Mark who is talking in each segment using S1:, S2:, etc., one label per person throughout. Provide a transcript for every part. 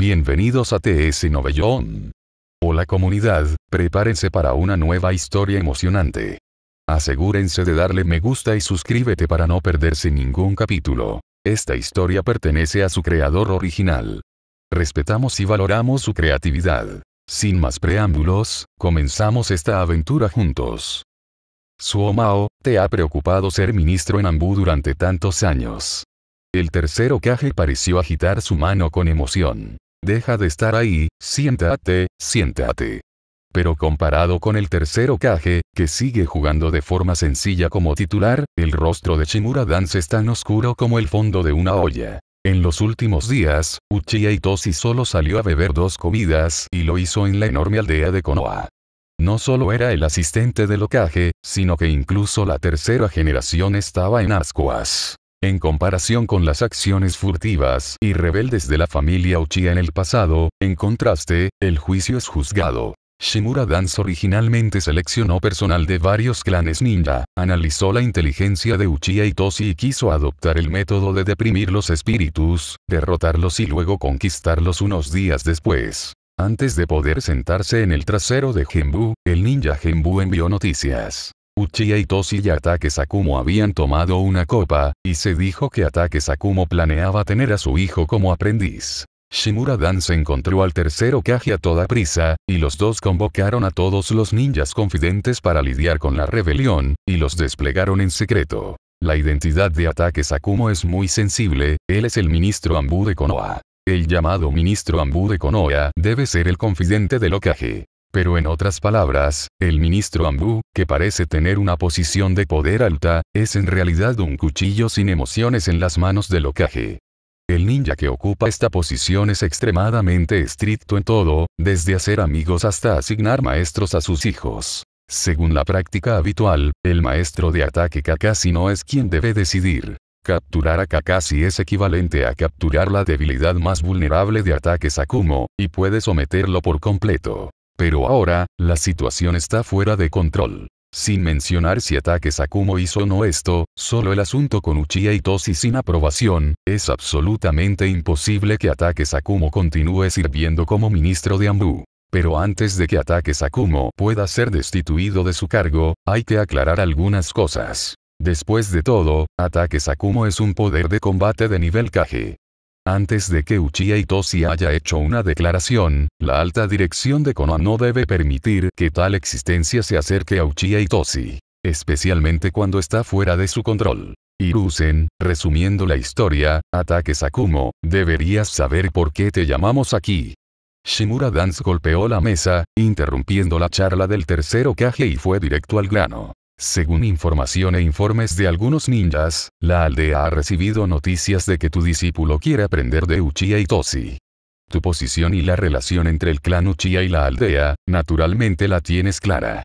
S1: Bienvenidos a TS Novellón. Hola comunidad, prepárense para una nueva historia emocionante. Asegúrense de darle me gusta y suscríbete para no perderse ningún capítulo. Esta historia pertenece a su creador original. Respetamos y valoramos su creatividad. Sin más preámbulos, comenzamos esta aventura juntos. Suomao, te ha preocupado ser ministro en Ambú durante tantos años. El tercer ocaje pareció agitar su mano con emoción. Deja de estar ahí, siéntate, siéntate. Pero comparado con el tercero Kage, que sigue jugando de forma sencilla como titular, el rostro de Shimura Dance es tan oscuro como el fondo de una olla. En los últimos días, Uchiha Itoshi solo salió a beber dos comidas y lo hizo en la enorme aldea de Konoha. No solo era el asistente del Okage, sino que incluso la tercera generación estaba en ascuas. En comparación con las acciones furtivas y rebeldes de la familia Uchiha en el pasado, en contraste, el juicio es juzgado. Shimura Dance originalmente seleccionó personal de varios clanes ninja, analizó la inteligencia de Uchiha Toshi y quiso adoptar el método de deprimir los espíritus, derrotarlos y luego conquistarlos unos días después. Antes de poder sentarse en el trasero de Genbu, el ninja Genbu envió noticias. Uchiha y Atake Sakumo habían tomado una copa, y se dijo que Atake Sakumo planeaba tener a su hijo como aprendiz. Shimura Dan se encontró al tercero Kage a toda prisa, y los dos convocaron a todos los ninjas confidentes para lidiar con la rebelión, y los desplegaron en secreto. La identidad de Ataque Sakumo es muy sensible, él es el ministro Ambu de Konoha. El llamado ministro Ambu de Konoha debe ser el confidente del Okage. Pero en otras palabras, el ministro Ambu, que parece tener una posición de poder alta, es en realidad un cuchillo sin emociones en las manos de Okage. El ninja que ocupa esta posición es extremadamente estricto en todo, desde hacer amigos hasta asignar maestros a sus hijos. Según la práctica habitual, el maestro de ataque Kakashi no es quien debe decidir. Capturar a Kakashi es equivalente a capturar la debilidad más vulnerable de ataque Sakumo, y puede someterlo por completo. Pero ahora, la situación está fuera de control. Sin mencionar si ataques Sakumo hizo o no esto, solo el asunto con Uchiha y Toshi sin aprobación, es absolutamente imposible que ataques Sakumo continúe sirviendo como ministro de Ambu. Pero antes de que ataques Sakumo pueda ser destituido de su cargo, hay que aclarar algunas cosas. Después de todo, ataques Sakumo es un poder de combate de nivel Kage. Antes de que Uchiha Itoshi haya hecho una declaración, la alta dirección de Konoha no debe permitir que tal existencia se acerque a Uchiha Itoshi. Especialmente cuando está fuera de su control. Irusen, resumiendo la historia, ataque Sakumo, deberías saber por qué te llamamos aquí. Shimura Dance golpeó la mesa, interrumpiendo la charla del tercero Kage y fue directo al grano. Según información e informes de algunos ninjas, la aldea ha recibido noticias de que tu discípulo quiere aprender de Uchiha tosi Tu posición y la relación entre el clan Uchiha y la aldea, naturalmente la tienes clara.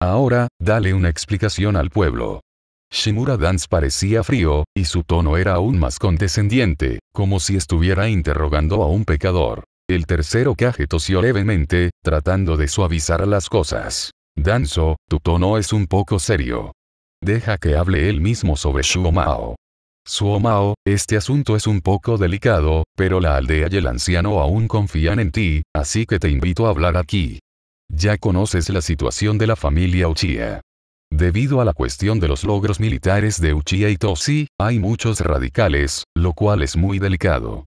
S1: Ahora, dale una explicación al pueblo. Shimura Dance parecía frío, y su tono era aún más condescendiente, como si estuviera interrogando a un pecador. El tercero Kage tosió levemente, tratando de suavizar las cosas. Danzo, tu tono es un poco serio. Deja que hable él mismo sobre Shuomao. Suomao, este asunto es un poco delicado, pero la aldea y el anciano aún confían en ti, así que te invito a hablar aquí. Ya conoces la situación de la familia Uchiha. Debido a la cuestión de los logros militares de Uchiha y Toshi, hay muchos radicales, lo cual es muy delicado.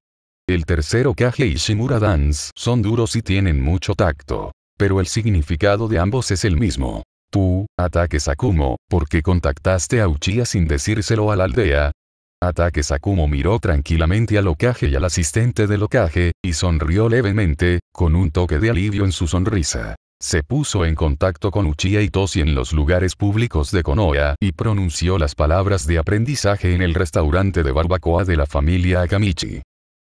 S1: El tercero Kage y Shimura Dance son duros y tienen mucho tacto pero el significado de ambos es el mismo. Tú, Atake Sakumo, porque contactaste a Uchiha sin decírselo a la aldea? Ataque Sakumo miró tranquilamente al locaje y al asistente de locaje y sonrió levemente, con un toque de alivio en su sonrisa. Se puso en contacto con y toshi en los lugares públicos de Konoha y pronunció las palabras de aprendizaje en el restaurante de barbacoa de la familia Akamichi.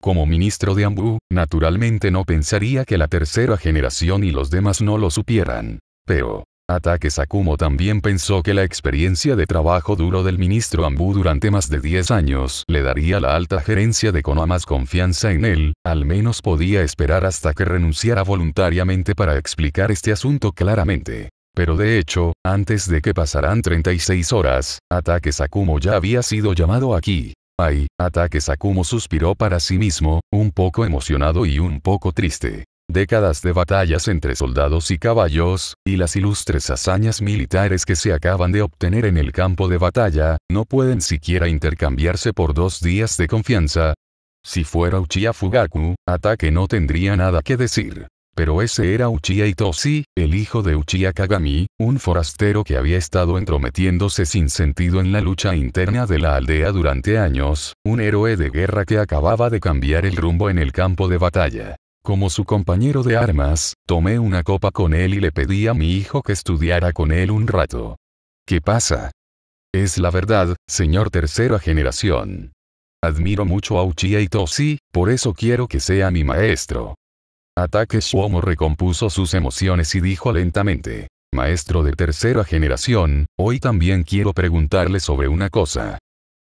S1: Como ministro de Ambu, naturalmente no pensaría que la tercera generación y los demás no lo supieran. Pero, Ataque Sakumo también pensó que la experiencia de trabajo duro del ministro Ambu durante más de 10 años le daría la alta gerencia de Konoha más confianza en él, al menos podía esperar hasta que renunciara voluntariamente para explicar este asunto claramente. Pero de hecho, antes de que pasaran 36 horas, Ataque Sakumo ya había sido llamado aquí. Ay, ataque Sakumo suspiró para sí mismo, un poco emocionado y un poco triste. Décadas de batallas entre soldados y caballos, y las ilustres hazañas militares que se acaban de obtener en el campo de batalla, no pueden siquiera intercambiarse por dos días de confianza. Si fuera Uchiha Fugaku, ataque no tendría nada que decir. Pero ese era Uchiha Itoshi, el hijo de Uchiha Kagami, un forastero que había estado entrometiéndose sin sentido en la lucha interna de la aldea durante años, un héroe de guerra que acababa de cambiar el rumbo en el campo de batalla. Como su compañero de armas, tomé una copa con él y le pedí a mi hijo que estudiara con él un rato. ¿Qué pasa? Es la verdad, señor tercera generación. Admiro mucho a Uchiha Itoshi, por eso quiero que sea mi maestro. Ataque Suomo recompuso sus emociones y dijo lentamente. Maestro de tercera generación, hoy también quiero preguntarle sobre una cosa.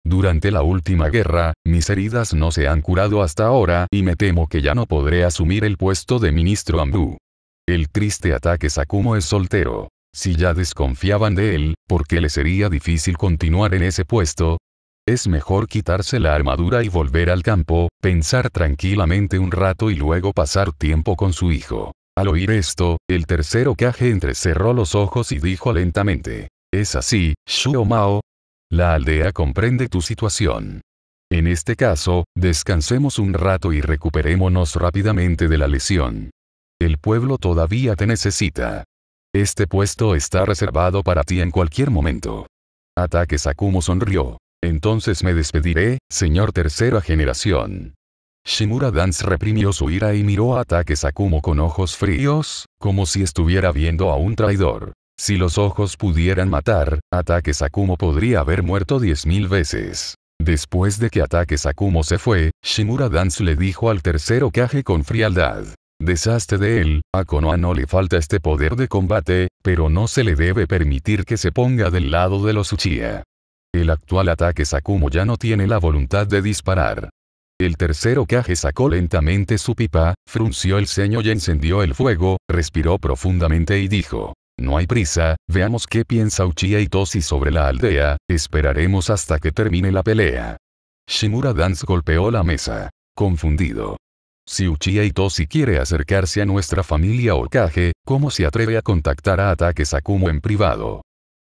S1: Durante la última guerra, mis heridas no se han curado hasta ahora y me temo que ya no podré asumir el puesto de ministro Ambu. El triste ataque Sakumo es soltero. Si ya desconfiaban de él, ¿por qué le sería difícil continuar en ese puesto? Es mejor quitarse la armadura y volver al campo, pensar tranquilamente un rato y luego pasar tiempo con su hijo. Al oír esto, el tercero caje entrecerró los ojos y dijo lentamente. Es así, Shuo Mao. La aldea comprende tu situación. En este caso, descansemos un rato y recuperémonos rápidamente de la lesión. El pueblo todavía te necesita. Este puesto está reservado para ti en cualquier momento. Ataque Sakumo sonrió. Entonces me despediré, señor tercera generación. Shimura Dance reprimió su ira y miró a Ataque Sakumo con ojos fríos, como si estuviera viendo a un traidor. Si los ojos pudieran matar, Ataque Sakumo podría haber muerto diez mil veces. Después de que Ataque Sakumo se fue, Shimura Dance le dijo al tercero Kage con frialdad. Desaste de él, a Konoha no le falta este poder de combate, pero no se le debe permitir que se ponga del lado de los Uchiha. El actual ataque Sakumo ya no tiene la voluntad de disparar. El tercero Okage sacó lentamente su pipa, frunció el ceño y encendió el fuego, respiró profundamente y dijo. No hay prisa, veamos qué piensa Uchiha Itoshi sobre la aldea, esperaremos hasta que termine la pelea. Shimura Dance golpeó la mesa. Confundido. Si Uchiha Itoshi quiere acercarse a nuestra familia Okage, ¿cómo se atreve a contactar a Ataque Sakumo en privado?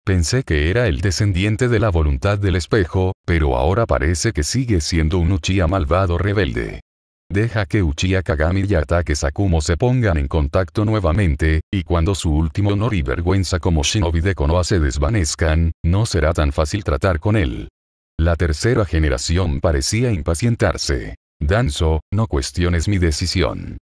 S1: Pensé que era el descendiente de la voluntad del espejo, pero ahora parece que sigue siendo un Uchiha malvado rebelde. Deja que Uchiha Kagami y Atake Sakumo se pongan en contacto nuevamente, y cuando su último honor y vergüenza como shinobi de Konoha se desvanezcan, no será tan fácil tratar con él. La tercera generación parecía impacientarse. Danzo, no cuestiones mi decisión.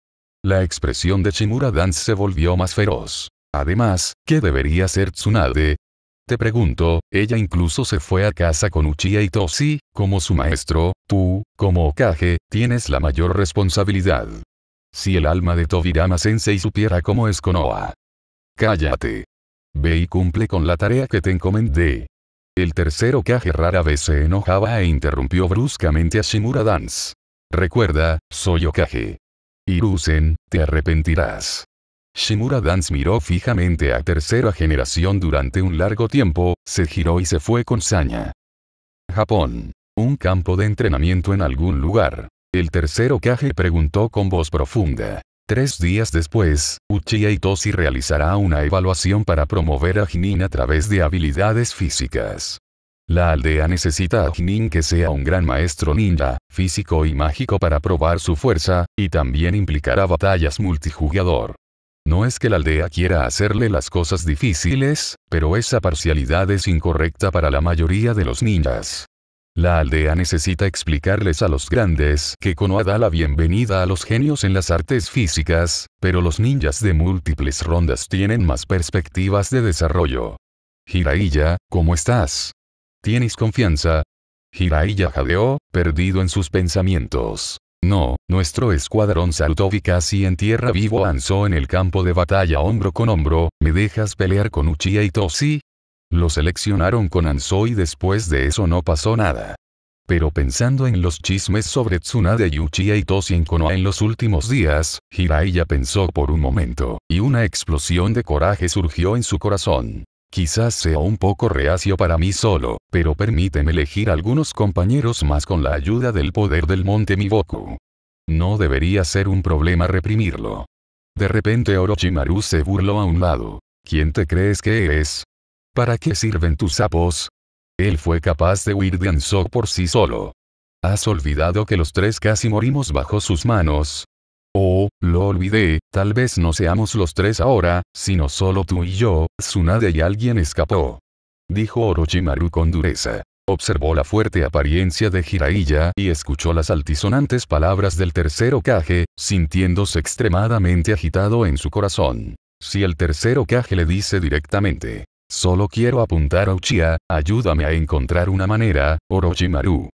S1: La expresión de Shimura Dan se volvió más feroz. Además, ¿qué debería ser Tsunade, te pregunto, ella incluso se fue a casa con Uchiha Toshi, como su maestro, tú, como Okage, tienes la mayor responsabilidad. Si el alma de Tobirama Sensei supiera cómo es Konoha. Cállate. Ve y cumple con la tarea que te encomendé. El tercer Okage rara vez se enojaba e interrumpió bruscamente a Shimura Dance. Recuerda, soy Okage. Irusen, te arrepentirás. Shimura Dance miró fijamente a tercera generación durante un largo tiempo, se giró y se fue con saña. Japón. Un campo de entrenamiento en algún lugar. El tercero Kage preguntó con voz profunda. Tres días después, Uchiha Itoshi realizará una evaluación para promover a Jinin a través de habilidades físicas. La aldea necesita a Jinin que sea un gran maestro ninja, físico y mágico para probar su fuerza, y también implicará batallas multijugador. No es que la aldea quiera hacerle las cosas difíciles, pero esa parcialidad es incorrecta para la mayoría de los ninjas. La aldea necesita explicarles a los grandes que Konoha da la bienvenida a los genios en las artes físicas, pero los ninjas de múltiples rondas tienen más perspectivas de desarrollo. Hiraiya, ¿cómo estás? ¿Tienes confianza? Jiraiya jadeó, perdido en sus pensamientos. No, nuestro escuadrón saltó y casi en tierra vivo avanzó en el campo de batalla hombro con hombro, ¿me dejas pelear con Uchiha y Toshi? Lo seleccionaron con Anzo y después de eso no pasó nada. Pero pensando en los chismes sobre Tsunade y Uchiha y Toshi en Konoha en los últimos días, Hiraiya pensó por un momento, y una explosión de coraje surgió en su corazón. Quizás sea un poco reacio para mí solo, pero permíteme elegir algunos compañeros más con la ayuda del poder del monte Miboku. No debería ser un problema reprimirlo. De repente Orochimaru se burló a un lado. ¿Quién te crees que eres? ¿Para qué sirven tus sapos? Él fue capaz de huir de Ansok por sí solo. Has olvidado que los tres casi morimos bajo sus manos, Oh, lo olvidé, tal vez no seamos los tres ahora, sino solo tú y yo, Tsunade y alguien escapó. Dijo Orochimaru con dureza. Observó la fuerte apariencia de Jiraiya y escuchó las altisonantes palabras del tercero Okage, sintiéndose extremadamente agitado en su corazón. Si el tercero Okage le dice directamente, solo quiero apuntar a Uchiha, ayúdame a encontrar una manera, Orochimaru.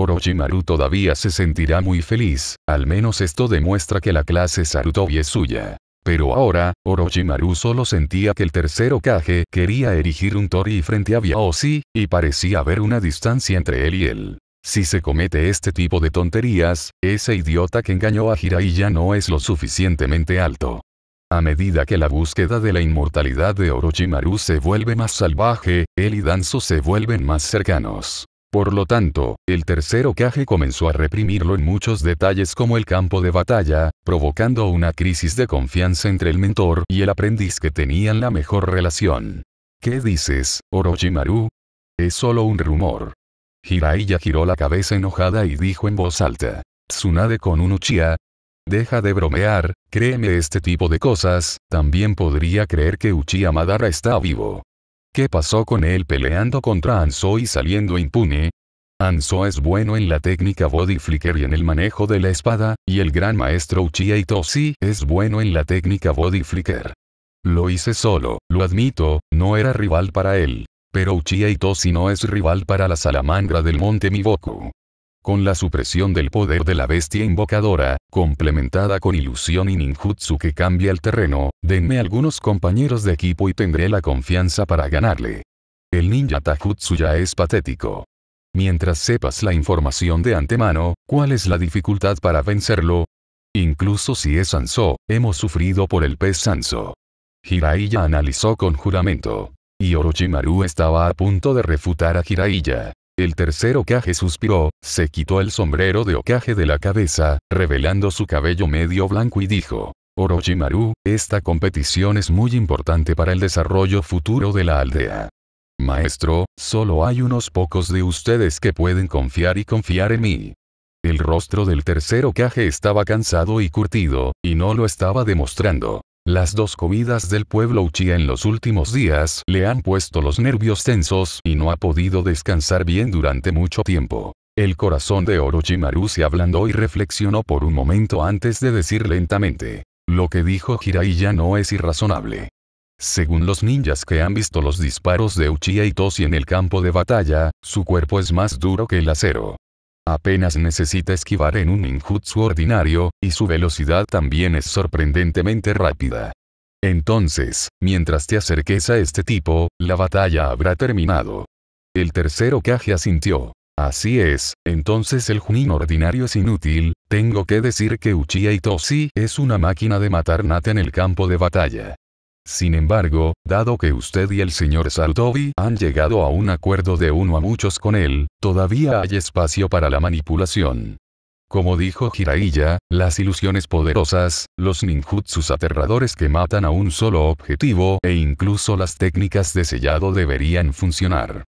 S1: Orochimaru todavía se sentirá muy feliz, al menos esto demuestra que la clase Sarutobi es suya. Pero ahora, Orochimaru solo sentía que el tercero Kage quería erigir un torii frente a Biaosi, y parecía haber una distancia entre él y él. Si se comete este tipo de tonterías, ese idiota que engañó a Hirai ya no es lo suficientemente alto. A medida que la búsqueda de la inmortalidad de Orochimaru se vuelve más salvaje, él y Danzo se vuelven más cercanos. Por lo tanto, el tercer Okage comenzó a reprimirlo en muchos detalles como el campo de batalla, provocando una crisis de confianza entre el mentor y el aprendiz que tenían la mejor relación. ¿Qué dices, Orochimaru? Es solo un rumor. Hiraiya giró la cabeza enojada y dijo en voz alta. Tsunade con un Uchiha. Deja de bromear, créeme este tipo de cosas, también podría creer que Uchiha Madara está vivo. ¿Qué pasó con él peleando contra Anso y saliendo impune? Anso es bueno en la técnica body flicker y en el manejo de la espada, y el gran maestro Uchiha Itoshi es bueno en la técnica body flicker. Lo hice solo, lo admito, no era rival para él. Pero Uchiha Itoshi no es rival para la salamandra del monte Miboku. Con la supresión del poder de la bestia invocadora, complementada con ilusión y ninjutsu que cambia el terreno, denme algunos compañeros de equipo y tendré la confianza para ganarle. El ninja Tajutsu ya es patético. Mientras sepas la información de antemano, ¿cuál es la dificultad para vencerlo? Incluso si es Sanso, hemos sufrido por el pez Sanso. Hiraiya analizó con juramento. Y Orochimaru estaba a punto de refutar a Hiraiya. El tercer ocaje suspiró, se quitó el sombrero de ocaje de la cabeza, revelando su cabello medio blanco y dijo, Orochimaru, esta competición es muy importante para el desarrollo futuro de la aldea. Maestro, solo hay unos pocos de ustedes que pueden confiar y confiar en mí. El rostro del tercer Okage estaba cansado y curtido, y no lo estaba demostrando. Las dos comidas del pueblo Uchiha en los últimos días le han puesto los nervios tensos y no ha podido descansar bien durante mucho tiempo. El corazón de Orochimaru se ablandó y reflexionó por un momento antes de decir lentamente. Lo que dijo Hirai no es irrazonable. Según los ninjas que han visto los disparos de Uchiha Toshi en el campo de batalla, su cuerpo es más duro que el acero. Apenas necesita esquivar en un ninjutsu ordinario, y su velocidad también es sorprendentemente rápida. Entonces, mientras te acerques a este tipo, la batalla habrá terminado. El tercero Kage asintió. Así es, entonces el Junin ordinario es inútil, tengo que decir que Uchiha Itoshi es una máquina de matar nata en el campo de batalla. Sin embargo, dado que usted y el señor Sartobi han llegado a un acuerdo de uno a muchos con él, todavía hay espacio para la manipulación. Como dijo Jiraiya, las ilusiones poderosas, los ninjutsus aterradores que matan a un solo objetivo e incluso las técnicas de sellado deberían funcionar.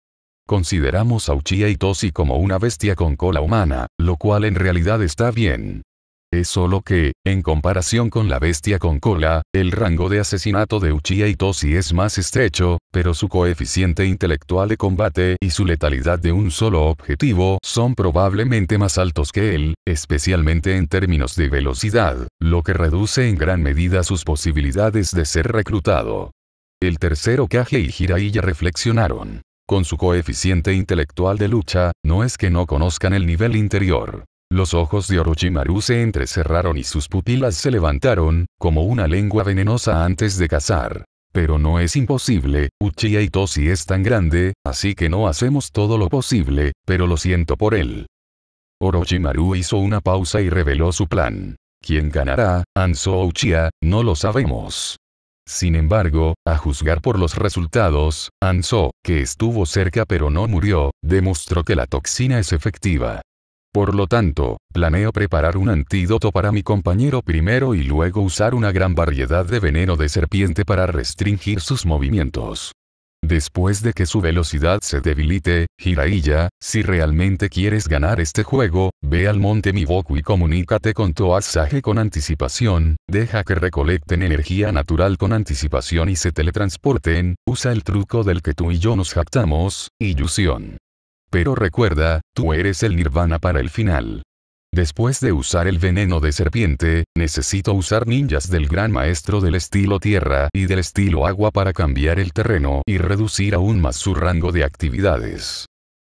S1: Consideramos a Uchiha Itoshi como una bestia con cola humana, lo cual en realidad está bien. Es solo que, en comparación con la bestia con cola, el rango de asesinato de Uchiha Itoshi es más estrecho, pero su coeficiente intelectual de combate y su letalidad de un solo objetivo son probablemente más altos que él, especialmente en términos de velocidad, lo que reduce en gran medida sus posibilidades de ser reclutado. El tercero Kage y Jiraiya reflexionaron. Con su coeficiente intelectual de lucha, no es que no conozcan el nivel interior. Los ojos de Orochimaru se entrecerraron y sus pupilas se levantaron, como una lengua venenosa antes de cazar. Pero no es imposible, Uchiha Itoshi es tan grande, así que no hacemos todo lo posible, pero lo siento por él. Orochimaru hizo una pausa y reveló su plan. ¿Quién ganará, Anso o Uchiha? No lo sabemos. Sin embargo, a juzgar por los resultados, Anso, que estuvo cerca pero no murió, demostró que la toxina es efectiva. Por lo tanto, planeo preparar un antídoto para mi compañero primero y luego usar una gran variedad de veneno de serpiente para restringir sus movimientos. Después de que su velocidad se debilite, Jiraiya, si realmente quieres ganar este juego, ve al monte Miboku y comunícate con Toasage con anticipación, deja que recolecten energía natural con anticipación y se teletransporten, usa el truco del que tú y yo nos jactamos, ilusión. Pero recuerda, tú eres el nirvana para el final. Después de usar el veneno de serpiente, necesito usar ninjas del gran maestro del estilo tierra y del estilo agua para cambiar el terreno y reducir aún más su rango de actividades.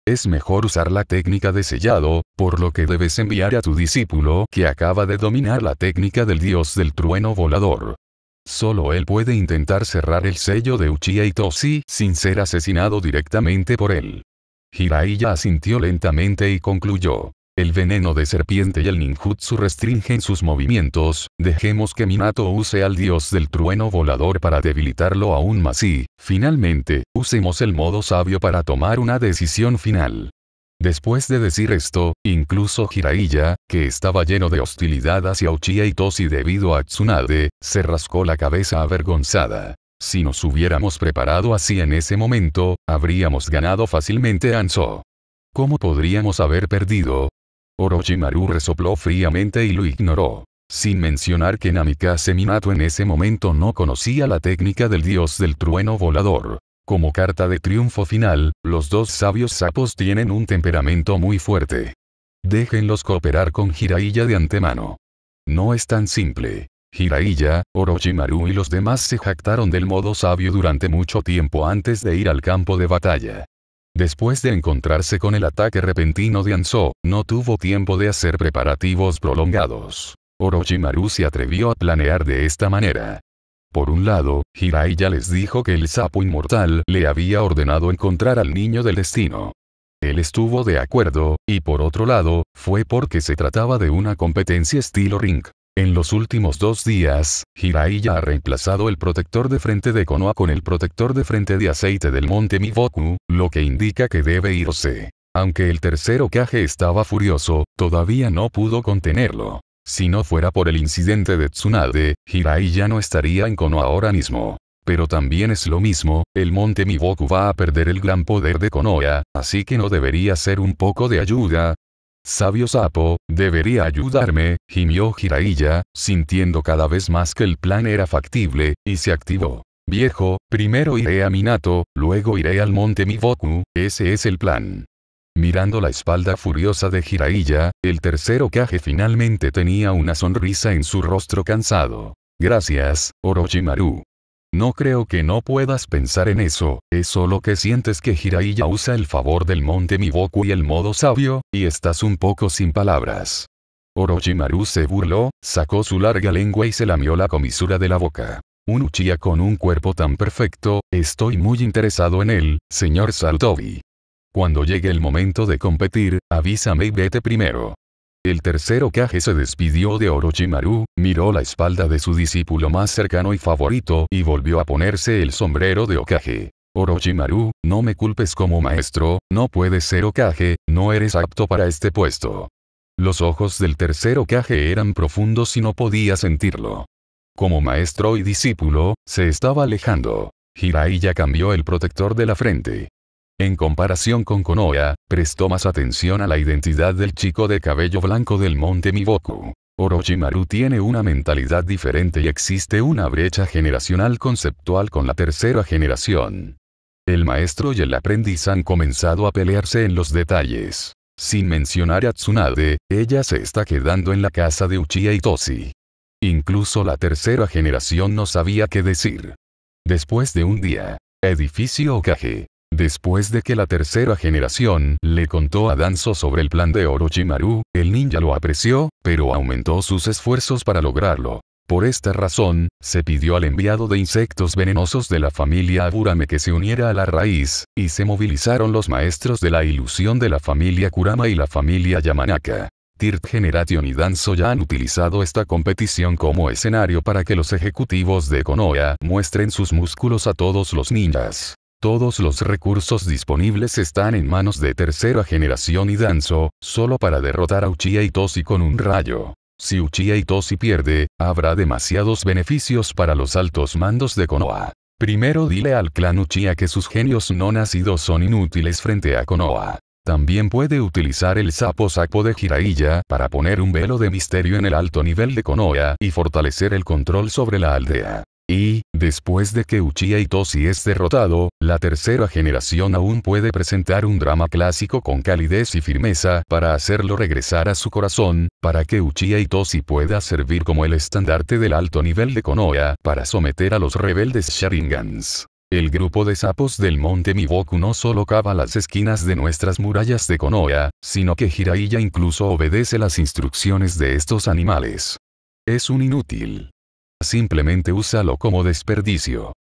S1: Es mejor usar la técnica de sellado, por lo que debes enviar a tu discípulo que acaba de dominar la técnica del dios del trueno volador. Solo él puede intentar cerrar el sello de Uchiha Itoshi sin ser asesinado directamente por él. Hiraiya asintió lentamente y concluyó. El veneno de serpiente y el ninjutsu restringen sus movimientos, dejemos que Minato use al dios del trueno volador para debilitarlo aún más y, finalmente, usemos el modo sabio para tomar una decisión final. Después de decir esto, incluso Hiraiya, que estaba lleno de hostilidad hacia Uchiha y debido a Tsunade, se rascó la cabeza avergonzada. Si nos hubiéramos preparado así en ese momento, habríamos ganado fácilmente Anso. ¿Cómo podríamos haber perdido? Orochimaru resopló fríamente y lo ignoró. Sin mencionar que Namika Minato en ese momento no conocía la técnica del dios del trueno volador. Como carta de triunfo final, los dos sabios sapos tienen un temperamento muy fuerte. Déjenlos cooperar con Jiraiya de antemano. No es tan simple. Hiraiya, Orochimaru y los demás se jactaron del modo sabio durante mucho tiempo antes de ir al campo de batalla. Después de encontrarse con el ataque repentino de Anso, no tuvo tiempo de hacer preparativos prolongados. Orochimaru se atrevió a planear de esta manera. Por un lado, Hiraiya les dijo que el sapo inmortal le había ordenado encontrar al niño del destino. Él estuvo de acuerdo, y por otro lado, fue porque se trataba de una competencia estilo ring. En los últimos dos días, ya ha reemplazado el protector de frente de Konoha con el protector de frente de aceite del monte Miboku, lo que indica que debe irse. Aunque el tercero caje estaba furioso, todavía no pudo contenerlo. Si no fuera por el incidente de Tsunade, ya no estaría en Konoha ahora mismo. Pero también es lo mismo, el monte Miboku va a perder el gran poder de Konoha, así que no debería ser un poco de ayuda, Sabio sapo, debería ayudarme, gimió Jiraiya, sintiendo cada vez más que el plan era factible, y se activó. Viejo, primero iré a Minato, luego iré al monte Miboku, ese es el plan. Mirando la espalda furiosa de Jiraiya, el tercero caje finalmente tenía una sonrisa en su rostro cansado. Gracias, Orochimaru. No creo que no puedas pensar en eso, es solo que sientes que Jiraiya usa el favor del monte Miboku y el modo sabio, y estás un poco sin palabras. Orochimaru se burló, sacó su larga lengua y se lamió la comisura de la boca. Un Uchiha con un cuerpo tan perfecto, estoy muy interesado en él, señor Saltovi. Cuando llegue el momento de competir, avísame y vete primero. El tercer Okage se despidió de Orochimaru, miró la espalda de su discípulo más cercano y favorito y volvió a ponerse el sombrero de Okage. Orochimaru, no me culpes como maestro, no puedes ser Okage, no eres apto para este puesto. Los ojos del tercer Okage eran profundos y no podía sentirlo. Como maestro y discípulo, se estaba alejando. Hirai cambió el protector de la frente. En comparación con Konoha, prestó más atención a la identidad del chico de cabello blanco del monte Miboku. Orochimaru tiene una mentalidad diferente y existe una brecha generacional conceptual con la tercera generación. El maestro y el aprendiz han comenzado a pelearse en los detalles. Sin mencionar a Tsunade, ella se está quedando en la casa de Uchiha Toshi. Incluso la tercera generación no sabía qué decir. Después de un día, edificio Okage, Después de que la tercera generación le contó a Danzo sobre el plan de Orochimaru, el ninja lo apreció, pero aumentó sus esfuerzos para lograrlo. Por esta razón, se pidió al enviado de insectos venenosos de la familia Aburame que se uniera a la raíz, y se movilizaron los maestros de la ilusión de la familia Kurama y la familia Yamanaka. Tirt Generation y Danzo ya han utilizado esta competición como escenario para que los ejecutivos de Konoha muestren sus músculos a todos los ninjas. Todos los recursos disponibles están en manos de tercera generación y Danzo, solo para derrotar a Uchiha Itoshi con un rayo. Si Uchiha Itoshi pierde, habrá demasiados beneficios para los altos mandos de Konoha. Primero dile al clan Uchiha que sus genios no nacidos son inútiles frente a Konoha. También puede utilizar el sapo sapo de Jiraiya para poner un velo de misterio en el alto nivel de Konoha y fortalecer el control sobre la aldea. Y, después de que Uchiha Itoshi es derrotado, la tercera generación aún puede presentar un drama clásico con calidez y firmeza para hacerlo regresar a su corazón, para que Uchiha Itoshi pueda servir como el estandarte del alto nivel de Konoha para someter a los rebeldes Sharingans. El grupo de sapos del monte Miboku no solo cava las esquinas de nuestras murallas de Konoha, sino que Hiraiya incluso obedece las instrucciones de estos animales. Es un inútil simplemente úsalo como desperdicio.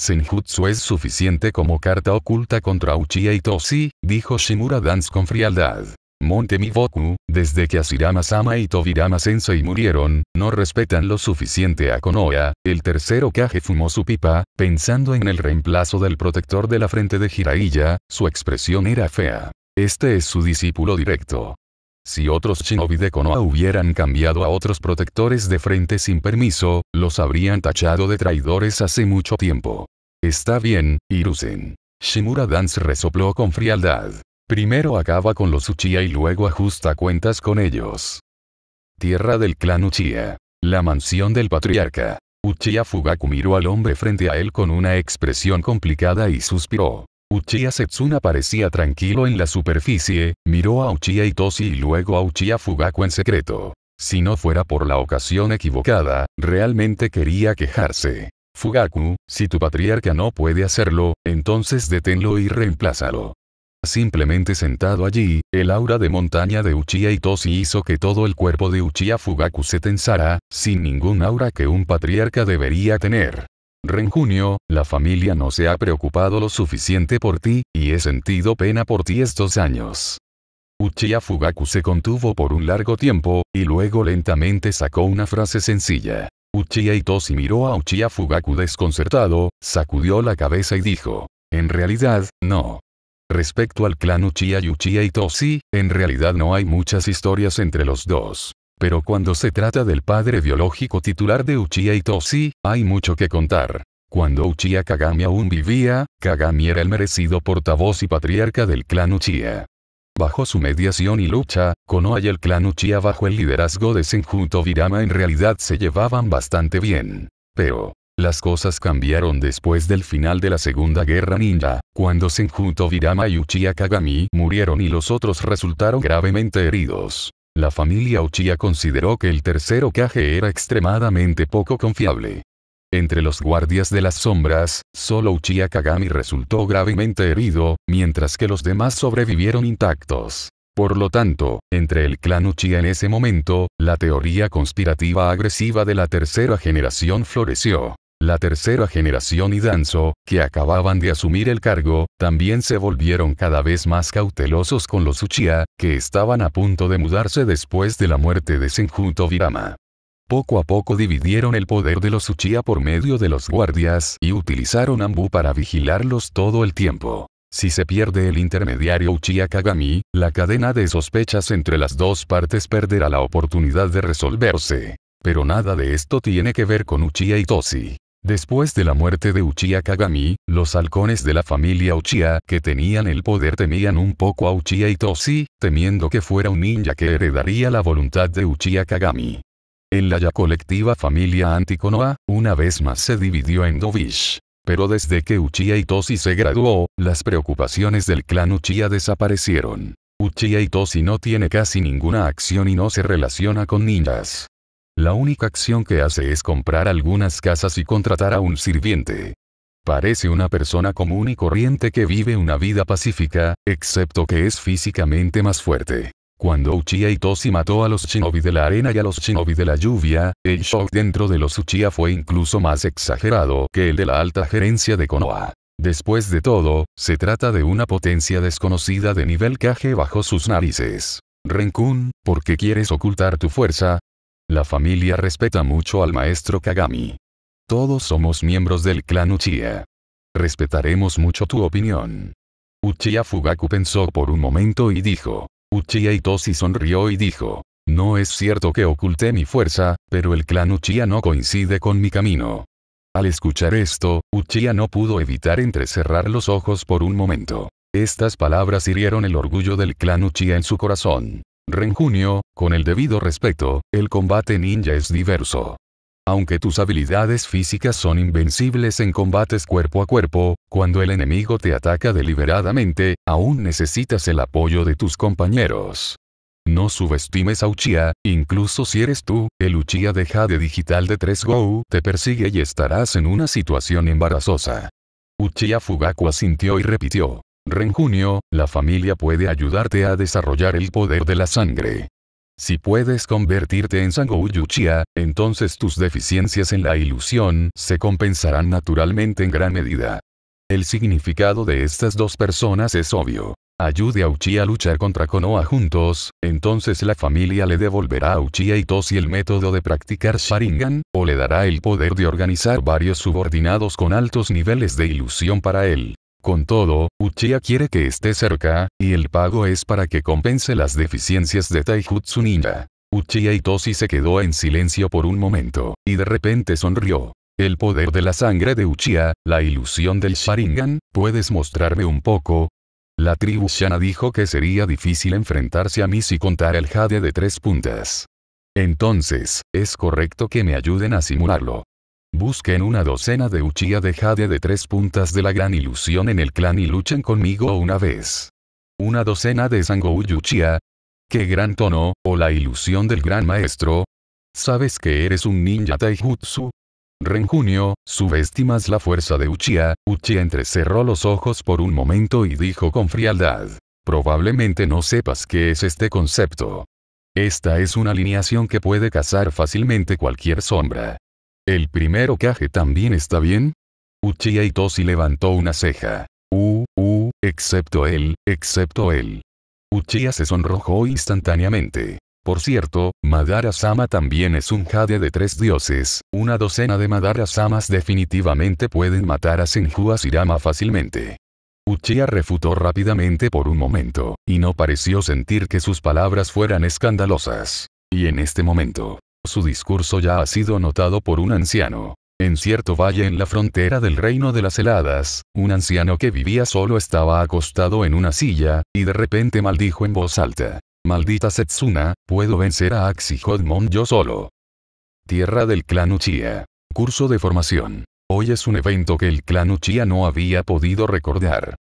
S1: Senjutsu es suficiente como carta oculta contra Uchiha Toshi, dijo Shimura Dance con frialdad. Monte Miboku, desde que Asirama-sama y Tobirama-sensei murieron, no respetan lo suficiente a Konoha, el tercero Kage fumó su pipa, pensando en el reemplazo del protector de la frente de Hiraiya, su expresión era fea. Este es su discípulo directo. Si otros shinobi de Konoha hubieran cambiado a otros protectores de frente sin permiso, los habrían tachado de traidores hace mucho tiempo. Está bien, Irusen. Shimura Dance resopló con frialdad. Primero acaba con los Uchiha y luego ajusta cuentas con ellos. Tierra del clan Uchiha. La mansión del patriarca. Uchiha Fugaku miró al hombre frente a él con una expresión complicada y suspiró. Uchiha Setsuna parecía tranquilo en la superficie, miró a Uchiha Itoshi y luego a Uchiha Fugaku en secreto. Si no fuera por la ocasión equivocada, realmente quería quejarse. Fugaku, si tu patriarca no puede hacerlo, entonces deténlo y reemplázalo. Simplemente sentado allí, el aura de montaña de Uchiha Itoshi hizo que todo el cuerpo de Uchiha Fugaku se tensara, sin ningún aura que un patriarca debería tener. Junio, la familia no se ha preocupado lo suficiente por ti, y he sentido pena por ti estos años. Uchiha Fugaku se contuvo por un largo tiempo, y luego lentamente sacó una frase sencilla. Uchiha Itoshi miró a Uchiha Fugaku desconcertado, sacudió la cabeza y dijo, en realidad, no. Respecto al clan Uchiha y Uchiha Itoshi, en realidad no hay muchas historias entre los dos. Pero cuando se trata del padre biológico titular de Uchiha Itoshi, hay mucho que contar. Cuando Uchiha Kagami aún vivía, Kagami era el merecido portavoz y patriarca del clan Uchiha. Bajo su mediación y lucha, Konoha y el clan Uchiha bajo el liderazgo de Senju Virama en realidad se llevaban bastante bien. Pero, las cosas cambiaron después del final de la Segunda Guerra Ninja, cuando Senju Virama y Uchiha Kagami murieron y los otros resultaron gravemente heridos. La familia Uchiha consideró que el tercer caje era extremadamente poco confiable. Entre los guardias de las sombras, solo Uchiha Kagami resultó gravemente herido, mientras que los demás sobrevivieron intactos. Por lo tanto, entre el clan Uchiha en ese momento, la teoría conspirativa agresiva de la tercera generación floreció. La tercera generación y Danzo, que acababan de asumir el cargo, también se volvieron cada vez más cautelosos con los Uchiha, que estaban a punto de mudarse después de la muerte de Senjuto Virama. Poco a poco dividieron el poder de los Uchiha por medio de los guardias y utilizaron Ambu para vigilarlos todo el tiempo. Si se pierde el intermediario Uchiha Kagami, la cadena de sospechas entre las dos partes perderá la oportunidad de resolverse. Pero nada de esto tiene que ver con Uchiha Toshi, Después de la muerte de Uchiha Kagami, los halcones de la familia Uchiha que tenían el poder temían un poco a Uchiha Itoshi, temiendo que fuera un ninja que heredaría la voluntad de Uchiha Kagami. En la ya colectiva familia Antikonoa, una vez más se dividió en Dovish. Pero desde que Uchiha Itoshi se graduó, las preocupaciones del clan Uchiha desaparecieron. Uchiha Itoshi no tiene casi ninguna acción y no se relaciona con ninjas. La única acción que hace es comprar algunas casas y contratar a un sirviente. Parece una persona común y corriente que vive una vida pacífica, excepto que es físicamente más fuerte. Cuando Uchiha Itoshi mató a los shinobi de la arena y a los shinobi de la lluvia, el shock dentro de los Uchiha fue incluso más exagerado que el de la alta gerencia de Konoha. Después de todo, se trata de una potencia desconocida de nivel Kage bajo sus narices. Renkun, ¿por qué quieres ocultar tu fuerza? La familia respeta mucho al maestro Kagami. Todos somos miembros del clan Uchiha. Respetaremos mucho tu opinión. Uchiha Fugaku pensó por un momento y dijo. Uchiha Itoshi sonrió y dijo. No es cierto que oculté mi fuerza, pero el clan Uchiha no coincide con mi camino. Al escuchar esto, Uchiha no pudo evitar entrecerrar los ojos por un momento. Estas palabras hirieron el orgullo del clan Uchiha en su corazón. Renjunio, con el debido respeto, el combate ninja es diverso. Aunque tus habilidades físicas son invencibles en combates cuerpo a cuerpo, cuando el enemigo te ataca deliberadamente, aún necesitas el apoyo de tus compañeros. No subestimes a Uchiha, incluso si eres tú, el Uchiha de Jade Digital de 3GO te persigue y estarás en una situación embarazosa. Uchiha Fugaku asintió y repitió. Renjunio, la familia puede ayudarte a desarrollar el poder de la sangre. Si puedes convertirte en Sango entonces tus deficiencias en la ilusión se compensarán naturalmente en gran medida. El significado de estas dos personas es obvio. Ayude a Uchiha a luchar contra Konoha juntos, entonces la familia le devolverá a y Itoshi el método de practicar Sharingan, o le dará el poder de organizar varios subordinados con altos niveles de ilusión para él. Con todo, Uchiha quiere que esté cerca, y el pago es para que compense las deficiencias de Taijutsu Ninja. Uchiha Itoshi se quedó en silencio por un momento, y de repente sonrió. El poder de la sangre de Uchiha, la ilusión del Sharingan, ¿puedes mostrarme un poco? La tribu Shana dijo que sería difícil enfrentarse a mí si contara el jade de tres puntas. Entonces, es correcto que me ayuden a simularlo. Busquen una docena de Uchiha de Jade de tres puntas de la gran ilusión en el clan y luchen conmigo una vez. Una docena de Sangou Uchiha. ¡Qué gran tono, o la ilusión del gran maestro! ¿Sabes que eres un ninja taijutsu? Renjunio, subestimas la fuerza de Uchiha, Uchiha entrecerró los ojos por un momento y dijo con frialdad. Probablemente no sepas qué es este concepto. Esta es una alineación que puede cazar fácilmente cualquier sombra. ¿El primero caje también está bien? Uchiha Itoshi levantó una ceja. Uh, uh, excepto él, excepto él. Uchiha se sonrojó instantáneamente. Por cierto, Madara-sama también es un jade de tres dioses, una docena de Madara-samas definitivamente pueden matar a Senju Asirama fácilmente. Uchiha refutó rápidamente por un momento, y no pareció sentir que sus palabras fueran escandalosas. Y en este momento, su discurso ya ha sido notado por un anciano. En cierto valle en la frontera del reino de las heladas, un anciano que vivía solo estaba acostado en una silla, y de repente maldijo en voz alta. Maldita Setsuna, puedo vencer a Hodmon yo solo. Tierra del clan Uchiha. Curso de formación. Hoy es un evento que el clan Uchiha no había podido recordar.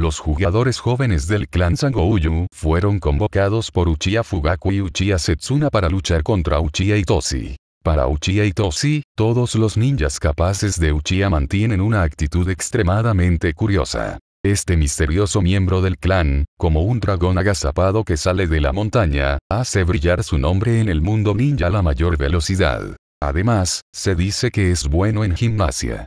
S1: Los jugadores jóvenes del clan Sangouyu fueron convocados por Uchiha Fugaku y Uchiha Setsuna para luchar contra Uchiha Toshi. Para Uchiha Toshi, todos los ninjas capaces de Uchiha mantienen una actitud extremadamente curiosa. Este misterioso miembro del clan, como un dragón agazapado que sale de la montaña, hace brillar su nombre en el mundo ninja a la mayor velocidad. Además, se dice que es bueno en gimnasia.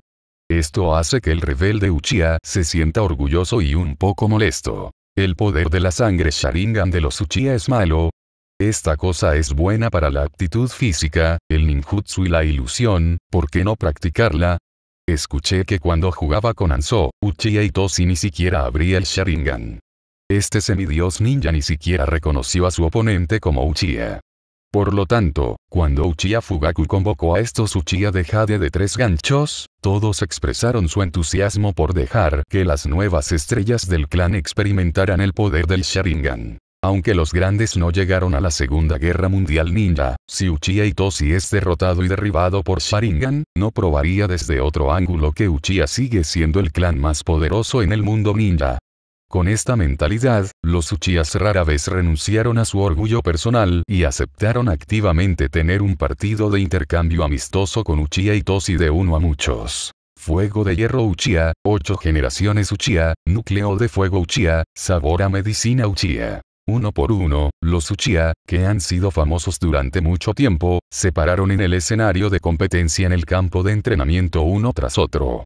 S1: Esto hace que el rebelde Uchiha se sienta orgulloso y un poco molesto. El poder de la sangre Sharingan de los Uchiha es malo. Esta cosa es buena para la aptitud física, el ninjutsu y la ilusión, ¿por qué no practicarla? Escuché que cuando jugaba con Anso, Uchiha Toshi ni siquiera abría el Sharingan. Este semidios ninja ni siquiera reconoció a su oponente como Uchiha. Por lo tanto, cuando Uchiha Fugaku convocó a estos Uchiha de Jade de tres ganchos, todos expresaron su entusiasmo por dejar que las nuevas estrellas del clan experimentaran el poder del Sharingan. Aunque los grandes no llegaron a la Segunda Guerra Mundial ninja, si Uchiha Itoshi es derrotado y derribado por Sharingan, no probaría desde otro ángulo que Uchiha sigue siendo el clan más poderoso en el mundo ninja, con esta mentalidad, los Uchías rara vez renunciaron a su orgullo personal y aceptaron activamente tener un partido de intercambio amistoso con Uchía y Tosi de uno a muchos. Fuego de Hierro Uchía, 8 generaciones Uchía, Núcleo de Fuego Uchía, Sabor a Medicina Uchía. Uno por uno, los Uchía, que han sido famosos durante mucho tiempo, se pararon en el escenario de competencia en el campo de entrenamiento uno tras otro.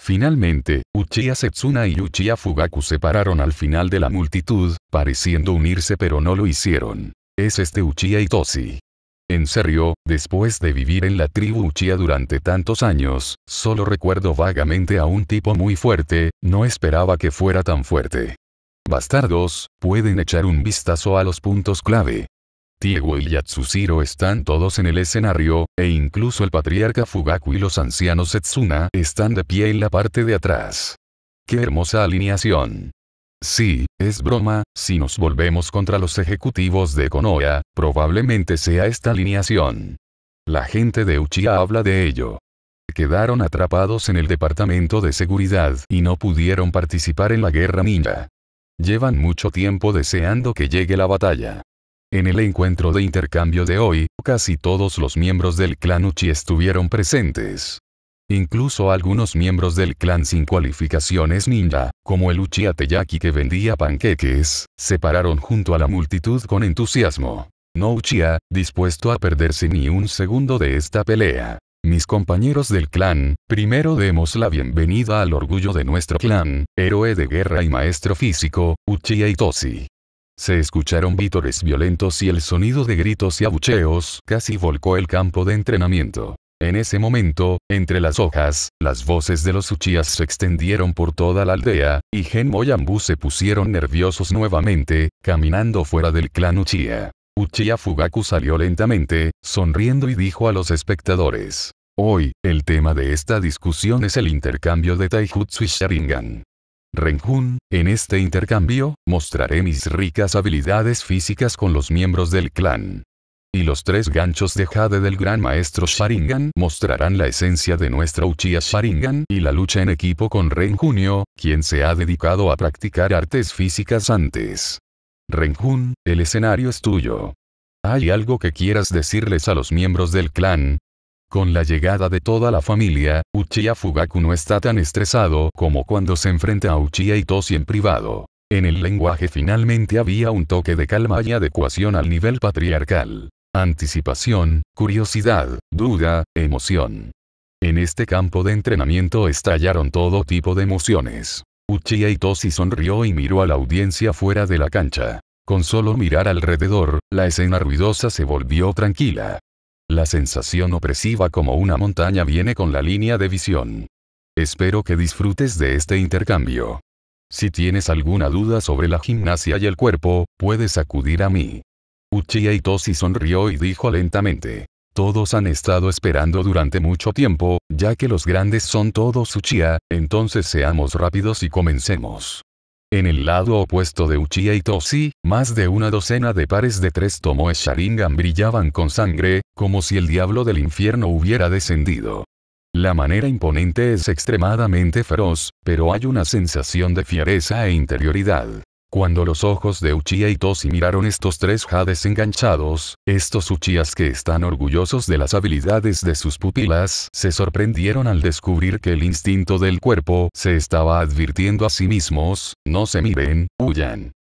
S1: Finalmente, Uchiha Setsuna y Uchiha Fugaku se pararon al final de la multitud, pareciendo unirse pero no lo hicieron. Es este Uchiha Itoshi. En serio, después de vivir en la tribu Uchiha durante tantos años, solo recuerdo vagamente a un tipo muy fuerte, no esperaba que fuera tan fuerte. Bastardos, pueden echar un vistazo a los puntos clave. Tiego y Yatsushiro están todos en el escenario, e incluso el patriarca Fugaku y los ancianos Setsuna están de pie en la parte de atrás. ¡Qué hermosa alineación! Sí, es broma, si nos volvemos contra los ejecutivos de Konoha, probablemente sea esta alineación. La gente de Uchiha habla de ello. Quedaron atrapados en el departamento de seguridad y no pudieron participar en la guerra ninja. Llevan mucho tiempo deseando que llegue la batalla. En el encuentro de intercambio de hoy, casi todos los miembros del clan Uchi estuvieron presentes. Incluso algunos miembros del clan sin cualificaciones ninja, como el Uchi Teyaki que vendía panqueques, se pararon junto a la multitud con entusiasmo. No Uchiha, dispuesto a perderse ni un segundo de esta pelea. Mis compañeros del clan, primero demos la bienvenida al orgullo de nuestro clan, héroe de guerra y maestro físico, Uchiha Itoshi. Se escucharon vítores violentos y el sonido de gritos y abucheos casi volcó el campo de entrenamiento. En ese momento, entre las hojas, las voces de los Uchías se extendieron por toda la aldea, y Genmo se pusieron nerviosos nuevamente, caminando fuera del clan Uchía. Uchía Fugaku salió lentamente, sonriendo y dijo a los espectadores. Hoy, el tema de esta discusión es el intercambio de Taijutsu y Sharingan. Renjun, en este intercambio, mostraré mis ricas habilidades físicas con los miembros del clan. Y los tres ganchos de Jade del Gran Maestro Sharingan mostrarán la esencia de nuestra Uchiha Sharingan y la lucha en equipo con Renjunio, quien se ha dedicado a practicar artes físicas antes. Renjun, el escenario es tuyo. ¿Hay algo que quieras decirles a los miembros del clan? Con la llegada de toda la familia, Uchiha Fugaku no está tan estresado como cuando se enfrenta a Uchiha Itoshi en privado. En el lenguaje finalmente había un toque de calma y adecuación al nivel patriarcal. Anticipación, curiosidad, duda, emoción. En este campo de entrenamiento estallaron todo tipo de emociones. Uchiha Itoshi sonrió y miró a la audiencia fuera de la cancha. Con solo mirar alrededor, la escena ruidosa se volvió tranquila. La sensación opresiva como una montaña viene con la línea de visión. Espero que disfrutes de este intercambio. Si tienes alguna duda sobre la gimnasia y el cuerpo, puedes acudir a mí. Uchiha Itoshi sonrió y dijo lentamente. Todos han estado esperando durante mucho tiempo, ya que los grandes son todos Uchiha, entonces seamos rápidos y comencemos. En el lado opuesto de Uchiha y Toshi, más de una docena de pares de tres tomoes Sharingan brillaban con sangre, como si el diablo del infierno hubiera descendido. La manera imponente es extremadamente feroz, pero hay una sensación de fiereza e interioridad. Cuando los ojos de Uchiha y Toshi miraron estos tres jades enganchados, estos Uchías que están orgullosos de las habilidades de sus pupilas, se sorprendieron al descubrir que el instinto del cuerpo se estaba advirtiendo a sí mismos, no se miren, huyan.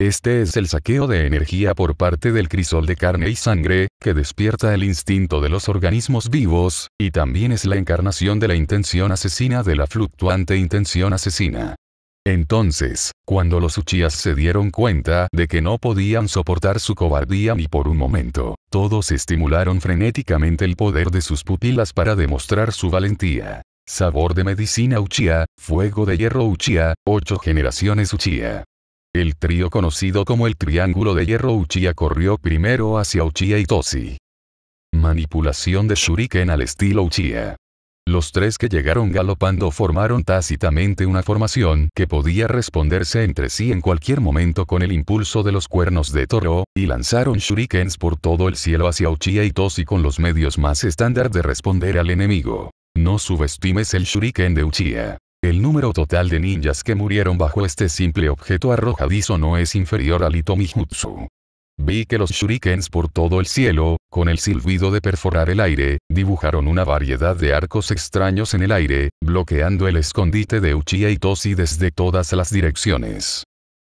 S1: Este es el saqueo de energía por parte del crisol de carne y sangre, que despierta el instinto de los organismos vivos, y también es la encarnación de la intención asesina de la fluctuante intención asesina. Entonces, cuando los uchías se dieron cuenta de que no podían soportar su cobardía ni por un momento, todos estimularon frenéticamente el poder de sus pupilas para demostrar su valentía. Sabor de medicina Uchiha, fuego de hierro Uchiha, ocho generaciones Uchiha. El trío conocido como el Triángulo de Hierro Uchiha corrió primero hacia y Tosi Manipulación de Shuriken al estilo Uchiha. Los tres que llegaron galopando formaron tácitamente una formación que podía responderse entre sí en cualquier momento con el impulso de los cuernos de toro, y lanzaron shurikens por todo el cielo hacia Uchiha y Toshi con los medios más estándar de responder al enemigo. No subestimes el shuriken de Uchiha. El número total de ninjas que murieron bajo este simple objeto arrojadizo no es inferior al Itomijutsu. Vi que los shurikens por todo el cielo, con el silbido de perforar el aire, dibujaron una variedad de arcos extraños en el aire, bloqueando el escondite de y Toshi desde todas las direcciones.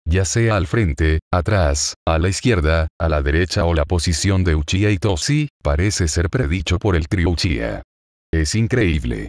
S1: Ya sea al frente, atrás, a la izquierda, a la derecha o la posición de y Toshi, parece ser predicho por el trio Uchiha. Es increíble.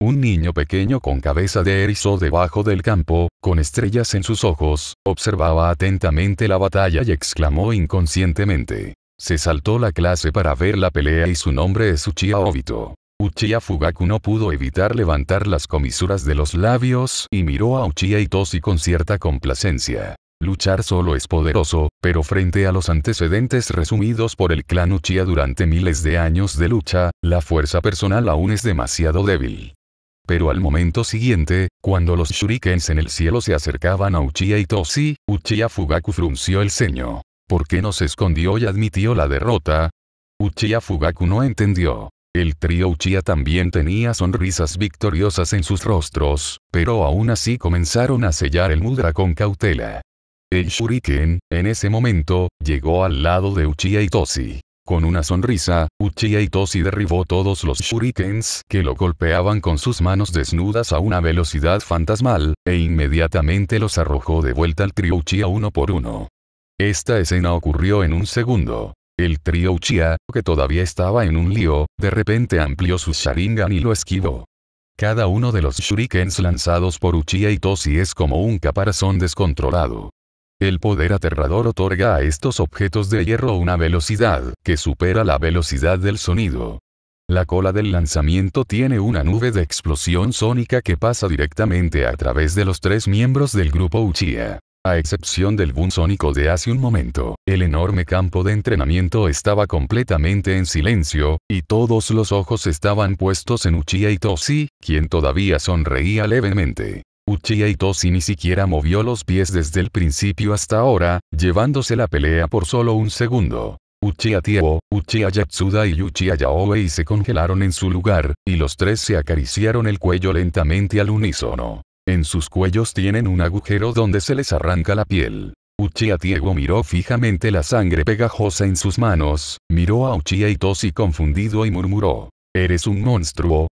S1: Un niño pequeño con cabeza de erizo debajo del campo, con estrellas en sus ojos, observaba atentamente la batalla y exclamó inconscientemente. Se saltó la clase para ver la pelea y su nombre es Uchiha Obito. Uchiha Fugaku no pudo evitar levantar las comisuras de los labios y miró a Uchiha tosi con cierta complacencia. Luchar solo es poderoso, pero frente a los antecedentes resumidos por el clan Uchiha durante miles de años de lucha, la fuerza personal aún es demasiado débil. Pero al momento siguiente, cuando los shurikens en el cielo se acercaban a Uchiha Itoshi, Uchiha Fugaku frunció el ceño. ¿Por qué no se escondió y admitió la derrota? Uchiha Fugaku no entendió. El trío Uchiha también tenía sonrisas victoriosas en sus rostros, pero aún así comenzaron a sellar el mudra con cautela. El shuriken, en ese momento, llegó al lado de Uchiha Itoshi. Con una sonrisa, Uchiha Itoshi derribó todos los shurikens que lo golpeaban con sus manos desnudas a una velocidad fantasmal, e inmediatamente los arrojó de vuelta al trio Uchiha uno por uno. Esta escena ocurrió en un segundo. El trío Uchiha, que todavía estaba en un lío, de repente amplió su Sharingan y lo esquivó. Cada uno de los shurikens lanzados por Uchiha Itoshi es como un caparazón descontrolado. El poder aterrador otorga a estos objetos de hierro una velocidad que supera la velocidad del sonido. La cola del lanzamiento tiene una nube de explosión sónica que pasa directamente a través de los tres miembros del grupo Uchiha. A excepción del boom sónico de hace un momento, el enorme campo de entrenamiento estaba completamente en silencio, y todos los ojos estaban puestos en Uchiha Itoshi, quien todavía sonreía levemente. Uchiha Itoshi ni siquiera movió los pies desde el principio hasta ahora, llevándose la pelea por solo un segundo. Uchiha Tiewo, Uchiha Yatsuda y Uchiha Yaoi se congelaron en su lugar, y los tres se acariciaron el cuello lentamente al unísono. En sus cuellos tienen un agujero donde se les arranca la piel. Uchiha Tiego miró fijamente la sangre pegajosa en sus manos, miró a Uchiha Itoshi confundido y murmuró. Eres un monstruo,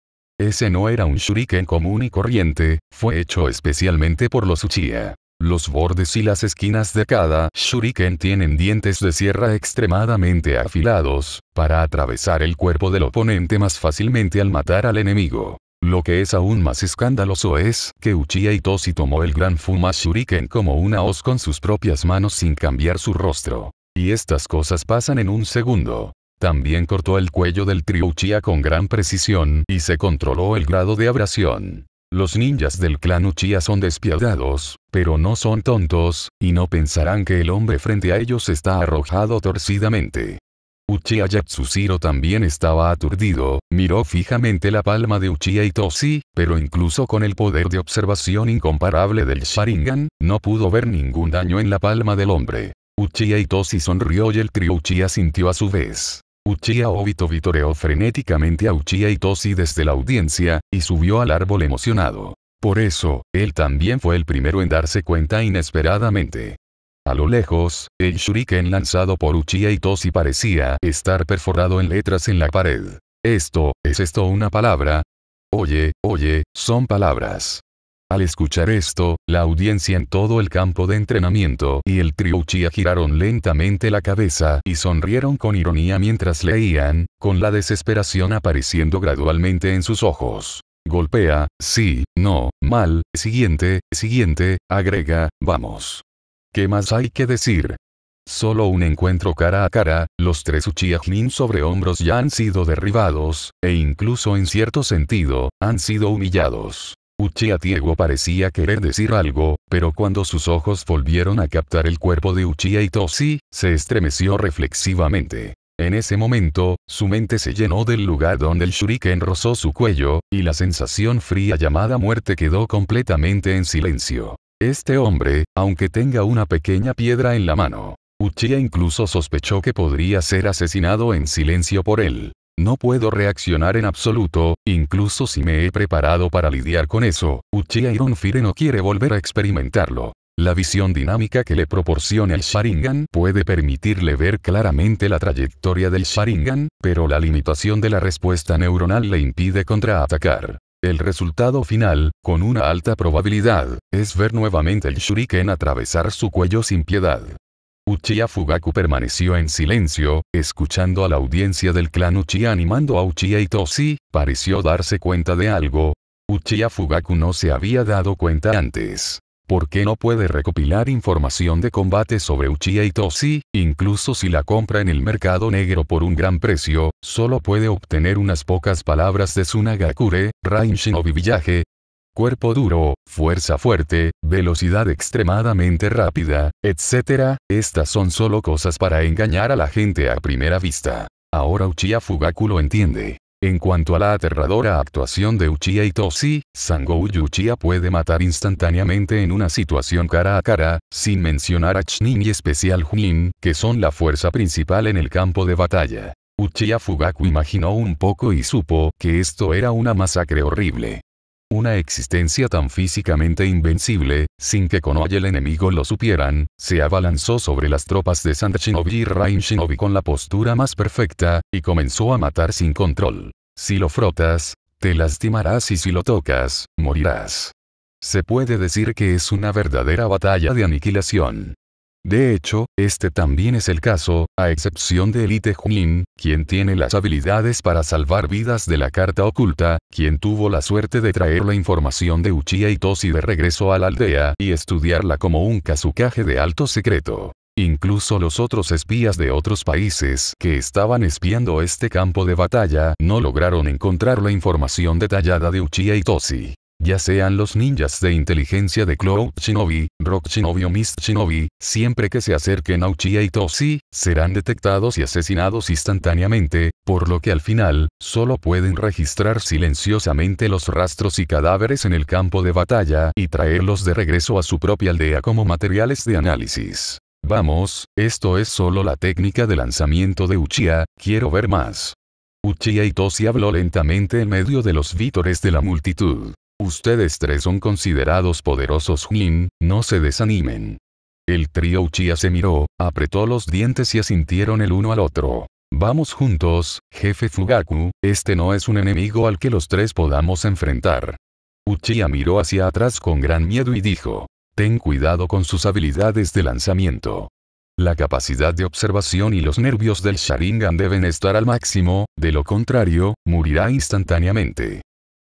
S1: ese no era un shuriken común y corriente, fue hecho especialmente por los Uchiha. Los bordes y las esquinas de cada shuriken tienen dientes de sierra extremadamente afilados, para atravesar el cuerpo del oponente más fácilmente al matar al enemigo. Lo que es aún más escandaloso es que Uchiha Itoshi tomó el gran Fuma Shuriken como una hoz con sus propias manos sin cambiar su rostro. Y estas cosas pasan en un segundo. También cortó el cuello del Triuchia con gran precisión y se controló el grado de abrasión. Los ninjas del clan Uchiha son despiadados, pero no son tontos, y no pensarán que el hombre frente a ellos está arrojado torcidamente. Uchiha Yatsushiro también estaba aturdido, miró fijamente la palma de Uchiha Itoshi, pero incluso con el poder de observación incomparable del Sharingan, no pudo ver ningún daño en la palma del hombre. Uchiha Itoshi sonrió y el Triuchiha sintió a su vez Uchiha Obito vitoreó frenéticamente a Uchiha Itoshi desde la audiencia, y subió al árbol emocionado. Por eso, él también fue el primero en darse cuenta inesperadamente. A lo lejos, el shuriken lanzado por Uchiha Itoshi parecía estar perforado en letras en la pared. Esto, ¿es esto una palabra? Oye, oye, son palabras. Al escuchar esto, la audiencia en todo el campo de entrenamiento y el Triuchia giraron lentamente la cabeza y sonrieron con ironía mientras leían, con la desesperación apareciendo gradualmente en sus ojos. Golpea, sí, no, mal, siguiente, siguiente, agrega, vamos. ¿Qué más hay que decir? Solo un encuentro cara a cara, los tres Uchiha sobre hombros ya han sido derribados, e incluso en cierto sentido, han sido humillados. Uchiha Tiego parecía querer decir algo, pero cuando sus ojos volvieron a captar el cuerpo de Uchiha Itoshi, se estremeció reflexivamente. En ese momento, su mente se llenó del lugar donde el shuriken rozó su cuello, y la sensación fría llamada muerte quedó completamente en silencio. Este hombre, aunque tenga una pequeña piedra en la mano, Uchiha incluso sospechó que podría ser asesinado en silencio por él. No puedo reaccionar en absoluto, incluso si me he preparado para lidiar con eso. Uchiha Fire no quiere volver a experimentarlo. La visión dinámica que le proporciona el Sharingan puede permitirle ver claramente la trayectoria del Sharingan, pero la limitación de la respuesta neuronal le impide contraatacar. El resultado final, con una alta probabilidad, es ver nuevamente el Shuriken atravesar su cuello sin piedad. Uchiha Fugaku permaneció en silencio, escuchando a la audiencia del clan Uchiha animando a Uchiha Itoshi, pareció darse cuenta de algo. Uchiha Fugaku no se había dado cuenta antes. ¿Por qué no puede recopilar información de combate sobre Uchiha Itoshi? Incluso si la compra en el mercado negro por un gran precio, solo puede obtener unas pocas palabras de Sunagakure, Rain o Village, cuerpo duro, fuerza fuerte, velocidad extremadamente rápida, etc., estas son solo cosas para engañar a la gente a primera vista. Ahora Uchiha Fugaku lo entiende. En cuanto a la aterradora actuación de Uchiha Itoshi, Sangou Uchiha puede matar instantáneamente en una situación cara a cara, sin mencionar a Chunin y especial Junin, que son la fuerza principal en el campo de batalla. Uchiha Fugaku imaginó un poco y supo que esto era una masacre horrible. Una existencia tan físicamente invencible, sin que con y el enemigo lo supieran, se abalanzó sobre las tropas de Sand y Rain Shinobi con la postura más perfecta, y comenzó a matar sin control. Si lo frotas, te lastimarás y si lo tocas, morirás. Se puede decir que es una verdadera batalla de aniquilación. De hecho, este también es el caso, a excepción de Elite Junin, quien tiene las habilidades para salvar vidas de la carta oculta, quien tuvo la suerte de traer la información de Uchiha Itoshi de regreso a la aldea y estudiarla como un casucaje de alto secreto. Incluso los otros espías de otros países que estaban espiando este campo de batalla no lograron encontrar la información detallada de Uchiha Itoshi ya sean los ninjas de inteligencia de Cloud Shinobi, Rock Shinobi o Mist Shinobi, siempre que se acerquen a Uchiha y Toshi, serán detectados y asesinados instantáneamente, por lo que al final, solo pueden registrar silenciosamente los rastros y cadáveres en el campo de batalla y traerlos de regreso a su propia aldea como materiales de análisis. Vamos, esto es solo la técnica de lanzamiento de Uchiha, quiero ver más. Uchiha Toshi habló lentamente en medio de los vítores de la multitud. Ustedes tres son considerados poderosos Jin, no se desanimen. El trío Uchiha se miró, apretó los dientes y asintieron el uno al otro. Vamos juntos, jefe Fugaku, este no es un enemigo al que los tres podamos enfrentar. Uchiha miró hacia atrás con gran miedo y dijo. Ten cuidado con sus habilidades de lanzamiento. La capacidad de observación y los nervios del Sharingan deben estar al máximo, de lo contrario, morirá instantáneamente.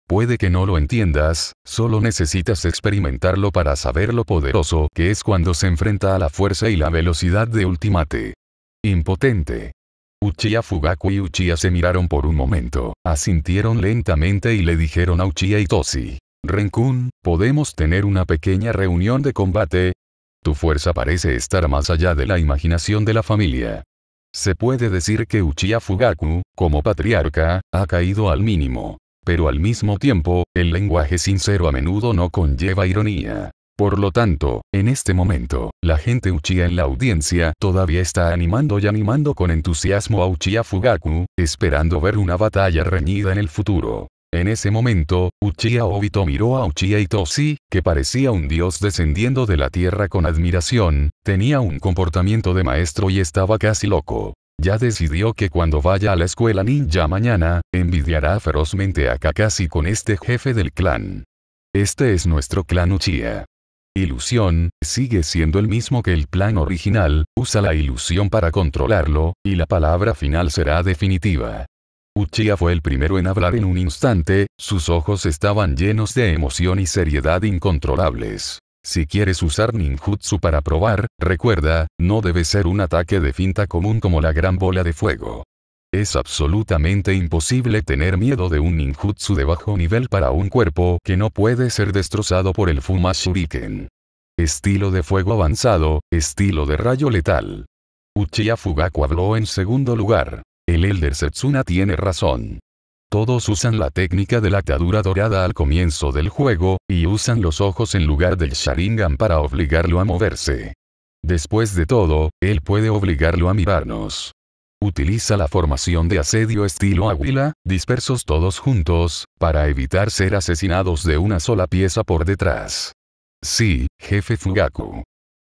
S1: Puede que no lo entiendas, solo necesitas experimentarlo para saber lo poderoso que es cuando se enfrenta a la fuerza y la velocidad de Ultimate. Impotente. Uchiha Fugaku y Uchiha se miraron por un momento, asintieron lentamente y le dijeron a Uchiha Itoshi. Renkun, ¿podemos tener una pequeña reunión de combate? Tu fuerza parece estar más allá de la imaginación de la familia. Se puede decir que Uchiha Fugaku, como patriarca, ha caído al mínimo pero al mismo tiempo, el lenguaje sincero a menudo no conlleva ironía. Por lo tanto, en este momento, la gente Uchiha en la audiencia todavía está animando y animando con entusiasmo a Uchiha Fugaku, esperando ver una batalla reñida en el futuro. En ese momento, Uchiha Obito miró a Uchiha Itoshi, que parecía un dios descendiendo de la tierra con admiración, tenía un comportamiento de maestro y estaba casi loco. Ya decidió que cuando vaya a la escuela ninja mañana, envidiará ferozmente a Kakashi con este jefe del clan. Este es nuestro clan Uchiha. Ilusión, sigue siendo el mismo que el plan original, usa la ilusión para controlarlo, y la palabra final será definitiva. Uchiha fue el primero en hablar en un instante, sus ojos estaban llenos de emoción y seriedad incontrolables. Si quieres usar ninjutsu para probar, recuerda, no debe ser un ataque de finta común como la gran bola de fuego. Es absolutamente imposible tener miedo de un ninjutsu de bajo nivel para un cuerpo que no puede ser destrozado por el Fuma Shuriken. Estilo de fuego avanzado, estilo de rayo letal. Uchiha Fugaku habló en segundo lugar. El Elder Setsuna tiene razón. Todos usan la técnica de la atadura dorada al comienzo del juego, y usan los ojos en lugar del Sharingan para obligarlo a moverse. Después de todo, él puede obligarlo a mirarnos. Utiliza la formación de asedio estilo águila, dispersos todos juntos, para evitar ser asesinados de una sola pieza por detrás. Sí, jefe Fugaku.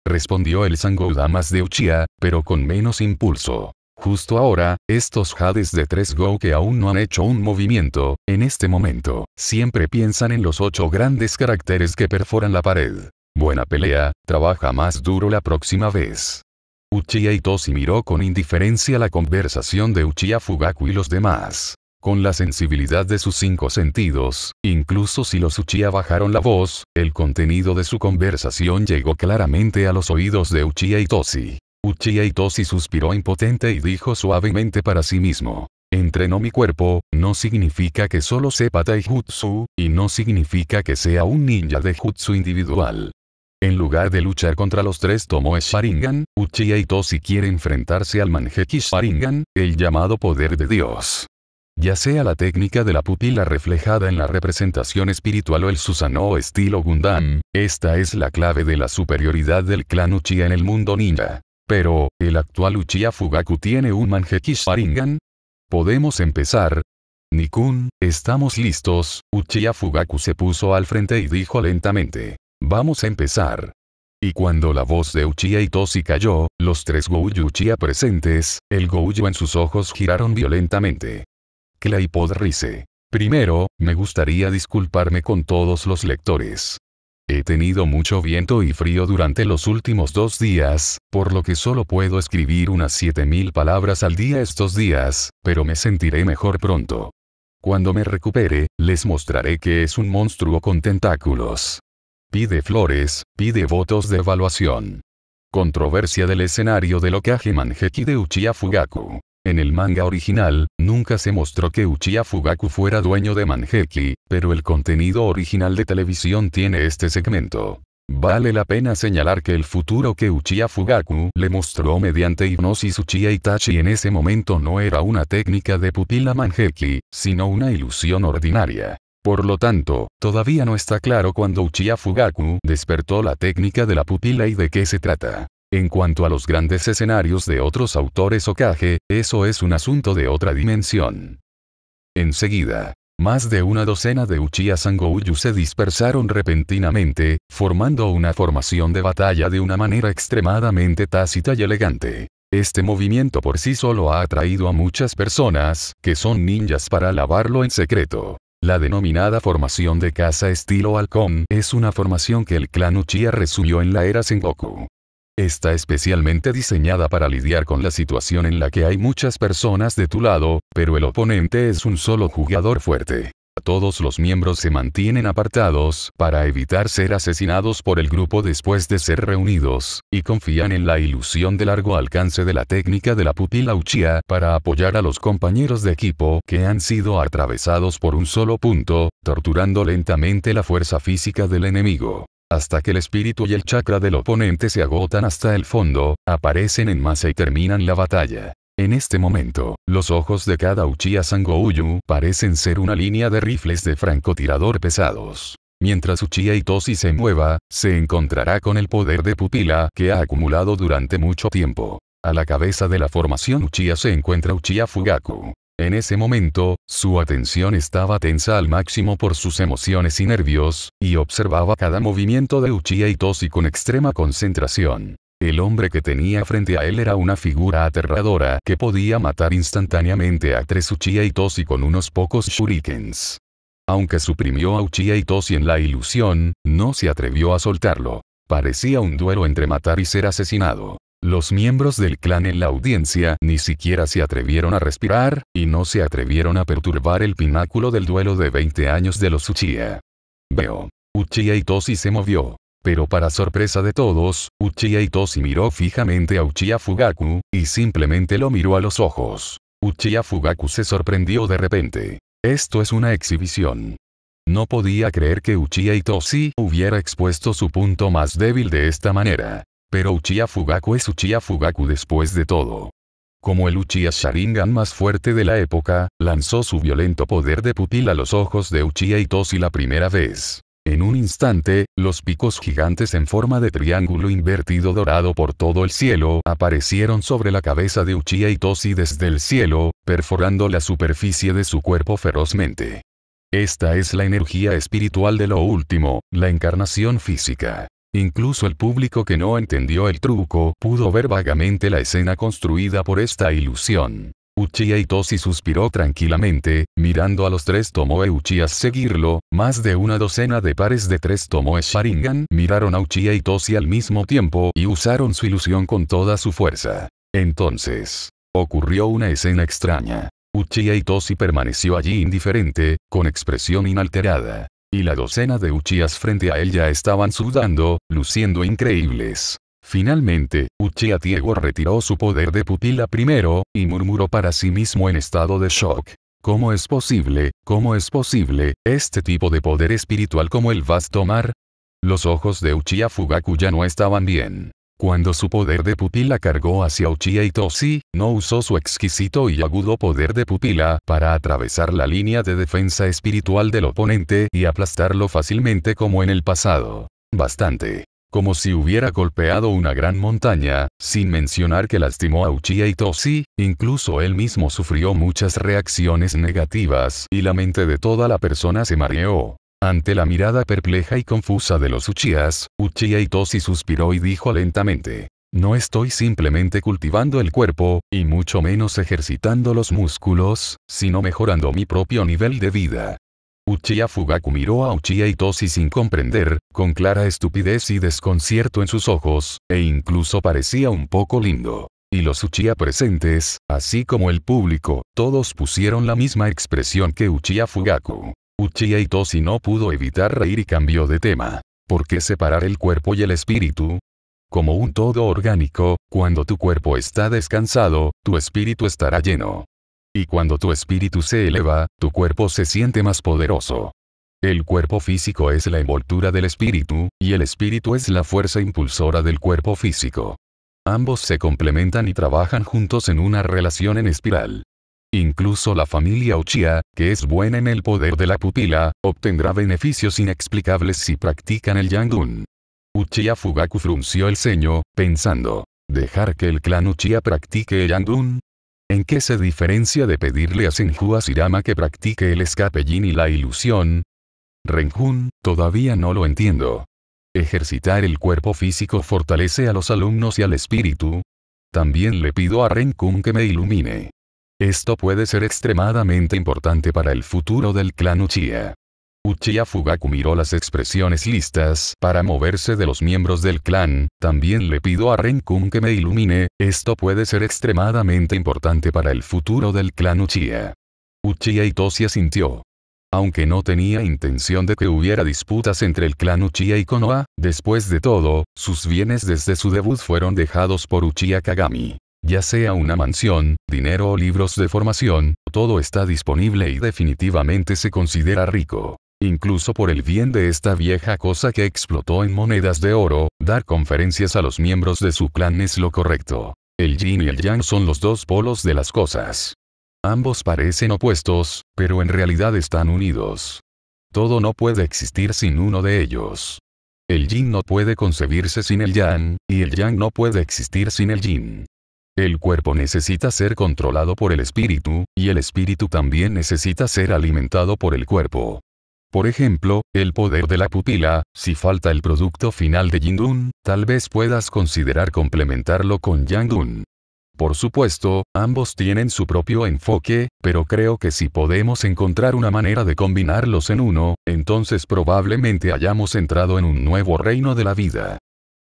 S1: Respondió el Udamas de Uchiha, pero con menos impulso. Justo ahora, estos Hades de 3 Go que aún no han hecho un movimiento, en este momento, siempre piensan en los ocho grandes caracteres que perforan la pared. Buena pelea, trabaja más duro la próxima vez. Uchiha Itoshi miró con indiferencia la conversación de Uchiha Fugaku y los demás. Con la sensibilidad de sus cinco sentidos, incluso si los Uchiha bajaron la voz, el contenido de su conversación llegó claramente a los oídos de Uchiha Itoshi. Uchiha Itoshi suspiró impotente y dijo suavemente para sí mismo. Entrenó mi cuerpo, no significa que solo sepa taijutsu, y no significa que sea un ninja de jutsu individual. En lugar de luchar contra los tres tomó Sharingan, Uchiha Itoshi quiere enfrentarse al Manjeki Sharingan, el llamado poder de Dios. Ya sea la técnica de la pupila reflejada en la representación espiritual o el Susanoo estilo Gundam, esta es la clave de la superioridad del clan Uchiha en el mundo ninja. Pero, ¿el actual Uchiha Fugaku tiene un Mangeki Sharingan? Podemos empezar. Nikun, estamos listos, Uchiha Fugaku se puso al frente y dijo lentamente. Vamos a empezar. Y cuando la voz de Uchiha Itoshi cayó, los tres Gouyu Uchiha presentes, el Gouyu en sus ojos giraron violentamente. Claypod Rice. Primero, me gustaría disculparme con todos los lectores. He tenido mucho viento y frío durante los últimos dos días, por lo que solo puedo escribir unas 7000 palabras al día estos días, pero me sentiré mejor pronto. Cuando me recupere, les mostraré que es un monstruo con tentáculos. Pide flores, pide votos de evaluación. Controversia del escenario de Hage manjeki de Uchiha Fugaku. En el manga original, nunca se mostró que Uchiha Fugaku fuera dueño de Manheki, pero el contenido original de televisión tiene este segmento. Vale la pena señalar que el futuro que Uchiha Fugaku le mostró mediante hipnosis Uchiha Itachi en ese momento no era una técnica de pupila Manheki, sino una ilusión ordinaria. Por lo tanto, todavía no está claro cuándo Uchiha Fugaku despertó la técnica de la pupila y de qué se trata. En cuanto a los grandes escenarios de otros autores o eso es un asunto de otra dimensión. Enseguida, más de una docena de Uchiha Sangouyu se dispersaron repentinamente, formando una formación de batalla de una manera extremadamente tácita y elegante. Este movimiento por sí solo ha atraído a muchas personas, que son ninjas para lavarlo en secreto. La denominada formación de caza estilo halcón es una formación que el clan Uchiha resumió en la era Sengoku. Está especialmente diseñada para lidiar con la situación en la que hay muchas personas de tu lado, pero el oponente es un solo jugador fuerte. Todos los miembros se mantienen apartados para evitar ser asesinados por el grupo después de ser reunidos, y confían en la ilusión de largo alcance de la técnica de la pupila Uchiha para apoyar a los compañeros de equipo que han sido atravesados por un solo punto, torturando lentamente la fuerza física del enemigo hasta que el espíritu y el chakra del oponente se agotan hasta el fondo, aparecen en masa y terminan la batalla. En este momento, los ojos de cada Uchiha Sangouyu parecen ser una línea de rifles de francotirador pesados. Mientras Uchiha Itoshi se mueva, se encontrará con el poder de pupila que ha acumulado durante mucho tiempo. A la cabeza de la formación Uchiha se encuentra Uchiha Fugaku. En ese momento, su atención estaba tensa al máximo por sus emociones y nervios, y observaba cada movimiento de Uchiha Itoshi con extrema concentración. El hombre que tenía frente a él era una figura aterradora que podía matar instantáneamente a tres Uchiha Itoshi con unos pocos shurikens. Aunque suprimió a Uchiha Itoshi en la ilusión, no se atrevió a soltarlo. Parecía un duelo entre matar y ser asesinado. Los miembros del clan en la audiencia ni siquiera se atrevieron a respirar, y no se atrevieron a perturbar el pináculo del duelo de 20 años de los Uchiha. Veo. Uchiha Itoshi se movió. Pero para sorpresa de todos, Uchiha Itoshi miró fijamente a Uchiha Fugaku, y simplemente lo miró a los ojos. Uchiha Fugaku se sorprendió de repente. Esto es una exhibición. No podía creer que Uchiha Itoshi hubiera expuesto su punto más débil de esta manera. Pero Uchiha Fugaku es Uchiha Fugaku después de todo. Como el Uchiha Sharingan más fuerte de la época, lanzó su violento poder de pupil a los ojos de Uchiha Itoshi la primera vez. En un instante, los picos gigantes en forma de triángulo invertido dorado por todo el cielo aparecieron sobre la cabeza de Uchiha Itoshi desde el cielo, perforando la superficie de su cuerpo ferozmente. Esta es la energía espiritual de lo último, la encarnación física. Incluso el público que no entendió el truco pudo ver vagamente la escena construida por esta ilusión. Uchiha Itoshi suspiró tranquilamente, mirando a los tres Tomoe Uchihas seguirlo, más de una docena de pares de tres Tomoe Sharingan miraron a Uchiha Itoshi al mismo tiempo y usaron su ilusión con toda su fuerza. Entonces, ocurrió una escena extraña. Uchiha Itoshi permaneció allí indiferente, con expresión inalterada y la docena de Uchiyas frente a él ya estaban sudando, luciendo increíbles. Finalmente, Uchiha Tiego retiró su poder de pupila primero, y murmuró para sí mismo en estado de shock. ¿Cómo es posible, cómo es posible, este tipo de poder espiritual como el vas tomar? Los ojos de Uchiha Fugaku ya no estaban bien. Cuando su poder de pupila cargó hacia Uchiha Itoshi, no usó su exquisito y agudo poder de pupila para atravesar la línea de defensa espiritual del oponente y aplastarlo fácilmente como en el pasado. Bastante. Como si hubiera golpeado una gran montaña, sin mencionar que lastimó a Uchiha Itoshi, incluso él mismo sufrió muchas reacciones negativas y la mente de toda la persona se mareó. Ante la mirada perpleja y confusa de los Uchiyas, Uchiha Itoshi suspiró y dijo lentamente. No estoy simplemente cultivando el cuerpo, y mucho menos ejercitando los músculos, sino mejorando mi propio nivel de vida. Uchiha Fugaku miró a Uchiha Itoshi sin comprender, con clara estupidez y desconcierto en sus ojos, e incluso parecía un poco lindo. Y los Uchiha presentes, así como el público, todos pusieron la misma expresión que Uchiha Fugaku. Uchiha Itoshi no pudo evitar reír y cambió de tema. ¿Por qué separar el cuerpo y el espíritu? Como un todo orgánico, cuando tu cuerpo está descansado, tu espíritu estará lleno. Y cuando tu espíritu se eleva, tu cuerpo se siente más poderoso. El cuerpo físico es la envoltura del espíritu, y el espíritu es la fuerza impulsora del cuerpo físico. Ambos se complementan y trabajan juntos en una relación en espiral. Incluso la familia Uchiha, que es buena en el poder de la pupila, obtendrá beneficios inexplicables si practican el Yangun. Uchiha Fugaku frunció el ceño, pensando, ¿dejar que el clan Uchiha practique el Yangun? ¿En qué se diferencia de pedirle a Senju Asirama que practique el escapellín y la ilusión? Renjun, todavía no lo entiendo. Ejercitar el cuerpo físico fortalece a los alumnos y al espíritu. También le pido a Renkun que me ilumine. Esto puede ser extremadamente importante para el futuro del clan Uchiha. Uchiha Fugaku miró las expresiones listas para moverse de los miembros del clan, también le pido a Renkun que me ilumine, esto puede ser extremadamente importante para el futuro del clan Uchiha. Uchiha Itoshi asintió. Aunque no tenía intención de que hubiera disputas entre el clan Uchiha y Konoha, después de todo, sus bienes desde su debut fueron dejados por Uchiha Kagami ya sea una mansión, dinero o libros de formación, todo está disponible y definitivamente se considera rico. Incluso por el bien de esta vieja cosa que explotó en monedas de oro, dar conferencias a los miembros de su clan es lo correcto. El yin y el yang son los dos polos de las cosas. Ambos parecen opuestos, pero en realidad están unidos. Todo no puede existir sin uno de ellos. El yin no puede concebirse sin el yang, y el yang no puede existir sin el yin. El cuerpo necesita ser controlado por el espíritu, y el espíritu también necesita ser alimentado por el cuerpo. Por ejemplo, el poder de la pupila, si falta el producto final de Yindun, tal vez puedas considerar complementarlo con Yang-Dun. Por supuesto, ambos tienen su propio enfoque, pero creo que si podemos encontrar una manera de combinarlos en uno, entonces probablemente hayamos entrado en un nuevo reino de la vida.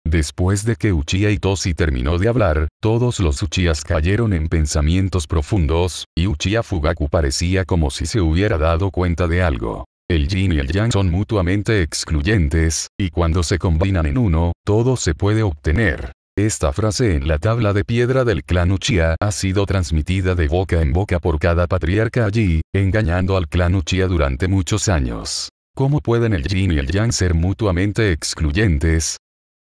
S1: Después de que Uchiha Tosi terminó de hablar, todos los Uchihas cayeron en pensamientos profundos, y Uchiha Fugaku parecía como si se hubiera dado cuenta de algo. El Jin y el yang son mutuamente excluyentes, y cuando se combinan en uno, todo se puede obtener. Esta frase en la tabla de piedra del clan Uchiha ha sido transmitida de boca en boca por cada patriarca allí, engañando al clan Uchiha durante muchos años. ¿Cómo pueden el Jin y el yang ser mutuamente excluyentes,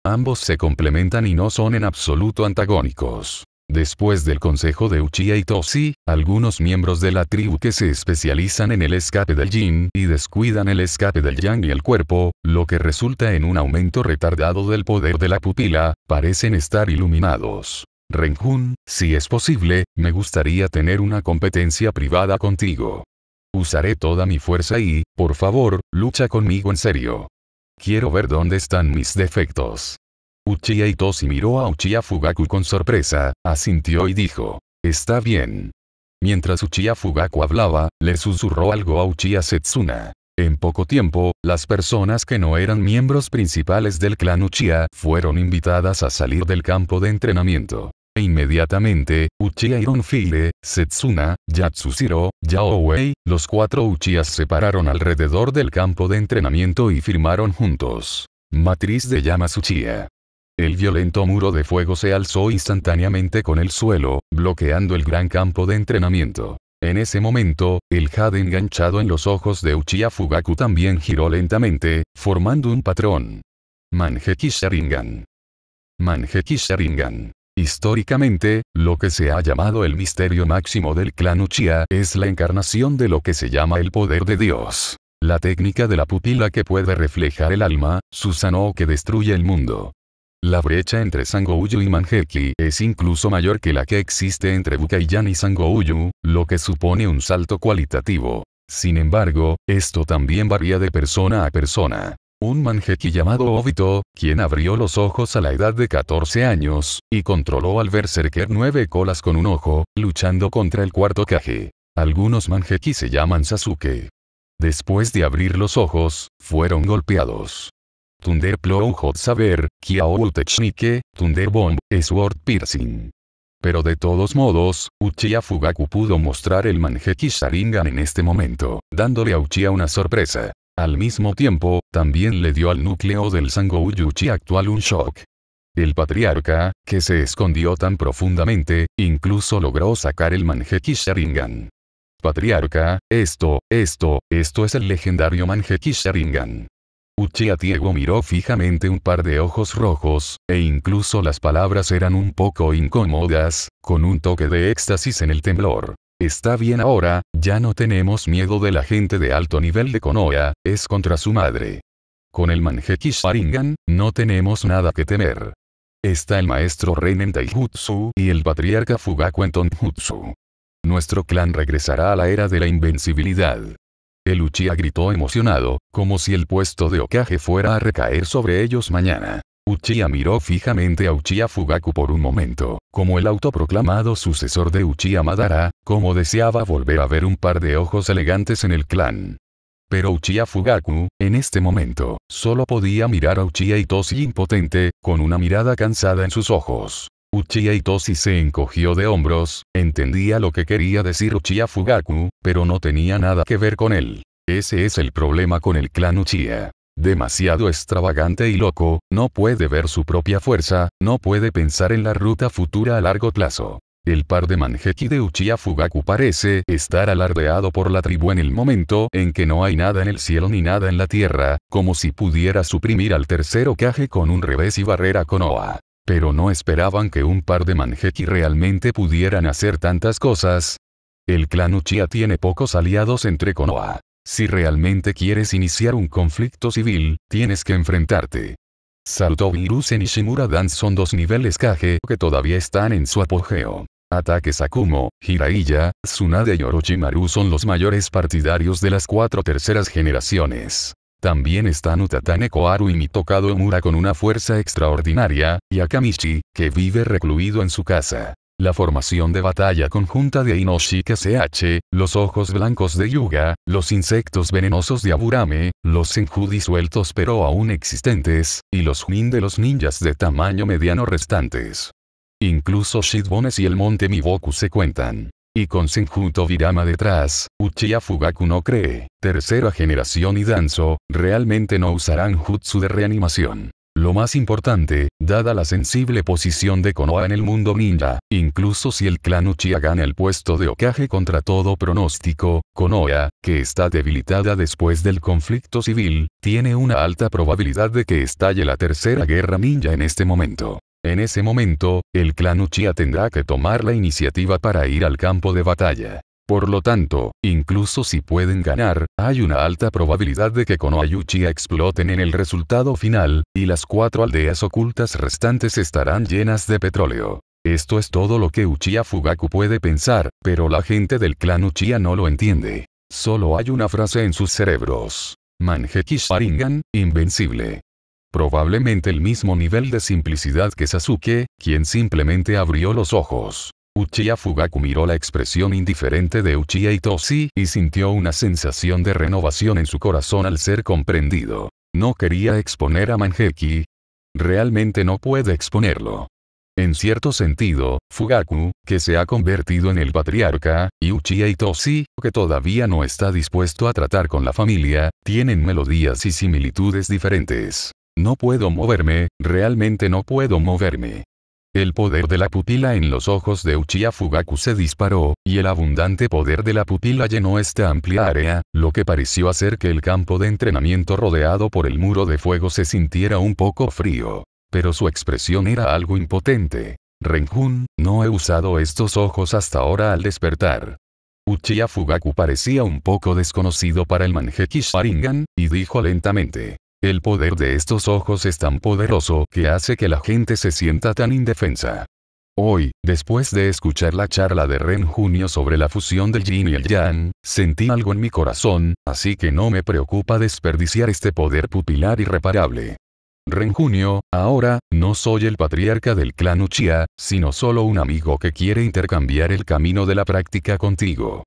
S1: Ambos se complementan y no son en absoluto antagónicos. Después del consejo de Uchiha Toshi, algunos miembros de la tribu que se especializan en el escape del yin y descuidan el escape del yang y el cuerpo, lo que resulta en un aumento retardado del poder de la pupila, parecen estar iluminados. Renjun, si es posible, me gustaría tener una competencia privada contigo. Usaré toda mi fuerza y, por favor, lucha conmigo en serio. Quiero ver dónde están mis defectos. Uchiha Itoshi miró a Uchiha Fugaku con sorpresa, asintió y dijo, está bien. Mientras Uchiha Fugaku hablaba, le susurró algo a Uchiha Setsuna. En poco tiempo, las personas que no eran miembros principales del clan Uchiha fueron invitadas a salir del campo de entrenamiento. E inmediatamente, Uchiha Ironfile, Setsuna, Yatsushiro, Wei, los cuatro Uchihas se pararon alrededor del campo de entrenamiento y firmaron juntos. Matriz de llamas Uchiha. El violento muro de fuego se alzó instantáneamente con el suelo, bloqueando el gran campo de entrenamiento. En ese momento, el jade enganchado en los ojos de Uchiha Fugaku también giró lentamente, formando un patrón. Manjeki Sharingan. Manjeki Sharingan. Históricamente, lo que se ha llamado el misterio máximo del clan Uchiha es la encarnación de lo que se llama el poder de Dios. La técnica de la pupila que puede reflejar el alma, Susanoo que destruye el mundo. La brecha entre Sangouyu y Manjeki es incluso mayor que la que existe entre Bukaiyan y Sangouyu, lo que supone un salto cualitativo. Sin embargo, esto también varía de persona a persona un manjequi llamado Obito, quien abrió los ojos a la edad de 14 años, y controló al Berserker nueve colas con un ojo, luchando contra el cuarto Kage. Algunos manjeki se llaman Sasuke. Después de abrir los ojos, fueron golpeados. Thunder Plow Hot Saber, Kiao Utechnike, Thunder Bomb, Sword Piercing. Pero de todos modos, Uchiha Fugaku pudo mostrar el Manjeki Sharingan en este momento, dándole a Uchiha una sorpresa. Al mismo tiempo, también le dio al núcleo del Sango Uyuchi actual un shock. El patriarca, que se escondió tan profundamente, incluso logró sacar el Manjeki Sharingan. Patriarca, esto, esto, esto es el legendario Manjeki Sharingan. Uchiha Diego miró fijamente un par de ojos rojos, e incluso las palabras eran un poco incómodas, con un toque de éxtasis en el temblor. Está bien ahora, ya no tenemos miedo de la gente de alto nivel de Konoha, es contra su madre. Con el Manjeki Sharingan, no tenemos nada que temer. Está el maestro rey en Taijutsu y el patriarca Fugaku en Tonjutsu. Nuestro clan regresará a la era de la invencibilidad. El Uchiha gritó emocionado, como si el puesto de Okage fuera a recaer sobre ellos mañana. Uchiha miró fijamente a Uchiha Fugaku por un momento, como el autoproclamado sucesor de Uchiha Madara, como deseaba volver a ver un par de ojos elegantes en el clan. Pero Uchiha Fugaku, en este momento, solo podía mirar a Uchiha Itoshi impotente, con una mirada cansada en sus ojos. Uchiha Itoshi se encogió de hombros, entendía lo que quería decir Uchiha Fugaku, pero no tenía nada que ver con él. Ese es el problema con el clan Uchiha demasiado extravagante y loco, no puede ver su propia fuerza, no puede pensar en la ruta futura a largo plazo. El par de Manjeki de Uchiha Fugaku parece estar alardeado por la tribu en el momento en que no hay nada en el cielo ni nada en la tierra, como si pudiera suprimir al tercer caje con un revés y barrera con Pero no esperaban que un par de Manjeki realmente pudieran hacer tantas cosas. El clan Uchiha tiene pocos aliados entre Konoha. Si realmente quieres iniciar un conflicto civil, tienes que enfrentarte. Salto virus y Shimura Dan son dos niveles Kage que todavía están en su apogeo. Ataques Akumo, Hiraiya, Tsunade y Orochimaru son los mayores partidarios de las cuatro terceras generaciones. También están Utatane Koharu y Mitokado Mura con una fuerza extraordinaria, y Akamichi, que vive recluido en su casa la formación de batalla conjunta de Inoshika CH, los ojos blancos de Yuga, los insectos venenosos de Aburame, los Senju disueltos pero aún existentes, y los Junin de los ninjas de tamaño mediano restantes. Incluso Shidbones y el monte Miboku se cuentan. Y con Senjuto Virama detrás, Uchiha Fugaku no cree, tercera generación y Danzo, realmente no usarán jutsu de reanimación. Lo más importante, dada la sensible posición de Konoha en el mundo ninja, incluso si el clan Uchiha gana el puesto de Okage contra todo pronóstico, Konoha, que está debilitada después del conflicto civil, tiene una alta probabilidad de que estalle la tercera guerra ninja en este momento. En ese momento, el clan Uchiha tendrá que tomar la iniciativa para ir al campo de batalla. Por lo tanto, incluso si pueden ganar, hay una alta probabilidad de que Konoha y exploten en el resultado final, y las cuatro aldeas ocultas restantes estarán llenas de petróleo. Esto es todo lo que Uchiha Fugaku puede pensar, pero la gente del clan Uchiha no lo entiende. Solo hay una frase en sus cerebros. Manheki Sharingan, invencible. Probablemente el mismo nivel de simplicidad que Sasuke, quien simplemente abrió los ojos. Uchiha Fugaku miró la expresión indiferente de Uchiha Itoshi y sintió una sensación de renovación en su corazón al ser comprendido. No quería exponer a Manjeki. Realmente no puede exponerlo. En cierto sentido, Fugaku, que se ha convertido en el patriarca, y Uchiha Itoshi, que todavía no está dispuesto a tratar con la familia, tienen melodías y similitudes diferentes. No puedo moverme, realmente no puedo moverme. El poder de la pupila en los ojos de Uchiha Fugaku se disparó, y el abundante poder de la pupila llenó esta amplia área, lo que pareció hacer que el campo de entrenamiento rodeado por el muro de fuego se sintiera un poco frío. Pero su expresión era algo impotente. Renjun, no he usado estos ojos hasta ahora al despertar. Uchiha Fugaku parecía un poco desconocido para el Manjeki Sharingan, y dijo lentamente. El poder de estos ojos es tan poderoso que hace que la gente se sienta tan indefensa. Hoy, después de escuchar la charla de Ren Junio sobre la fusión del yin y el yang, sentí algo en mi corazón, así que no me preocupa desperdiciar este poder pupilar irreparable. Ren Junio, ahora, no soy el patriarca del clan Uchiha, sino solo un amigo que quiere intercambiar el camino de la práctica contigo.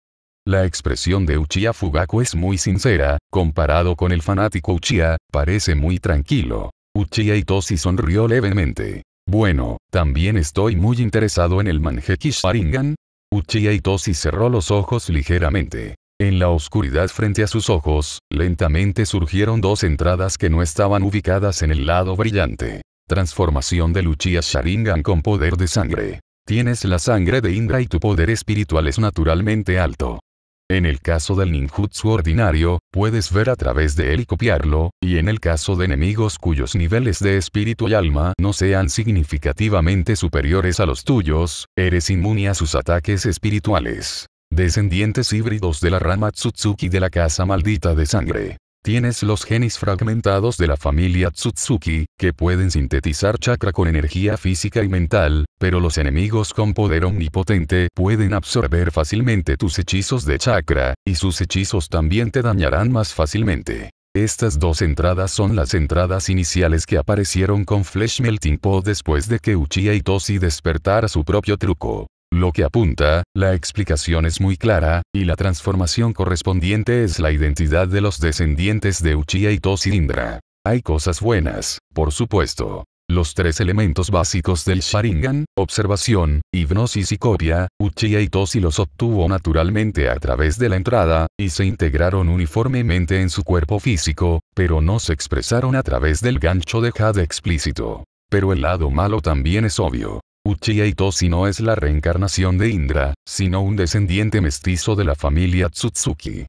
S1: La expresión de Uchiha Fugaku es muy sincera, comparado con el fanático Uchiha, parece muy tranquilo. Uchiha Itoshi sonrió levemente. Bueno, también estoy muy interesado en el Mangeki Sharingan. Uchiha Itoshi cerró los ojos ligeramente. En la oscuridad frente a sus ojos, lentamente surgieron dos entradas que no estaban ubicadas en el lado brillante. Transformación del Uchiha Sharingan con poder de sangre. Tienes la sangre de Indra y tu poder espiritual es naturalmente alto. En el caso del ninjutsu ordinario, puedes ver a través de él y copiarlo, y en el caso de enemigos cuyos niveles de espíritu y alma no sean significativamente superiores a los tuyos, eres inmune a sus ataques espirituales. Descendientes híbridos de la rama Tsutsuki de la casa maldita de sangre. Tienes los genes fragmentados de la familia Tsutsuki, que pueden sintetizar chakra con energía física y mental, pero los enemigos con poder omnipotente pueden absorber fácilmente tus hechizos de chakra, y sus hechizos también te dañarán más fácilmente. Estas dos entradas son las entradas iniciales que aparecieron con Flesh Melting Pot después de que Uchiha Itoshi despertara su propio truco. Lo que apunta, la explicación es muy clara, y la transformación correspondiente es la identidad de los descendientes de Uchiha y Indra. Hay cosas buenas, por supuesto. Los tres elementos básicos del Sharingan, observación, hipnosis y copia, Uchiha Toshi los obtuvo naturalmente a través de la entrada, y se integraron uniformemente en su cuerpo físico, pero no se expresaron a través del gancho de Jade explícito. Pero el lado malo también es obvio. Uchiha Itoshi no es la reencarnación de Indra, sino un descendiente mestizo de la familia Tsutsuki.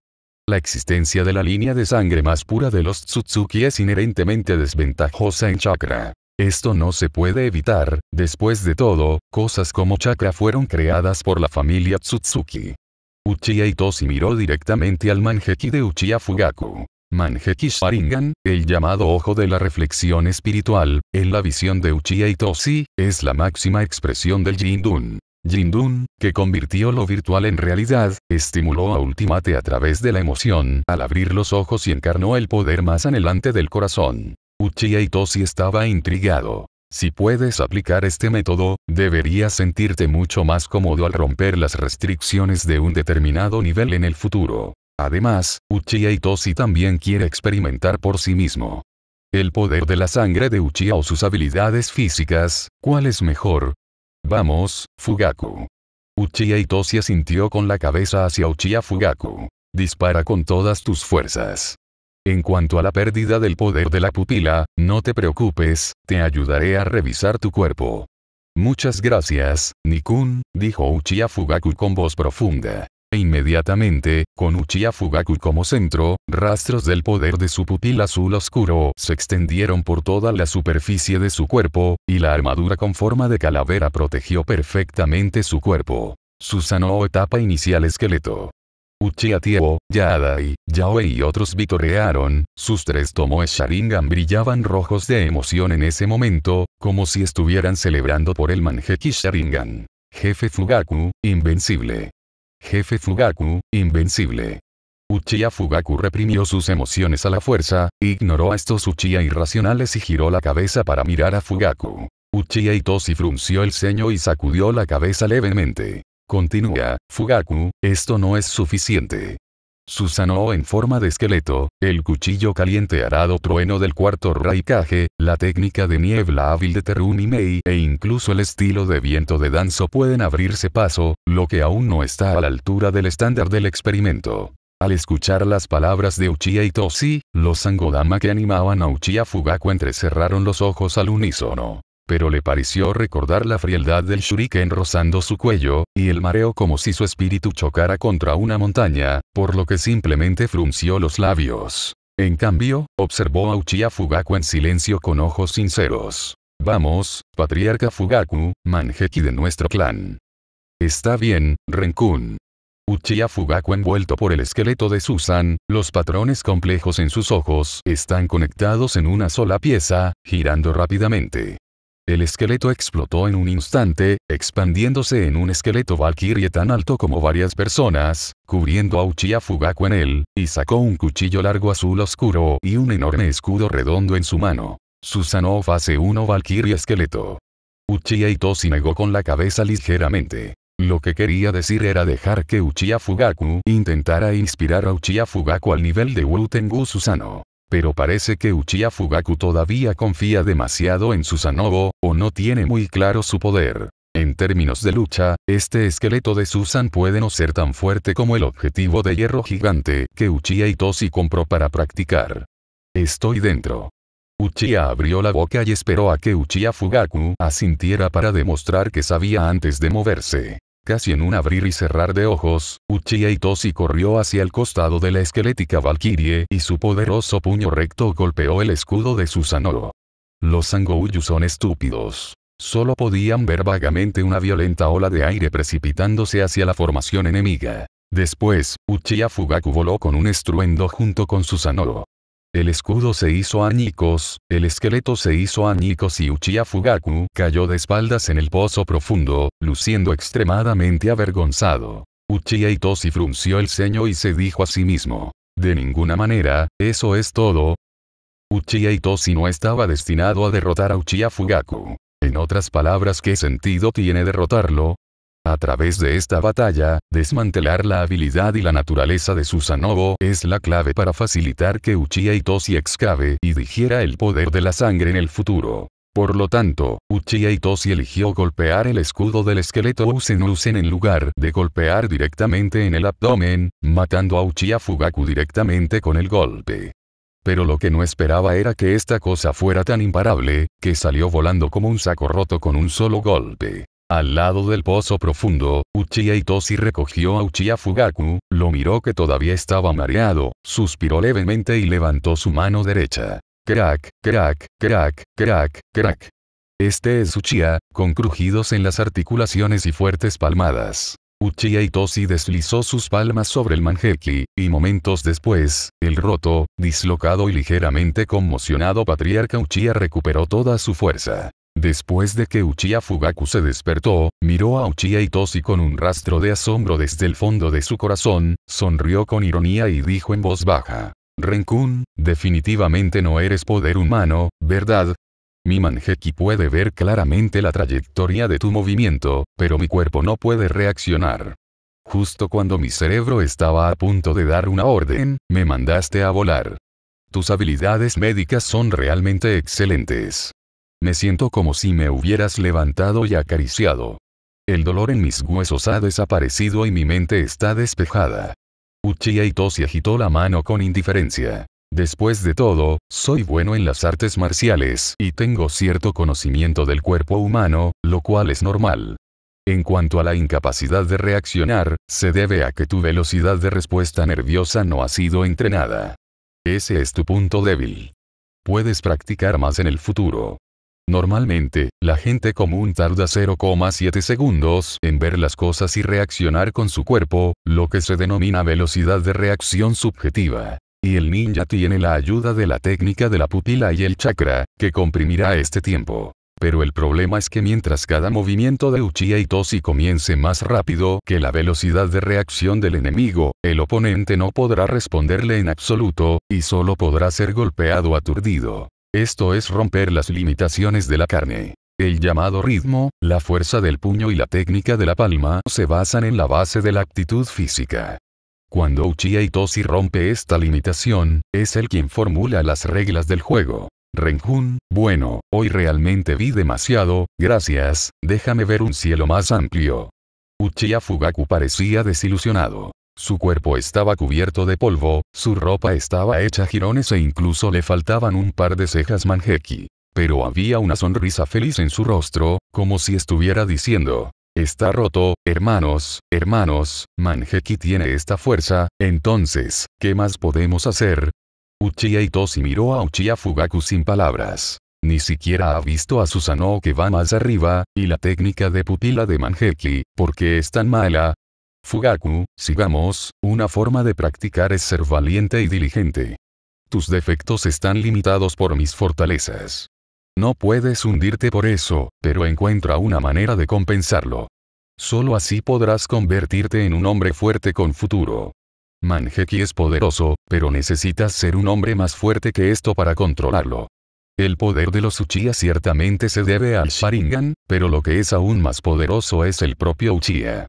S1: La existencia de la línea de sangre más pura de los Tsutsuki es inherentemente desventajosa en chakra. Esto no se puede evitar, después de todo, cosas como chakra fueron creadas por la familia Tsutsuki. Uchiha Itoshi miró directamente al manjeki de Uchiha Fugaku. Mangeki el llamado ojo de la reflexión espiritual, en la visión de Uchiha Itoshi, es la máxima expresión del Jindun. Jindun, que convirtió lo virtual en realidad, estimuló a Ultimate a través de la emoción al abrir los ojos y encarnó el poder más anhelante del corazón. Uchiha Itoshi estaba intrigado. Si puedes aplicar este método, deberías sentirte mucho más cómodo al romper las restricciones de un determinado nivel en el futuro. Además, Uchiha Itoshi también quiere experimentar por sí mismo. El poder de la sangre de Uchiha o sus habilidades físicas, ¿cuál es mejor? Vamos, Fugaku. Uchiha Itoshi asintió con la cabeza hacia Uchiha Fugaku. Dispara con todas tus fuerzas. En cuanto a la pérdida del poder de la pupila, no te preocupes, te ayudaré a revisar tu cuerpo. Muchas gracias, Nikun, dijo Uchiha Fugaku con voz profunda e inmediatamente, con Uchiha Fugaku como centro, rastros del poder de su pupil azul oscuro se extendieron por toda la superficie de su cuerpo, y la armadura con forma de calavera protegió perfectamente su cuerpo. Susanoo etapa inicial esqueleto. Uchiha Yada Yadai, Yaoe y otros vitorearon, sus tres tomoes Sharingan brillaban rojos de emoción en ese momento, como si estuvieran celebrando por el Manjeki Sharingan. Jefe Fugaku, invencible. Jefe Fugaku, invencible. Uchiha Fugaku reprimió sus emociones a la fuerza, ignoró a estos Uchiha irracionales y giró la cabeza para mirar a Fugaku. Uchiha Itoshi frunció el ceño y sacudió la cabeza levemente. Continúa, Fugaku, esto no es suficiente. Susanoo en forma de esqueleto, el cuchillo caliente arado trueno del cuarto raikage, la técnica de niebla hábil de Terunimei Mei e incluso el estilo de viento de Danzo pueden abrirse paso, lo que aún no está a la altura del estándar del experimento. Al escuchar las palabras de Uchiha y Toshi, los Sangodama que animaban a Uchiha Fugaku entrecerraron los ojos al unísono pero le pareció recordar la frialdad del shuriken rozando su cuello, y el mareo como si su espíritu chocara contra una montaña, por lo que simplemente frunció los labios. En cambio, observó a Uchiha Fugaku en silencio con ojos sinceros. Vamos, patriarca Fugaku, manjeki de nuestro clan. Está bien, Renkun. Uchiha Fugaku envuelto por el esqueleto de Susan, los patrones complejos en sus ojos están conectados en una sola pieza, girando rápidamente. El esqueleto explotó en un instante, expandiéndose en un esqueleto Valkyrie tan alto como varias personas, cubriendo a Uchiha Fugaku en él, y sacó un cuchillo largo azul oscuro y un enorme escudo redondo en su mano. Susanoo Fase 1 Valkyrie Esqueleto. Uchiha Itoshi negó con la cabeza ligeramente. Lo que quería decir era dejar que Uchiha Fugaku intentara inspirar a Uchiha Fugaku al nivel de Wu Susanoo. Pero parece que Uchiha Fugaku todavía confía demasiado en Susanoo, o no tiene muy claro su poder. En términos de lucha, este esqueleto de Susan puede no ser tan fuerte como el objetivo de hierro gigante que Uchiha Itoshi compró para practicar. Estoy dentro. Uchiha abrió la boca y esperó a que Uchiha Fugaku asintiera para demostrar que sabía antes de moverse. Casi en un abrir y cerrar de ojos, Uchiha Itoshi corrió hacia el costado de la esquelética Valkyrie y su poderoso puño recto golpeó el escudo de Susanoo. Los Sangouyu son estúpidos. Solo podían ver vagamente una violenta ola de aire precipitándose hacia la formación enemiga. Después, Uchiha Fugaku voló con un estruendo junto con Susanoo. El escudo se hizo añicos, el esqueleto se hizo añicos y Uchiha Fugaku cayó de espaldas en el pozo profundo, luciendo extremadamente avergonzado. Uchiha Itoshi frunció el ceño y se dijo a sí mismo. De ninguna manera, eso es todo. Uchiha Itoshi no estaba destinado a derrotar a Uchiha Fugaku. En otras palabras, ¿qué sentido tiene derrotarlo? A través de esta batalla, desmantelar la habilidad y la naturaleza de Susanobo es la clave para facilitar que Uchiha Itoshi excave y digiera el poder de la sangre en el futuro. Por lo tanto, Uchiha Itoshi eligió golpear el escudo del esqueleto Usen Usen en lugar de golpear directamente en el abdomen, matando a Uchiha Fugaku directamente con el golpe. Pero lo que no esperaba era que esta cosa fuera tan imparable, que salió volando como un saco roto con un solo golpe. Al lado del pozo profundo, Uchiha Itoshi recogió a Uchiha Fugaku, lo miró que todavía estaba mareado, suspiró levemente y levantó su mano derecha. Crack, crack, crack, crack, crack. Este es Uchiha, con crujidos en las articulaciones y fuertes palmadas. Uchiha Itoshi deslizó sus palmas sobre el manjeki, y momentos después, el roto, dislocado y ligeramente conmocionado patriarca Uchiha recuperó toda su fuerza. Después de que Uchiha Fugaku se despertó, miró a Uchiha Itoshi con un rastro de asombro desde el fondo de su corazón, sonrió con ironía y dijo en voz baja. Renkun, definitivamente no eres poder humano, ¿verdad? Mi manjeki puede ver claramente la trayectoria de tu movimiento, pero mi cuerpo no puede reaccionar. Justo cuando mi cerebro estaba a punto de dar una orden, me mandaste a volar. Tus habilidades médicas son realmente excelentes. Me siento como si me hubieras levantado y acariciado. El dolor en mis huesos ha desaparecido y mi mente está despejada. Uchiha Itoshi agitó la mano con indiferencia. Después de todo, soy bueno en las artes marciales y tengo cierto conocimiento del cuerpo humano, lo cual es normal. En cuanto a la incapacidad de reaccionar, se debe a que tu velocidad de respuesta nerviosa no ha sido entrenada. Ese es tu punto débil. Puedes practicar más en el futuro. Normalmente, la gente común tarda 0,7 segundos en ver las cosas y reaccionar con su cuerpo, lo que se denomina velocidad de reacción subjetiva. Y el ninja tiene la ayuda de la técnica de la pupila y el chakra, que comprimirá este tiempo. Pero el problema es que mientras cada movimiento de Uchiha y comience más rápido que la velocidad de reacción del enemigo, el oponente no podrá responderle en absoluto, y solo podrá ser golpeado aturdido. Esto es romper las limitaciones de la carne. El llamado ritmo, la fuerza del puño y la técnica de la palma se basan en la base de la actitud física. Cuando Uchiha Itoshi rompe esta limitación, es él quien formula las reglas del juego. Renjun, bueno, hoy realmente vi demasiado, gracias, déjame ver un cielo más amplio. Uchiha Fugaku parecía desilusionado. Su cuerpo estaba cubierto de polvo, su ropa estaba hecha jirones e incluso le faltaban un par de cejas manjeki. Pero había una sonrisa feliz en su rostro, como si estuviera diciendo, Está roto, hermanos, hermanos, Manjeki tiene esta fuerza, entonces, ¿qué más podemos hacer? Uchiha Itoshi miró a Uchiha Fugaku sin palabras. Ni siquiera ha visto a Susanoo que va más arriba, y la técnica de pupila de Manjeki, porque es tan mala, Fugaku, sigamos, una forma de practicar es ser valiente y diligente. Tus defectos están limitados por mis fortalezas. No puedes hundirte por eso, pero encuentra una manera de compensarlo. Solo así podrás convertirte en un hombre fuerte con futuro. Manjeki es poderoso, pero necesitas ser un hombre más fuerte que esto para controlarlo. El poder de los Uchiha ciertamente se debe al Sharingan, pero lo que es aún más poderoso es el propio Uchiha.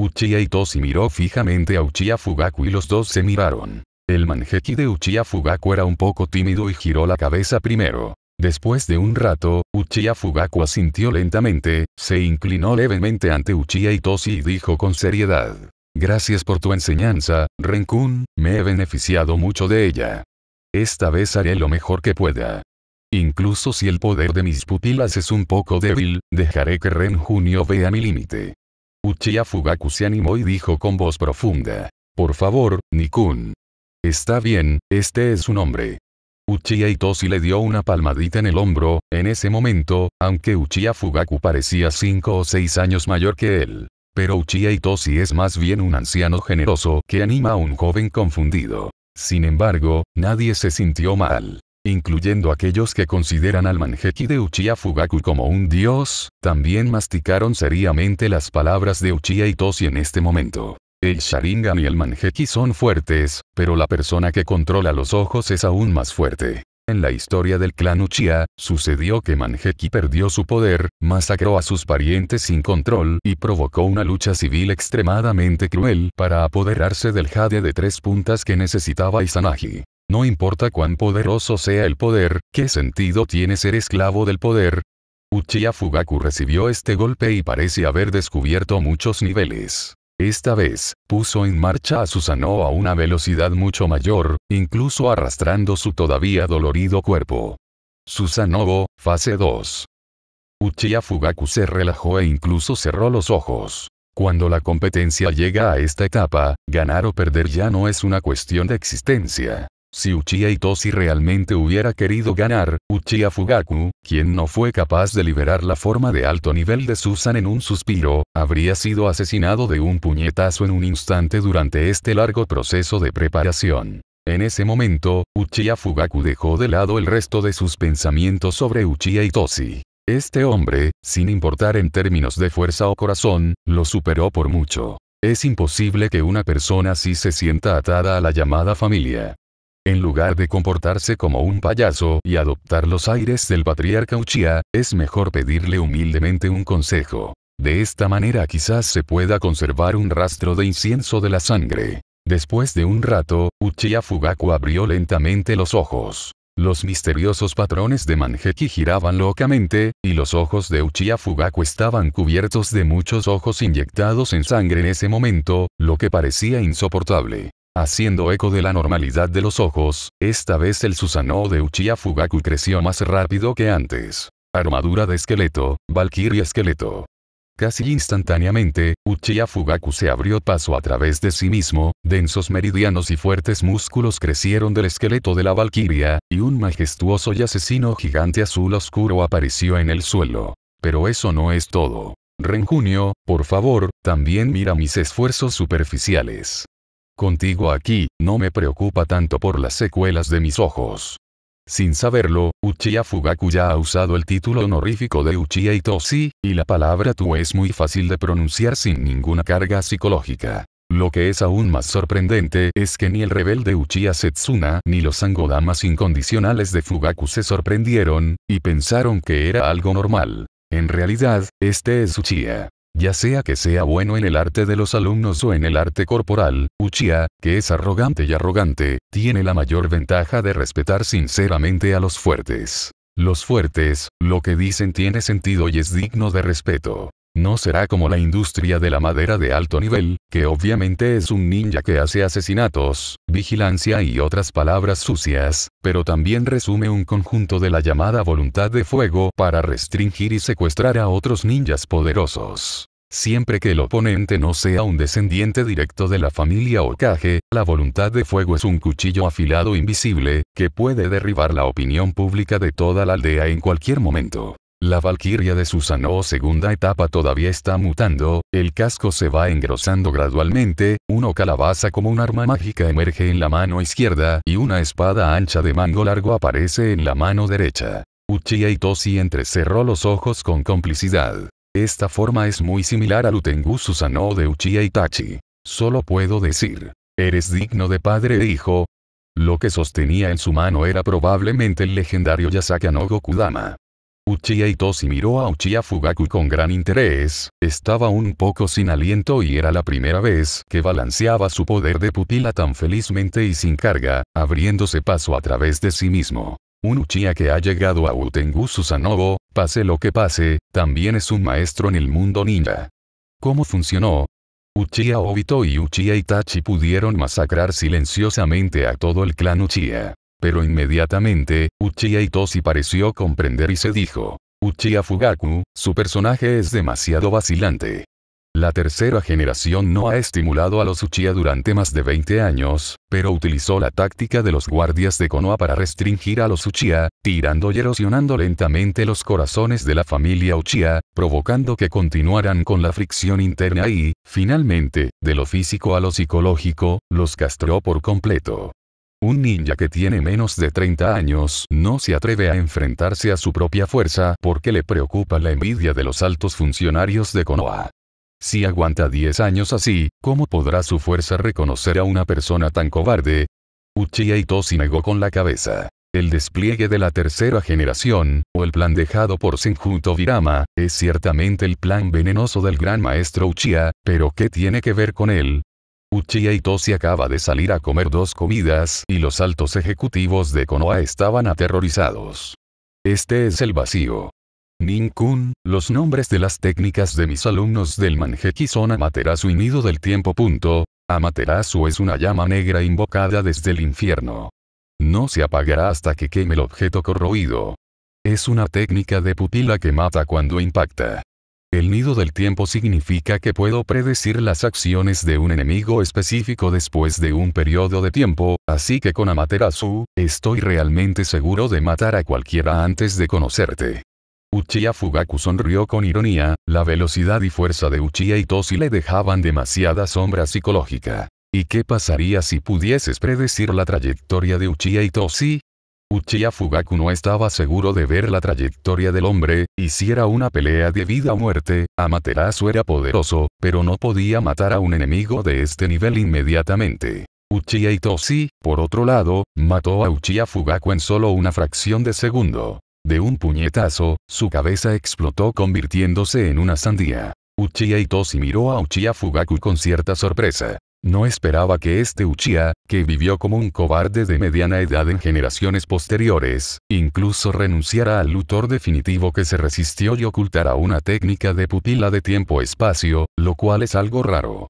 S1: Uchiha Itoshi miró fijamente a Uchiha Fugaku y los dos se miraron. El manjeki de Uchiha Fugaku era un poco tímido y giró la cabeza primero. Después de un rato, Uchiha Fugaku asintió lentamente, se inclinó levemente ante Uchiha Itoshi y dijo con seriedad. Gracias por tu enseñanza, Renkun, me he beneficiado mucho de ella. Esta vez haré lo mejor que pueda. Incluso si el poder de mis pupilas es un poco débil, dejaré que Ren Junio vea mi límite. Uchiha Fugaku se animó y dijo con voz profunda. Por favor, Nikun. Está bien, este es su nombre. Uchiha Itoshi le dio una palmadita en el hombro, en ese momento, aunque Uchiha Fugaku parecía 5 o 6 años mayor que él. Pero Uchiha Itoshi es más bien un anciano generoso que anima a un joven confundido. Sin embargo, nadie se sintió mal incluyendo aquellos que consideran al Manjeki de Uchiha Fugaku como un dios, también masticaron seriamente las palabras de Uchiha Toshi en este momento. El Sharingan y el Manjeki son fuertes, pero la persona que controla los ojos es aún más fuerte. En la historia del clan Uchiha, sucedió que Manjeki perdió su poder, masacró a sus parientes sin control y provocó una lucha civil extremadamente cruel para apoderarse del jade de tres puntas que necesitaba Izanagi. No importa cuán poderoso sea el poder, ¿qué sentido tiene ser esclavo del poder? Uchiha Fugaku recibió este golpe y parece haber descubierto muchos niveles. Esta vez, puso en marcha a Susanoo a una velocidad mucho mayor, incluso arrastrando su todavía dolorido cuerpo. Susanoo, fase 2. Uchiha Fugaku se relajó e incluso cerró los ojos. Cuando la competencia llega a esta etapa, ganar o perder ya no es una cuestión de existencia. Si Uchiha Itoshi realmente hubiera querido ganar, Uchiha Fugaku, quien no fue capaz de liberar la forma de alto nivel de Susan en un suspiro, habría sido asesinado de un puñetazo en un instante durante este largo proceso de preparación. En ese momento, Uchiha Fugaku dejó de lado el resto de sus pensamientos sobre Uchiha Itoshi. Este hombre, sin importar en términos de fuerza o corazón, lo superó por mucho. Es imposible que una persona así se sienta atada a la llamada familia. En lugar de comportarse como un payaso y adoptar los aires del patriarca Uchia, es mejor pedirle humildemente un consejo. De esta manera quizás se pueda conservar un rastro de incienso de la sangre. Después de un rato, Uchia Fugaku abrió lentamente los ojos. Los misteriosos patrones de Manjeki giraban locamente, y los ojos de Uchia Fugaku estaban cubiertos de muchos ojos inyectados en sangre en ese momento, lo que parecía insoportable. Haciendo eco de la normalidad de los ojos, esta vez el Susanoo de Uchiha Fugaku creció más rápido que antes. Armadura de esqueleto, Valkyria esqueleto. Casi instantáneamente, Uchiha Fugaku se abrió paso a través de sí mismo, densos meridianos y fuertes músculos crecieron del esqueleto de la Valkyria, y un majestuoso y asesino gigante azul oscuro apareció en el suelo. Pero eso no es todo. Renjunio, por favor, también mira mis esfuerzos superficiales. Contigo aquí, no me preocupa tanto por las secuelas de mis ojos. Sin saberlo, Uchiha Fugaku ya ha usado el título honorífico de Uchiha Itoshi, y la palabra tú es muy fácil de pronunciar sin ninguna carga psicológica. Lo que es aún más sorprendente es que ni el rebelde Uchiha Setsuna ni los Angodamas incondicionales de Fugaku se sorprendieron, y pensaron que era algo normal. En realidad, este es Uchiha ya sea que sea bueno en el arte de los alumnos o en el arte corporal, Uchia, que es arrogante y arrogante, tiene la mayor ventaja de respetar sinceramente a los fuertes. Los fuertes, lo que dicen tiene sentido y es digno de respeto. No será como la industria de la madera de alto nivel, que obviamente es un ninja que hace asesinatos, vigilancia y otras palabras sucias, pero también resume un conjunto de la llamada voluntad de fuego para restringir y secuestrar a otros ninjas poderosos. Siempre que el oponente no sea un descendiente directo de la familia Okage, la voluntad de fuego es un cuchillo afilado invisible, que puede derribar la opinión pública de toda la aldea en cualquier momento. La Valquiria de Susanoo segunda etapa todavía está mutando, el casco se va engrosando gradualmente, uno calabaza como un arma mágica emerge en la mano izquierda y una espada ancha de mango largo aparece en la mano derecha. Uchiha Itoshi entrecerró los ojos con complicidad. Esta forma es muy similar al Utengu Susanoo de Uchiha Itachi. Solo puedo decir, eres digno de padre e hijo. Lo que sostenía en su mano era probablemente el legendario Yasaka no Gokudama. Uchiha Itoshi miró a Uchiha Fugaku con gran interés, estaba un poco sin aliento y era la primera vez que balanceaba su poder de pupila tan felizmente y sin carga, abriéndose paso a través de sí mismo. Un Uchiha que ha llegado a Utengu Susanobo, pase lo que pase, también es un maestro en el mundo ninja. ¿Cómo funcionó? Uchiha Obito y Uchiha Itachi pudieron masacrar silenciosamente a todo el clan Uchiha. Pero inmediatamente, Uchiha Itoshi pareció comprender y se dijo. Uchiha Fugaku, su personaje es demasiado vacilante. La tercera generación no ha estimulado a los Uchiha durante más de 20 años, pero utilizó la táctica de los guardias de Konoha para restringir a los Uchiha, tirando y erosionando lentamente los corazones de la familia Uchiha, provocando que continuaran con la fricción interna y, finalmente, de lo físico a lo psicológico, los castró por completo. Un ninja que tiene menos de 30 años no se atreve a enfrentarse a su propia fuerza porque le preocupa la envidia de los altos funcionarios de Konoha. Si aguanta 10 años así, ¿cómo podrá su fuerza reconocer a una persona tan cobarde? Uchiha Itoshi negó con la cabeza. El despliegue de la tercera generación, o el plan dejado por Senjuto Virama, es ciertamente el plan venenoso del gran maestro Uchiha, pero ¿qué tiene que ver con él? Uchiha Itoshi acaba de salir a comer dos comidas y los altos ejecutivos de Konoha estaban aterrorizados. Este es el vacío. Ninkun, los nombres de las técnicas de mis alumnos del Manjeki son Amaterasu y Nido del Tiempo. Punto. Amaterasu es una llama negra invocada desde el infierno. No se apagará hasta que queme el objeto corroído. Es una técnica de pupila que mata cuando impacta. El nido del tiempo significa que puedo predecir las acciones de un enemigo específico después de un periodo de tiempo, así que con Amaterasu, estoy realmente seguro de matar a cualquiera antes de conocerte. Uchiha Fugaku sonrió con ironía, la velocidad y fuerza de Uchiha y le dejaban demasiada sombra psicológica. ¿Y qué pasaría si pudieses predecir la trayectoria de Uchiha Itoshi? Uchiha Fugaku no estaba seguro de ver la trayectoria del hombre, hiciera una pelea de vida o muerte, Amaterasu era poderoso, pero no podía matar a un enemigo de este nivel inmediatamente. Uchiha Itoshi, por otro lado, mató a Uchiha Fugaku en solo una fracción de segundo. De un puñetazo, su cabeza explotó convirtiéndose en una sandía. Uchiha Itoshi miró a Uchiha Fugaku con cierta sorpresa. No esperaba que este Uchiha, que vivió como un cobarde de mediana edad en generaciones posteriores, incluso renunciara al lutor definitivo que se resistió y ocultara una técnica de pupila de tiempo-espacio, lo cual es algo raro.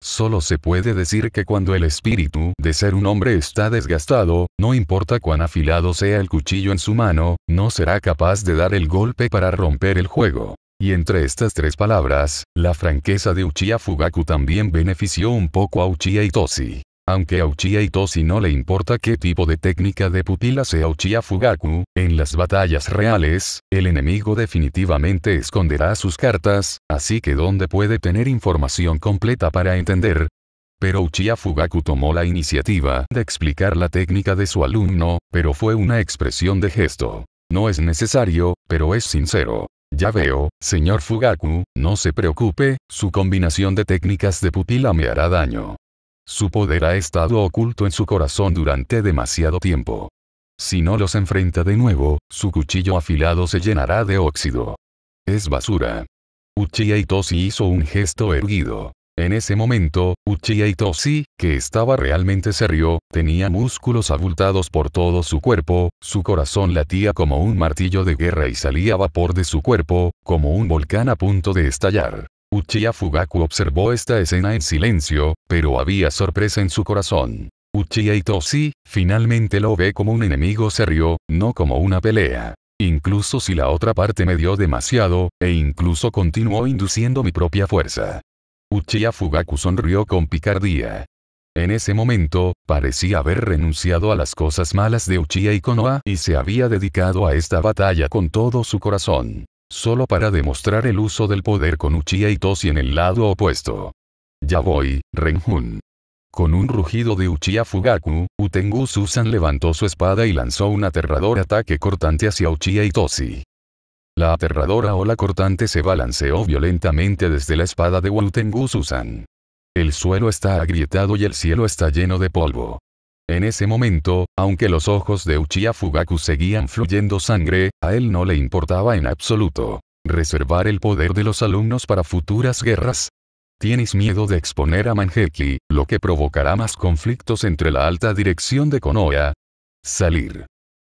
S1: Solo se puede decir que cuando el espíritu de ser un hombre está desgastado, no importa cuán afilado sea el cuchillo en su mano, no será capaz de dar el golpe para romper el juego. Y entre estas tres palabras, la franqueza de Uchiha Fugaku también benefició un poco a Uchiha Itoshi. Aunque a Uchiha Itoshi no le importa qué tipo de técnica de pupila sea Uchiha Fugaku, en las batallas reales, el enemigo definitivamente esconderá sus cartas, así que donde puede tener información completa para entender. Pero Uchiha Fugaku tomó la iniciativa de explicar la técnica de su alumno, pero fue una expresión de gesto. No es necesario, pero es sincero. Ya veo, señor Fugaku, no se preocupe, su combinación de técnicas de pupila me hará daño. Su poder ha estado oculto en su corazón durante demasiado tiempo. Si no los enfrenta de nuevo, su cuchillo afilado se llenará de óxido. Es basura. Uchiha Itoshi hizo un gesto erguido. En ese momento, Uchiha Itoshi, que estaba realmente serio, tenía músculos abultados por todo su cuerpo, su corazón latía como un martillo de guerra y salía vapor de su cuerpo, como un volcán a punto de estallar. Uchiha Fugaku observó esta escena en silencio, pero había sorpresa en su corazón. Uchiha Itoshi, finalmente lo ve como un enemigo serio, no como una pelea incluso si la otra parte me dio demasiado, e incluso continuó induciendo mi propia fuerza. Uchiha Fugaku sonrió con picardía. En ese momento, parecía haber renunciado a las cosas malas de Uchiha y Konoha y se había dedicado a esta batalla con todo su corazón. Solo para demostrar el uso del poder con Uchiha y Toshi en el lado opuesto. Ya voy, Renjun. Con un rugido de Uchiha Fugaku, Utengu Susan levantó su espada y lanzó un aterrador ataque cortante hacia Uchiha Toshi. La aterradora ola cortante se balanceó violentamente desde la espada de Wutengu Susan. El suelo está agrietado y el cielo está lleno de polvo. En ese momento, aunque los ojos de Uchiha Fugaku seguían fluyendo sangre, a él no le importaba en absoluto. Reservar el poder de los alumnos para futuras guerras, tienes miedo de exponer a Manjeki, lo que provocará más conflictos entre la alta dirección de Konoha. Salir.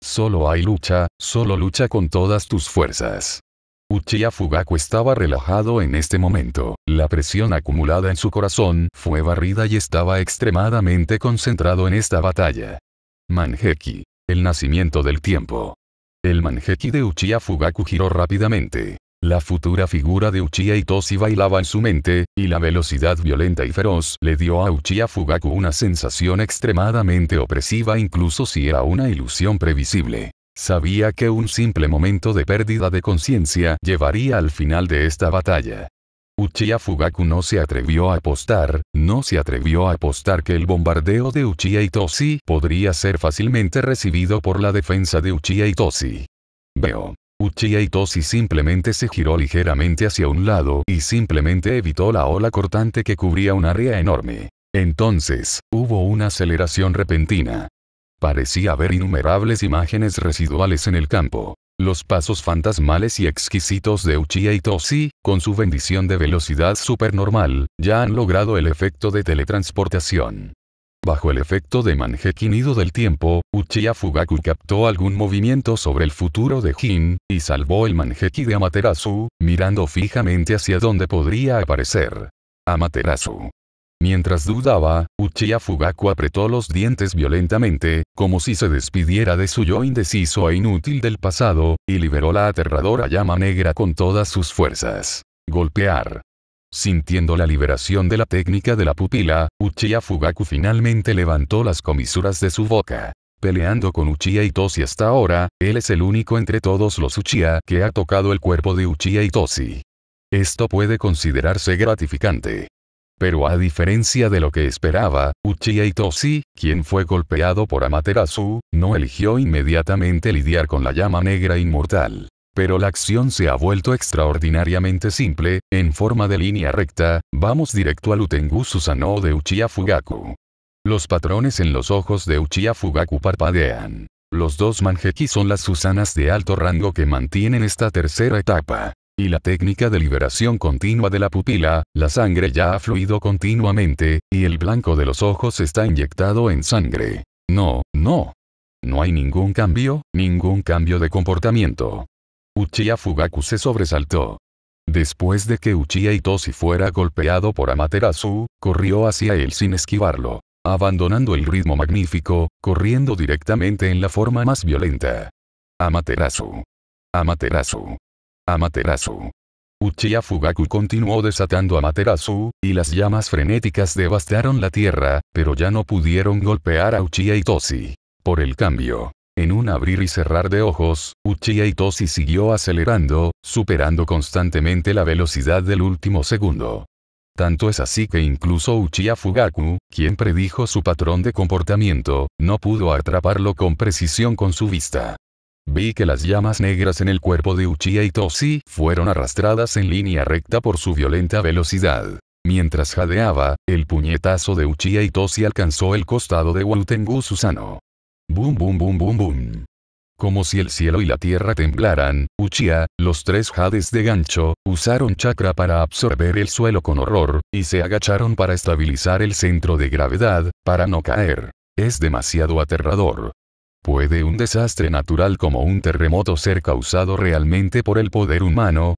S1: Solo hay lucha, solo lucha con todas tus fuerzas. Uchiha Fugaku estaba relajado en este momento. La presión acumulada en su corazón fue barrida y estaba extremadamente concentrado en esta batalla. Manjeki. El nacimiento del tiempo. El Manjeki de Uchiha Fugaku giró rápidamente. La futura figura de Uchiha Itoshi bailaba en su mente, y la velocidad violenta y feroz le dio a Uchiha Fugaku una sensación extremadamente opresiva incluso si era una ilusión previsible. Sabía que un simple momento de pérdida de conciencia llevaría al final de esta batalla. Uchiha Fugaku no se atrevió a apostar, no se atrevió a apostar que el bombardeo de Uchiha Itoshi podría ser fácilmente recibido por la defensa de Uchiha Itoshi. Veo. Uchiha simplemente se giró ligeramente hacia un lado y simplemente evitó la ola cortante que cubría un área enorme. Entonces, hubo una aceleración repentina. Parecía haber innumerables imágenes residuales en el campo. Los pasos fantasmales y exquisitos de Uchiha Itoshi, con su bendición de velocidad supernormal, ya han logrado el efecto de teletransportación. Bajo el efecto de manjekinido del tiempo, Uchiha Fugaku captó algún movimiento sobre el futuro de Jin, y salvó el manjeki de Amaterasu, mirando fijamente hacia donde podría aparecer. Amaterasu. Mientras dudaba, Uchiha Fugaku apretó los dientes violentamente, como si se despidiera de su yo indeciso e inútil del pasado, y liberó la aterradora llama negra con todas sus fuerzas. Golpear. Sintiendo la liberación de la técnica de la pupila, Uchiha Fugaku finalmente levantó las comisuras de su boca. Peleando con Uchiha Itoshi hasta ahora, él es el único entre todos los Uchiha que ha tocado el cuerpo de Uchiha Itoshi. Esto puede considerarse gratificante. Pero a diferencia de lo que esperaba, Uchiha Itoshi, quien fue golpeado por Amaterasu, no eligió inmediatamente lidiar con la llama negra inmortal pero la acción se ha vuelto extraordinariamente simple, en forma de línea recta, vamos directo al Utengu Susano de Uchiha Fugaku. Los patrones en los ojos de Uchiha Fugaku parpadean. Los dos manjeki son las Susanas de alto rango que mantienen esta tercera etapa. Y la técnica de liberación continua de la pupila, la sangre ya ha fluido continuamente, y el blanco de los ojos está inyectado en sangre. No, no. No hay ningún cambio, ningún cambio de comportamiento. Uchiha Fugaku se sobresaltó. Después de que Uchiha Itoshi fuera golpeado por Amaterasu, corrió hacia él sin esquivarlo, abandonando el ritmo magnífico, corriendo directamente en la forma más violenta. Amaterasu. Amaterasu. Amaterasu. Uchiha Fugaku continuó desatando Amaterasu, y las llamas frenéticas devastaron la tierra, pero ya no pudieron golpear a Uchiha Itoshi. Por el cambio, en un abrir y cerrar de ojos, Uchiha Itoshi siguió acelerando, superando constantemente la velocidad del último segundo. Tanto es así que incluso Uchiha Fugaku, quien predijo su patrón de comportamiento, no pudo atraparlo con precisión con su vista. Vi que las llamas negras en el cuerpo de Uchiha Itoshi fueron arrastradas en línea recta por su violenta velocidad. Mientras jadeaba, el puñetazo de Uchiha Itoshi alcanzó el costado de Wutengu Susano. Boom boom boom boom boom. Como si el cielo y la tierra temblaran, Uchiha, los tres jades de gancho, usaron chakra para absorber el suelo con horror, y se agacharon para estabilizar el centro de gravedad, para no caer. Es demasiado aterrador. ¿Puede un desastre natural como un terremoto ser causado realmente por el poder humano?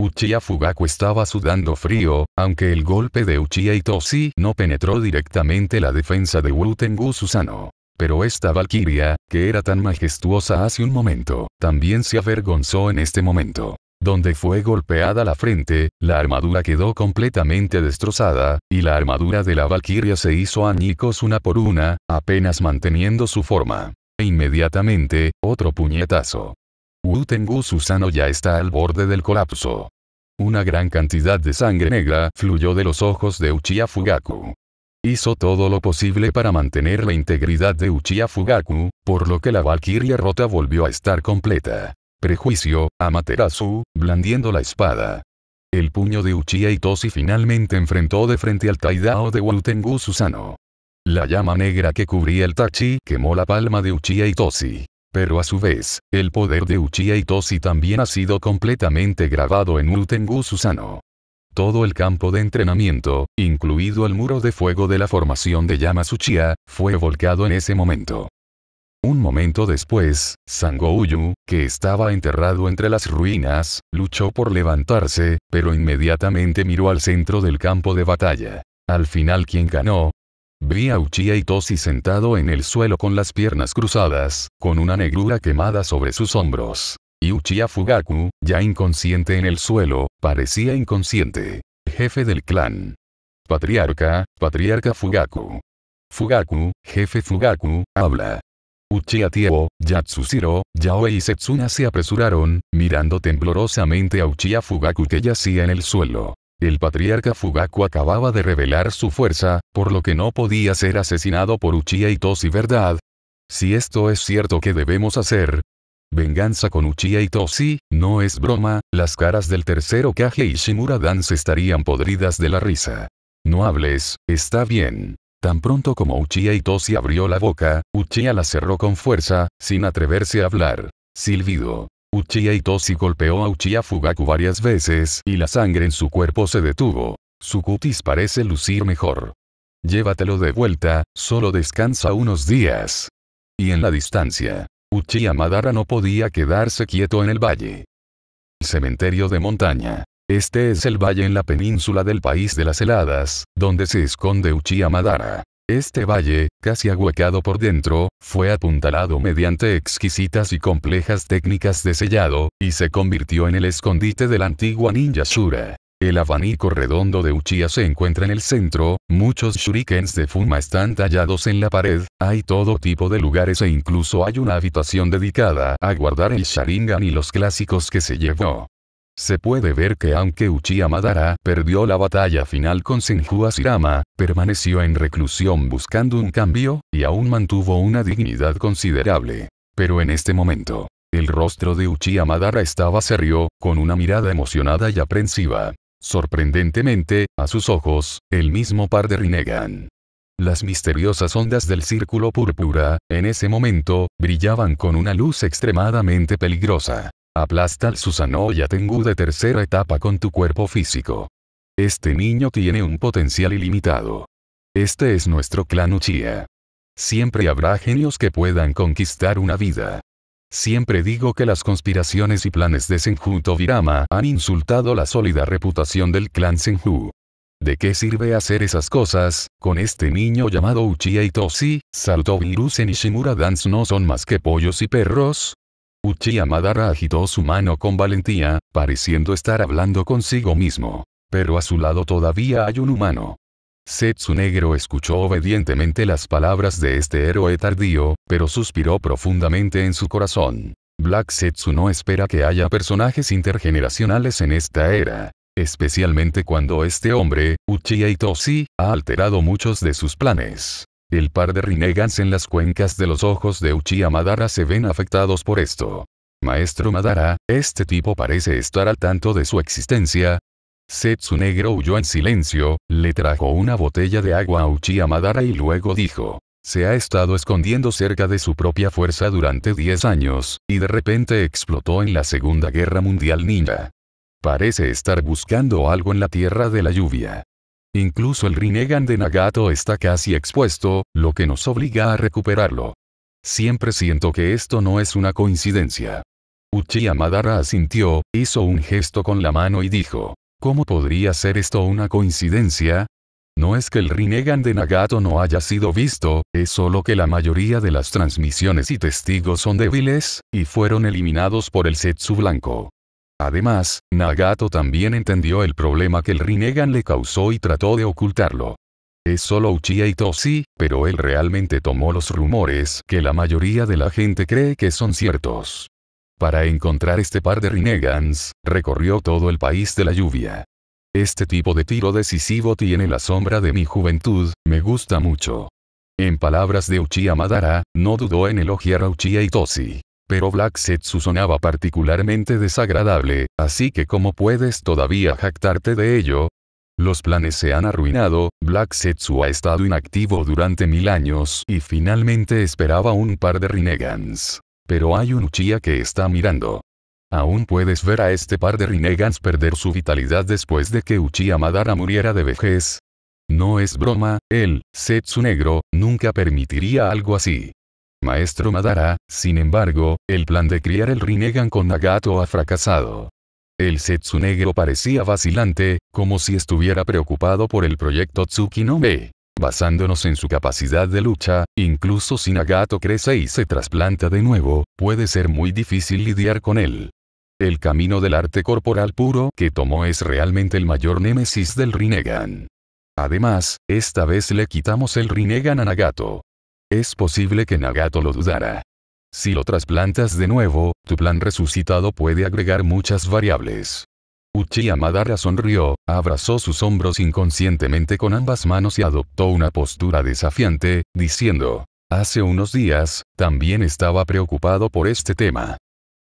S1: Uchiha Fugaku estaba sudando frío, aunque el golpe de Uchiha Itoshi no penetró directamente la defensa de Wu Tengu Susano. Pero esta valquiria, que era tan majestuosa hace un momento, también se avergonzó en este momento. Donde fue golpeada la frente, la armadura quedó completamente destrozada, y la armadura de la valquiria se hizo añicos una por una, apenas manteniendo su forma. E inmediatamente, otro puñetazo. Wu Susano ya está al borde del colapso. Una gran cantidad de sangre negra fluyó de los ojos de Uchiha Fugaku hizo todo lo posible para mantener la integridad de Uchiha Fugaku, por lo que la Valkyria rota volvió a estar completa. Prejuicio, Amaterasu, blandiendo la espada. El puño de Uchiha Itoshi finalmente enfrentó de frente al Taidao de Wautengu Susano. La llama negra que cubría el Tachi quemó la palma de Uchiha Itoshi. Pero a su vez, el poder de Uchiha Itoshi también ha sido completamente grabado en Utengu Susano. Todo el campo de entrenamiento, incluido el muro de fuego de la formación de Uchiha, fue volcado en ese momento. Un momento después, Sangouyu, que estaba enterrado entre las ruinas, luchó por levantarse, pero inmediatamente miró al centro del campo de batalla. Al final quien ganó, Vi a Uchiha Itoshi sentado en el suelo con las piernas cruzadas, con una negrura quemada sobre sus hombros. Y Uchiha Fugaku, ya inconsciente en el suelo, parecía inconsciente. Jefe del clan. Patriarca, Patriarca Fugaku. Fugaku, Jefe Fugaku, habla. Uchiha Tieo, Yatsushiro, Yaoe y Setsuna se apresuraron, mirando temblorosamente a Uchiha Fugaku que yacía en el suelo. El patriarca Fugaku acababa de revelar su fuerza, por lo que no podía ser asesinado por Uchiha Itoshi, ¿verdad? Si esto es cierto, ¿qué debemos hacer? Venganza con Uchiha Itoshi, no es broma, las caras del tercero Kage y Shimura Dan estarían podridas de la risa. No hables, está bien. Tan pronto como Uchiha Itoshi abrió la boca, Uchiha la cerró con fuerza, sin atreverse a hablar. Silbido. Uchiha Itoshi golpeó a Uchiha Fugaku varias veces y la sangre en su cuerpo se detuvo. Su cutis parece lucir mejor. Llévatelo de vuelta, solo descansa unos días. Y en la distancia, Uchiha Madara no podía quedarse quieto en el valle. Cementerio de montaña. Este es el valle en la península del país de las heladas, donde se esconde Uchiha Madara. Este valle, casi ahuecado por dentro, fue apuntalado mediante exquisitas y complejas técnicas de sellado, y se convirtió en el escondite de la antigua ninja Shura. El abanico redondo de Uchiha se encuentra en el centro, muchos shurikens de Fuma están tallados en la pared, hay todo tipo de lugares e incluso hay una habitación dedicada a guardar el Sharingan y los clásicos que se llevó. Se puede ver que aunque Uchiha Madara perdió la batalla final con Senju Asirama, permaneció en reclusión buscando un cambio, y aún mantuvo una dignidad considerable. Pero en este momento, el rostro de Uchiha Madara estaba serio, con una mirada emocionada y aprensiva. Sorprendentemente, a sus ojos, el mismo par de Rinnegan. Las misteriosas ondas del círculo púrpura, en ese momento, brillaban con una luz extremadamente peligrosa. Aplasta al Susanoya Tengu de tercera etapa con tu cuerpo físico. Este niño tiene un potencial ilimitado. Este es nuestro clan Uchiha. Siempre habrá genios que puedan conquistar una vida. Siempre digo que las conspiraciones y planes de Senju Tobirama han insultado la sólida reputación del clan Senju. ¿De qué sirve hacer esas cosas, con este niño llamado Uchiha Itoshi, virus y Nishimura Dance no son más que pollos y perros? Uchiha Madara agitó su mano con valentía, pareciendo estar hablando consigo mismo. Pero a su lado todavía hay un humano. Setsu Negro escuchó obedientemente las palabras de este héroe tardío, pero suspiró profundamente en su corazón. Black Setsu no espera que haya personajes intergeneracionales en esta era. Especialmente cuando este hombre, Uchiha Itoshi, ha alterado muchos de sus planes. El par de Rinegans en las cuencas de los ojos de Uchiha Madara se ven afectados por esto. Maestro Madara, este tipo parece estar al tanto de su existencia, Setsu Negro huyó en silencio, le trajo una botella de agua a Uchiha Madara y luego dijo. Se ha estado escondiendo cerca de su propia fuerza durante 10 años, y de repente explotó en la Segunda Guerra Mundial Ninja. Parece estar buscando algo en la Tierra de la Lluvia. Incluso el Rinnegan de Nagato está casi expuesto, lo que nos obliga a recuperarlo. Siempre siento que esto no es una coincidencia. Uchiha Madara asintió, hizo un gesto con la mano y dijo, ¿Cómo podría ser esto una coincidencia? No es que el Rinnegan de Nagato no haya sido visto, es solo que la mayoría de las transmisiones y testigos son débiles, y fueron eliminados por el Setsu Blanco. Además, Nagato también entendió el problema que el Rinnegan le causó y trató de ocultarlo. Es solo Uchiha Itoshi, pero él realmente tomó los rumores que la mayoría de la gente cree que son ciertos. Para encontrar este par de Rinnegan's, recorrió todo el país de la lluvia. Este tipo de tiro decisivo tiene la sombra de mi juventud, me gusta mucho. En palabras de Uchiha Madara, no dudó en elogiar a Uchiha Itoshi. Pero Black Setsu sonaba particularmente desagradable, así que ¿cómo puedes todavía jactarte de ello? Los planes se han arruinado, Black Setsu ha estado inactivo durante mil años y finalmente esperaba un par de Rinegans. Pero hay un Uchiha que está mirando. Aún puedes ver a este par de Rinegans perder su vitalidad después de que Uchiha Madara muriera de vejez. No es broma, el Setsu Negro nunca permitiría algo así. Maestro Madara, sin embargo, el plan de criar el Rinnegan con Nagato ha fracasado. El Setsu Negro parecía vacilante, como si estuviera preocupado por el proyecto Tsukinome. Basándonos en su capacidad de lucha, incluso si Nagato crece y se trasplanta de nuevo, puede ser muy difícil lidiar con él. El camino del arte corporal puro que tomó es realmente el mayor némesis del Rinnegan. Además, esta vez le quitamos el Rinnegan a Nagato. Es posible que Nagato lo dudara. Si lo trasplantas de nuevo, tu plan resucitado puede agregar muchas variables. Uchiha Madara sonrió, abrazó sus hombros inconscientemente con ambas manos y adoptó una postura desafiante, diciendo, Hace unos días, también estaba preocupado por este tema.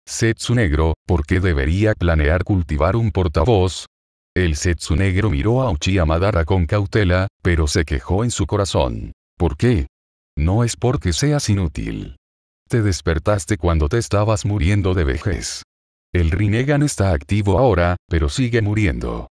S1: Setsu Negro, ¿por qué debería planear cultivar un portavoz? El Setsu Negro miró a Uchiha Madara con cautela, pero se quejó en su corazón. ¿Por qué? No es porque seas inútil. Te despertaste cuando te estabas muriendo de vejez. El Rinnegan está activo ahora, pero sigue muriendo.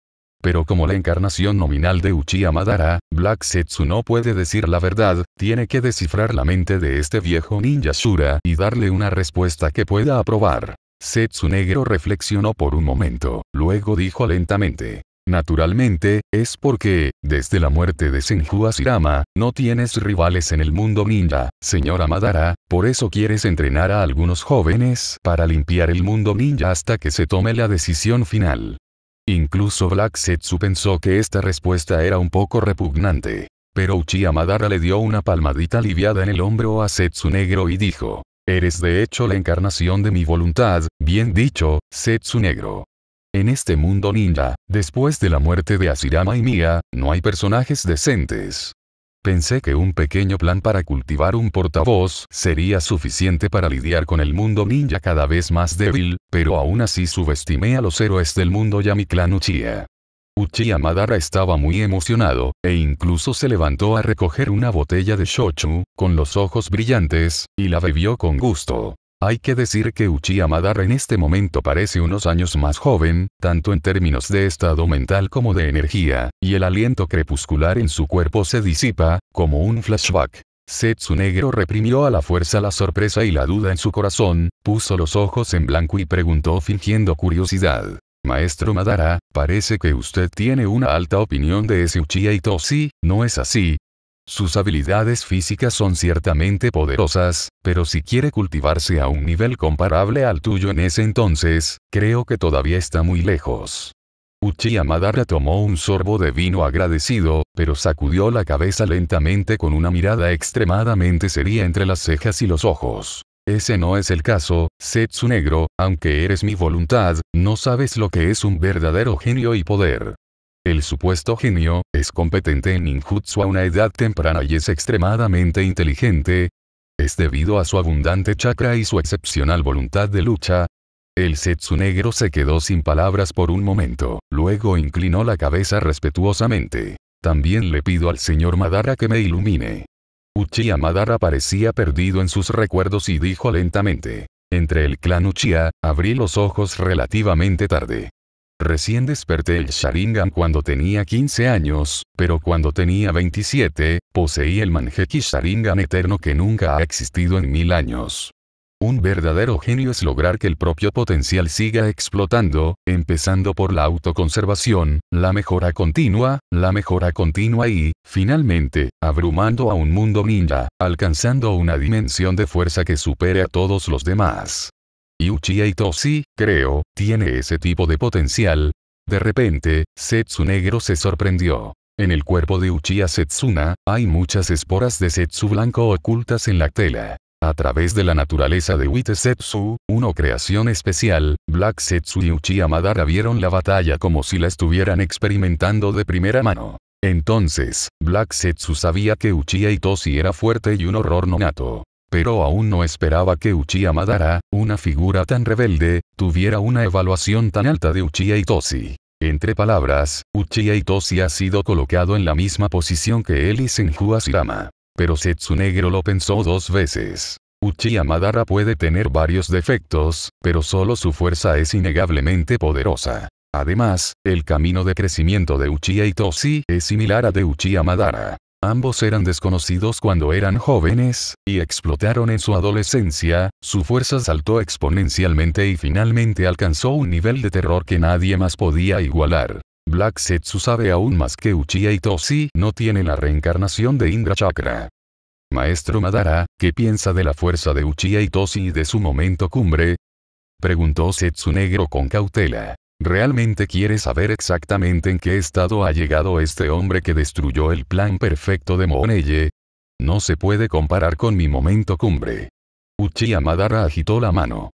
S1: Pero como la encarnación nominal de Uchiha Madara, Black Setsu no puede decir la verdad, tiene que descifrar la mente de este viejo ninja Shura y darle una respuesta que pueda aprobar. Setsu Negro reflexionó por un momento, luego dijo lentamente, Naturalmente, es porque, desde la muerte de Senju Asirama, no tienes rivales en el mundo ninja, señora Madara, por eso quieres entrenar a algunos jóvenes para limpiar el mundo ninja hasta que se tome la decisión final. Incluso Black Setsu pensó que esta respuesta era un poco repugnante. Pero Uchiha Madara le dio una palmadita aliviada en el hombro a Setsu Negro y dijo, Eres de hecho la encarnación de mi voluntad, bien dicho, Setsu Negro. En este mundo ninja, después de la muerte de Asirama y Mia, no hay personajes decentes. Pensé que un pequeño plan para cultivar un portavoz sería suficiente para lidiar con el mundo ninja cada vez más débil, pero aún así subestimé a los héroes del mundo y mi clan Uchiha. Uchiha Madara estaba muy emocionado, e incluso se levantó a recoger una botella de shochu, con los ojos brillantes, y la bebió con gusto. Hay que decir que Uchiha Madara en este momento parece unos años más joven, tanto en términos de estado mental como de energía, y el aliento crepuscular en su cuerpo se disipa, como un flashback. Setsu Negro reprimió a la fuerza la sorpresa y la duda en su corazón, puso los ojos en blanco y preguntó fingiendo curiosidad. Maestro Madara, parece que usted tiene una alta opinión de ese Uchiha Itoshi, ¿no es así? Sus habilidades físicas son ciertamente poderosas, pero si quiere cultivarse a un nivel comparable al tuyo en ese entonces, creo que todavía está muy lejos. Uchiha Madara tomó un sorbo de vino agradecido, pero sacudió la cabeza lentamente con una mirada extremadamente seria entre las cejas y los ojos. Ese no es el caso, Setsu Negro, aunque eres mi voluntad, no sabes lo que es un verdadero genio y poder. El supuesto genio, es competente en ninjutsu a una edad temprana y es extremadamente inteligente. Es debido a su abundante chakra y su excepcional voluntad de lucha. El setsu negro se quedó sin palabras por un momento, luego inclinó la cabeza respetuosamente. También le pido al señor Madara que me ilumine. Uchiha Madara parecía perdido en sus recuerdos y dijo lentamente. Entre el clan Uchiha, abrí los ojos relativamente tarde. Recién desperté el Sharingan cuando tenía 15 años, pero cuando tenía 27, poseí el Manjeki Sharingan eterno que nunca ha existido en mil años. Un verdadero genio es lograr que el propio potencial siga explotando, empezando por la autoconservación, la mejora continua, la mejora continua y, finalmente, abrumando a un mundo ninja, alcanzando una dimensión de fuerza que supere a todos los demás. Y Uchiha Itoshi, creo, tiene ese tipo de potencial. De repente, Setsu Negro se sorprendió. En el cuerpo de Uchiha Setsuna, hay muchas esporas de Setsu blanco ocultas en la tela. A través de la naturaleza de Wite Setsu, una creación especial, Black Setsu y Uchiha Madara vieron la batalla como si la estuvieran experimentando de primera mano. Entonces, Black Setsu sabía que Uchiha Itoshi era fuerte y un horror nonato pero aún no esperaba que Uchiha Madara, una figura tan rebelde, tuviera una evaluación tan alta de Uchiha Itoshi. Entre palabras, Uchiha Itoshi ha sido colocado en la misma posición que él y Senju Asirama. Pero negro lo pensó dos veces. Uchiha Madara puede tener varios defectos, pero solo su fuerza es innegablemente poderosa. Además, el camino de crecimiento de Uchiha Itoshi es similar a de Uchiha Madara. Ambos eran desconocidos cuando eran jóvenes, y explotaron en su adolescencia, su fuerza saltó exponencialmente y finalmente alcanzó un nivel de terror que nadie más podía igualar. Black Setsu sabe aún más que Uchiha Toshi no tiene la reencarnación de Indra Chakra. Maestro Madara, ¿qué piensa de la fuerza de Uchiha Toshi y de su momento cumbre? Preguntó Setsu Negro con cautela. ¿Realmente quiere saber exactamente en qué estado ha llegado este hombre que destruyó el plan perfecto de Moneye? No se puede comparar con mi momento cumbre. Uchiha Madara agitó la mano.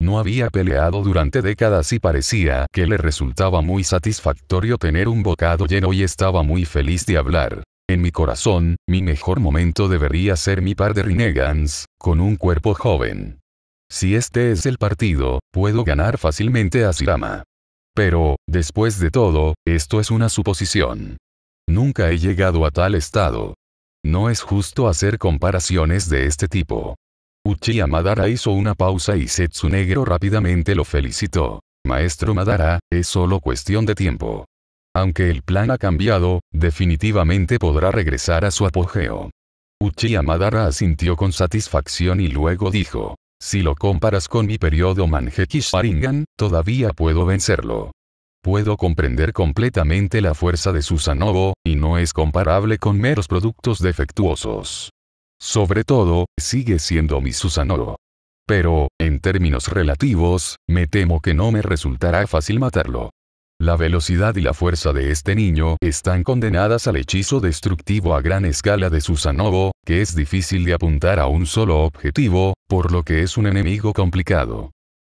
S1: No había peleado durante décadas y parecía que le resultaba muy satisfactorio tener un bocado lleno y estaba muy feliz de hablar. En mi corazón, mi mejor momento debería ser mi par de renegans, con un cuerpo joven. Si este es el partido, puedo ganar fácilmente a Sirama. Pero, después de todo, esto es una suposición. Nunca he llegado a tal estado. No es justo hacer comparaciones de este tipo. Uchiha Madara hizo una pausa y Setsu negro rápidamente lo felicitó. Maestro Madara, es solo cuestión de tiempo. Aunque el plan ha cambiado, definitivamente podrá regresar a su apogeo. Uchiha Madara asintió con satisfacción y luego dijo, si lo comparas con mi periodo Manjeki Sharingan, todavía puedo vencerlo. Puedo comprender completamente la fuerza de Susanobo, y no es comparable con meros productos defectuosos. Sobre todo, sigue siendo mi Susanobo. Pero, en términos relativos, me temo que no me resultará fácil matarlo. La velocidad y la fuerza de este niño están condenadas al hechizo destructivo a gran escala de Susanobo, que es difícil de apuntar a un solo objetivo, por lo que es un enemigo complicado.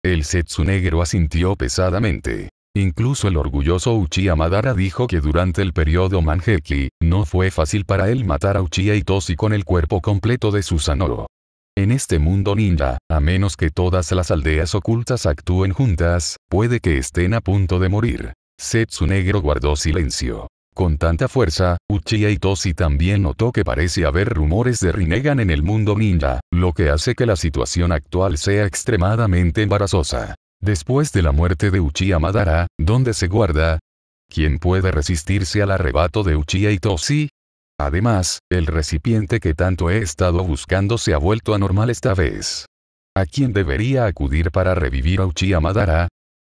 S1: El setsu negro asintió pesadamente. Incluso el orgulloso Uchiha Madara dijo que durante el periodo Manjeki, no fue fácil para él matar a Uchiha Itoshi con el cuerpo completo de Susanoo. En este mundo ninja, a menos que todas las aldeas ocultas actúen juntas, puede que estén a punto de morir. Setsu Negro guardó silencio. Con tanta fuerza, Uchiha Itoshi también notó que parece haber rumores de Rinnegan en el mundo ninja, lo que hace que la situación actual sea extremadamente embarazosa. Después de la muerte de Uchiha Madara, ¿dónde se guarda? ¿Quién puede resistirse al arrebato de Uchiha Itoshi? Además, el recipiente que tanto he estado buscando se ha vuelto anormal esta vez. ¿A quién debería acudir para revivir a Uchiha Madara?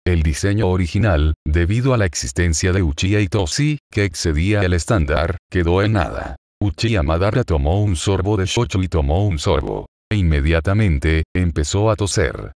S1: El diseño original, debido a la existencia de Uchiha Itoshi, que excedía el estándar, quedó en nada. Uchiha Madara tomó un sorbo de shochu y tomó un sorbo. E inmediatamente, empezó a toser.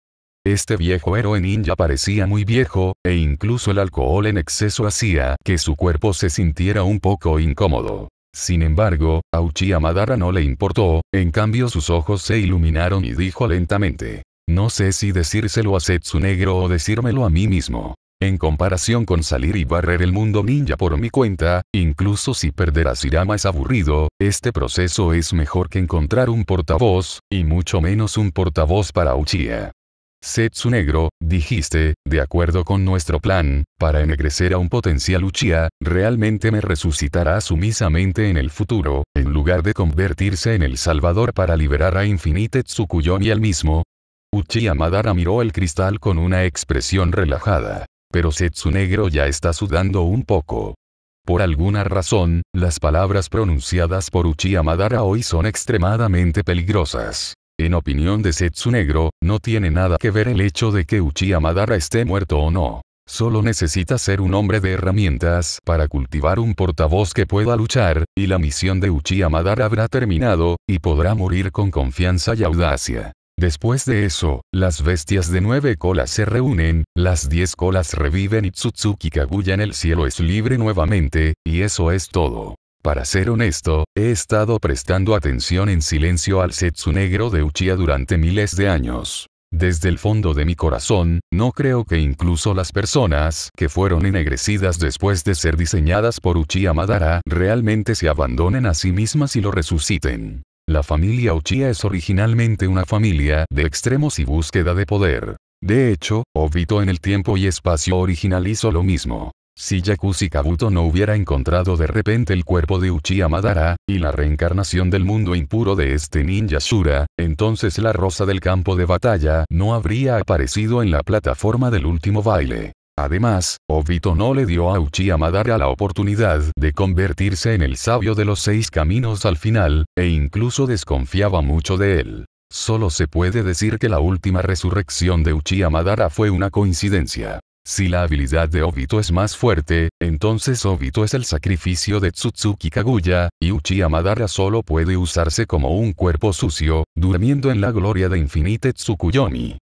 S1: Este viejo héroe ninja parecía muy viejo, e incluso el alcohol en exceso hacía que su cuerpo se sintiera un poco incómodo. Sin embargo, Uchiha Madara no le importó, en cambio sus ojos se iluminaron y dijo lentamente. No sé si decírselo a Setsu Negro o decírmelo a mí mismo. En comparación con salir y barrer el mundo ninja por mi cuenta, incluso si perder a Sirama es aburrido, este proceso es mejor que encontrar un portavoz, y mucho menos un portavoz para Uchiha. Setsu negro, dijiste, de acuerdo con nuestro plan, para ennegrecer a un potencial Uchiha, realmente me resucitará sumisamente en el futuro, en lugar de convertirse en el salvador para liberar a Infinite Tsukuyomi al mismo. Uchiha Madara miró el cristal con una expresión relajada. Pero Setsu negro ya está sudando un poco. Por alguna razón, las palabras pronunciadas por Uchiha Madara hoy son extremadamente peligrosas. En opinión de Setsu Negro, no tiene nada que ver el hecho de que Uchiha Madara esté muerto o no. Solo necesita ser un hombre de herramientas para cultivar un portavoz que pueda luchar, y la misión de Uchiha Madara habrá terminado, y podrá morir con confianza y audacia. Después de eso, las bestias de nueve colas se reúnen, las diez colas reviven y Tsutsuki Kaguya en el cielo es libre nuevamente, y eso es todo. Para ser honesto, he estado prestando atención en silencio al Setsu negro de Uchiha durante miles de años. Desde el fondo de mi corazón, no creo que incluso las personas que fueron ennegrecidas después de ser diseñadas por Uchiha Madara realmente se abandonen a sí mismas y lo resuciten. La familia Uchiha es originalmente una familia de extremos y búsqueda de poder. De hecho, Obito en el tiempo y espacio original hizo lo mismo. Si Yakuza Kabuto no hubiera encontrado de repente el cuerpo de Uchiha Madara, y la reencarnación del mundo impuro de este ninja Shura, entonces la rosa del campo de batalla no habría aparecido en la plataforma del último baile. Además, Obito no le dio a Uchiha Madara la oportunidad de convertirse en el sabio de los seis caminos al final, e incluso desconfiaba mucho de él. Solo se puede decir que la última resurrección de Uchiha Madara fue una coincidencia. Si la habilidad de Obito es más fuerte, entonces Obito es el sacrificio de Tsutsuki Kaguya, y Uchiha Madara solo puede usarse como un cuerpo sucio, durmiendo en la gloria de Infinite Tsukuyomi.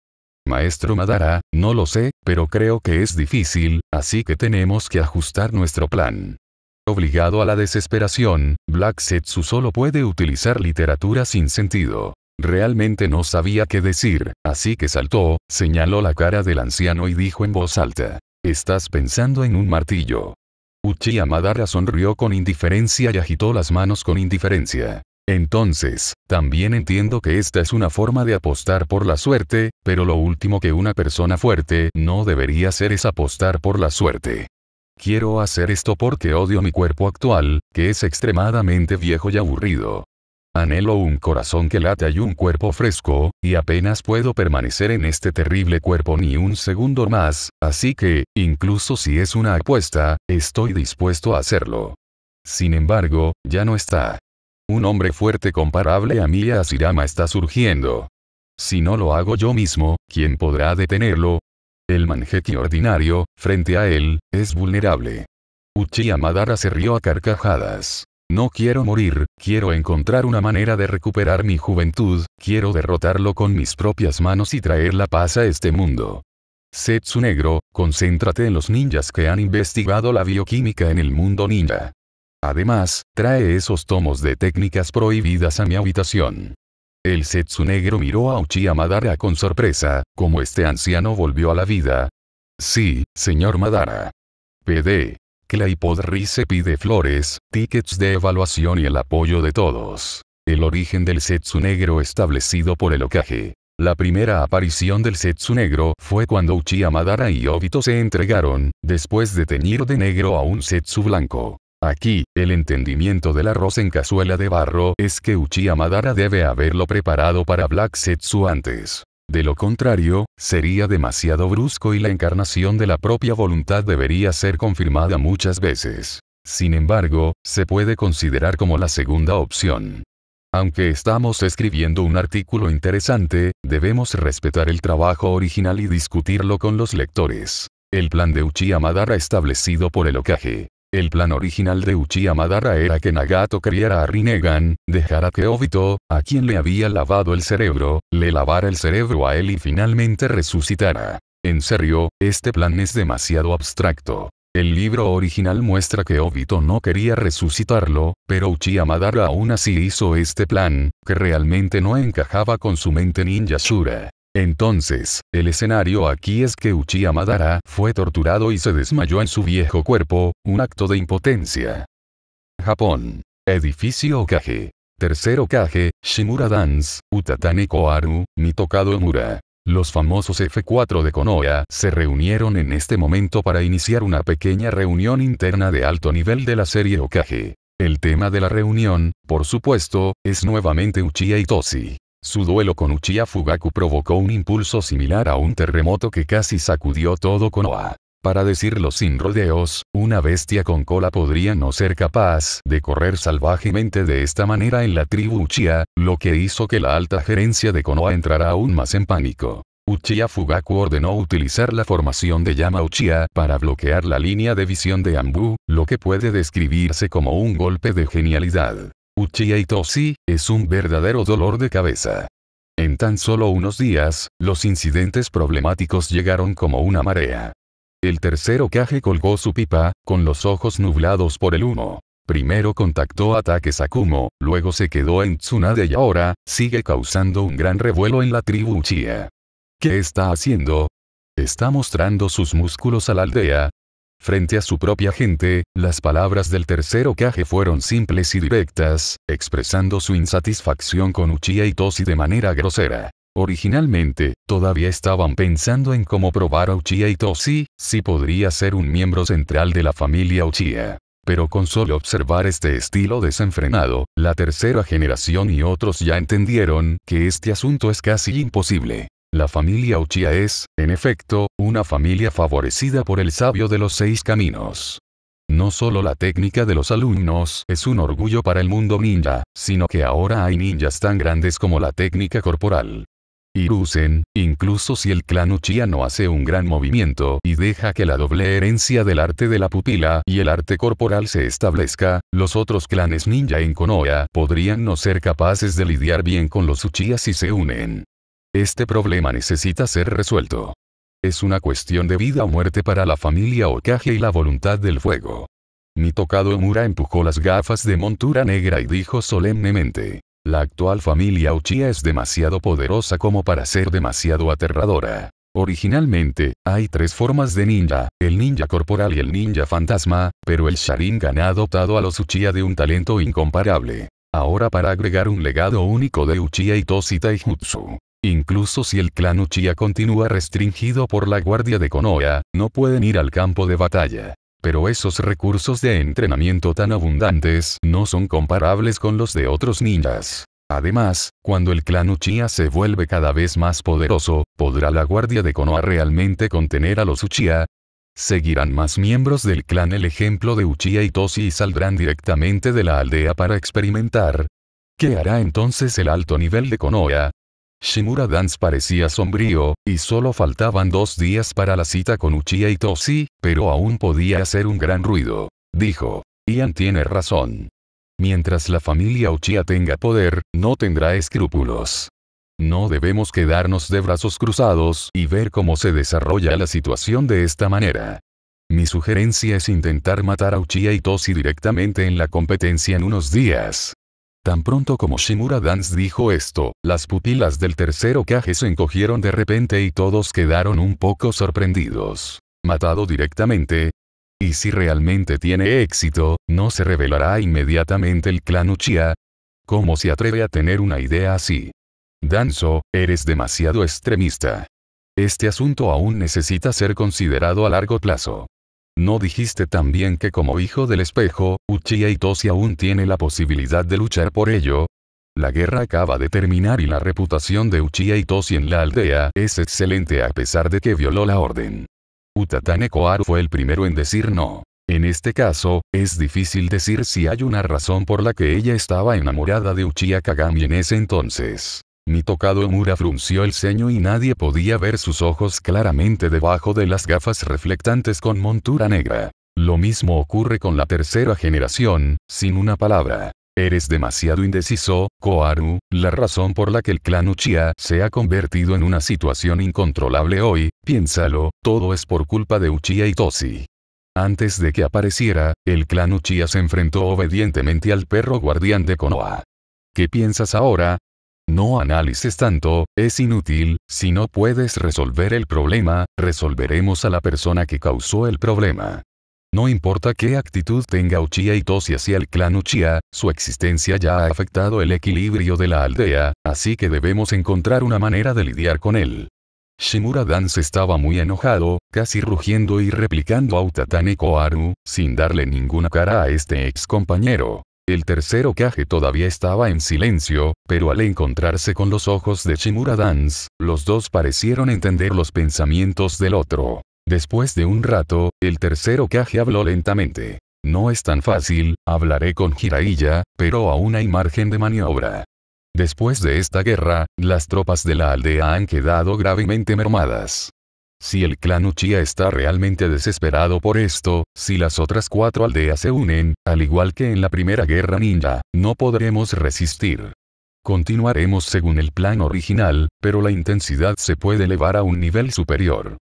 S1: Maestro Madara, no lo sé, pero creo que es difícil, así que tenemos que ajustar nuestro plan. Obligado a la desesperación, Black Setsu solo puede utilizar literatura sin sentido. Realmente no sabía qué decir, así que saltó, señaló la cara del anciano y dijo en voz alta. Estás pensando en un martillo. Uchiha Madara sonrió con indiferencia y agitó las manos con indiferencia. Entonces, también entiendo que esta es una forma de apostar por la suerte, pero lo último que una persona fuerte no debería hacer es apostar por la suerte. Quiero hacer esto porque odio mi cuerpo actual, que es extremadamente viejo y aburrido. Anhelo un corazón que late y un cuerpo fresco, y apenas puedo permanecer en este terrible cuerpo ni un segundo más, así que, incluso si es una apuesta, estoy dispuesto a hacerlo. Sin embargo, ya no está. Un hombre fuerte comparable a mí y está surgiendo. Si no lo hago yo mismo, ¿quién podrá detenerlo? El manjeki ordinario, frente a él, es vulnerable. Uchiha Madara se rió a carcajadas. No quiero morir, quiero encontrar una manera de recuperar mi juventud, quiero derrotarlo con mis propias manos y traer la paz a este mundo. Setsu Negro, concéntrate en los ninjas que han investigado la bioquímica en el mundo ninja. Además, trae esos tomos de técnicas prohibidas a mi habitación. El Setsu Negro miró a Uchiha Madara con sorpresa, como este anciano volvió a la vida. Sí, señor Madara. PD que la se pide flores, tickets de evaluación y el apoyo de todos. El origen del Setsu negro establecido por el Okage. La primera aparición del Setsu negro fue cuando Uchiha Madara y Obito se entregaron, después de teñir de negro a un Setsu blanco. Aquí, el entendimiento del arroz en cazuela de barro es que Uchiha Madara debe haberlo preparado para Black Setsu antes. De lo contrario, sería demasiado brusco y la encarnación de la propia voluntad debería ser confirmada muchas veces. Sin embargo, se puede considerar como la segunda opción. Aunque estamos escribiendo un artículo interesante, debemos respetar el trabajo original y discutirlo con los lectores. El plan de Uchiha Madara establecido por el Ocaje. El plan original de Uchiha Madara era que Nagato criara a Rinnegan, dejara que Obito, a quien le había lavado el cerebro, le lavara el cerebro a él y finalmente resucitara. En serio, este plan es demasiado abstracto. El libro original muestra que Obito no quería resucitarlo, pero Uchiha Madara aún así hizo este plan, que realmente no encajaba con su mente ninja Shura. Entonces, el escenario aquí es que Uchiha Madara fue torturado y se desmayó en su viejo cuerpo, un acto de impotencia. Japón. Edificio Okage. Tercer Okage, Shimura Dance, Utatane Koharu, Mitokado Mura. Los famosos F4 de Konoha se reunieron en este momento para iniciar una pequeña reunión interna de alto nivel de la serie Okage. El tema de la reunión, por supuesto, es nuevamente Uchiha Itoshi. Su duelo con Uchiha Fugaku provocó un impulso similar a un terremoto que casi sacudió todo Konoha. Para decirlo sin rodeos, una bestia con cola podría no ser capaz de correr salvajemente de esta manera en la tribu Uchiha, lo que hizo que la alta gerencia de Konoha entrara aún más en pánico. Uchiha Fugaku ordenó utilizar la formación de Yama Uchiha para bloquear la línea de visión de Ambu, lo que puede describirse como un golpe de genialidad. Uchiha Itoshi, es un verdadero dolor de cabeza. En tan solo unos días, los incidentes problemáticos llegaron como una marea. El tercero caje colgó su pipa, con los ojos nublados por el humo. Primero contactó a Takesakumo, luego se quedó en Tsunade y ahora, sigue causando un gran revuelo en la tribu Uchiha. ¿Qué está haciendo? ¿Está mostrando sus músculos a la aldea? Frente a su propia gente, las palabras del tercero Okage fueron simples y directas, expresando su insatisfacción con Uchiha y Toshi de manera grosera. Originalmente, todavía estaban pensando en cómo probar a Uchiha y Toshi, si podría ser un miembro central de la familia Uchiha. Pero con solo observar este estilo desenfrenado, la tercera generación y otros ya entendieron que este asunto es casi imposible. La familia Uchiha es, en efecto, una familia favorecida por el sabio de los seis caminos. No solo la técnica de los alumnos es un orgullo para el mundo ninja, sino que ahora hay ninjas tan grandes como la técnica corporal. Irusen, incluso si el clan Uchiha no hace un gran movimiento y deja que la doble herencia del arte de la pupila y el arte corporal se establezca, los otros clanes ninja en Konoha podrían no ser capaces de lidiar bien con los Uchiha si se unen. Este problema necesita ser resuelto. Es una cuestión de vida o muerte para la familia Okage y la voluntad del fuego. Mi tocado Mura empujó las gafas de montura negra y dijo solemnemente. La actual familia Uchiha es demasiado poderosa como para ser demasiado aterradora. Originalmente, hay tres formas de ninja, el ninja corporal y el ninja fantasma, pero el Sharingan ha adoptado a los Uchiha de un talento incomparable. Ahora para agregar un legado único de Uchiha y Tosita y Incluso si el clan Uchiha continúa restringido por la guardia de Konoha, no pueden ir al campo de batalla. Pero esos recursos de entrenamiento tan abundantes no son comparables con los de otros ninjas. Además, cuando el clan Uchiha se vuelve cada vez más poderoso, ¿podrá la guardia de Konoha realmente contener a los Uchiha? Seguirán más miembros del clan el ejemplo de Uchiha y Toshi y saldrán directamente de la aldea para experimentar. ¿Qué hará entonces el alto nivel de Konoha? Shimura Dance parecía sombrío, y solo faltaban dos días para la cita con Uchiha Toshi, pero aún podía hacer un gran ruido. Dijo. Ian tiene razón. Mientras la familia Uchiha tenga poder, no tendrá escrúpulos. No debemos quedarnos de brazos cruzados y ver cómo se desarrolla la situación de esta manera. Mi sugerencia es intentar matar a Uchiha Toshi directamente en la competencia en unos días. Tan pronto como Shimura Dance dijo esto, las pupilas del tercero kage se encogieron de repente y todos quedaron un poco sorprendidos. ¿Matado directamente? Y si realmente tiene éxito, ¿no se revelará inmediatamente el clan Uchiha? ¿Cómo se atreve a tener una idea así? Danzo, eres demasiado extremista. Este asunto aún necesita ser considerado a largo plazo. ¿No dijiste también que como hijo del espejo, Uchiha Itoshi aún tiene la posibilidad de luchar por ello? La guerra acaba de terminar y la reputación de Uchiha Itoshi en la aldea es excelente a pesar de que violó la orden. Utatane Koharu fue el primero en decir no. En este caso, es difícil decir si hay una razón por la que ella estaba enamorada de Uchiha Kagami en ese entonces. Mi tocado Mura frunció el ceño y nadie podía ver sus ojos claramente debajo de las gafas reflectantes con montura negra. Lo mismo ocurre con la tercera generación, sin una palabra. Eres demasiado indeciso, Koaru. la razón por la que el clan Uchiha se ha convertido en una situación incontrolable hoy, piénsalo, todo es por culpa de Uchiha Toshi. Antes de que apareciera, el clan Uchiha se enfrentó obedientemente al perro guardián de Konoha. ¿Qué piensas ahora? No analices tanto, es inútil, si no puedes resolver el problema, resolveremos a la persona que causó el problema. No importa qué actitud tenga Uchiha Itoshi hacia el clan Uchiha, su existencia ya ha afectado el equilibrio de la aldea, así que debemos encontrar una manera de lidiar con él. Shimura Dance estaba muy enojado, casi rugiendo y replicando a Utatane Koharu, sin darle ninguna cara a este ex compañero. El tercer Okage todavía estaba en silencio, pero al encontrarse con los ojos de Shimura Dance, los dos parecieron entender los pensamientos del otro. Después de un rato, el tercer caje habló lentamente. No es tan fácil, hablaré con Jiraiya, pero aún hay margen de maniobra. Después de esta guerra, las tropas de la aldea han quedado gravemente mermadas. Si el clan Uchiha está realmente desesperado por esto, si las otras cuatro aldeas se unen, al igual que en la primera guerra ninja, no podremos resistir. Continuaremos según el plan original, pero la intensidad se puede elevar a un nivel superior.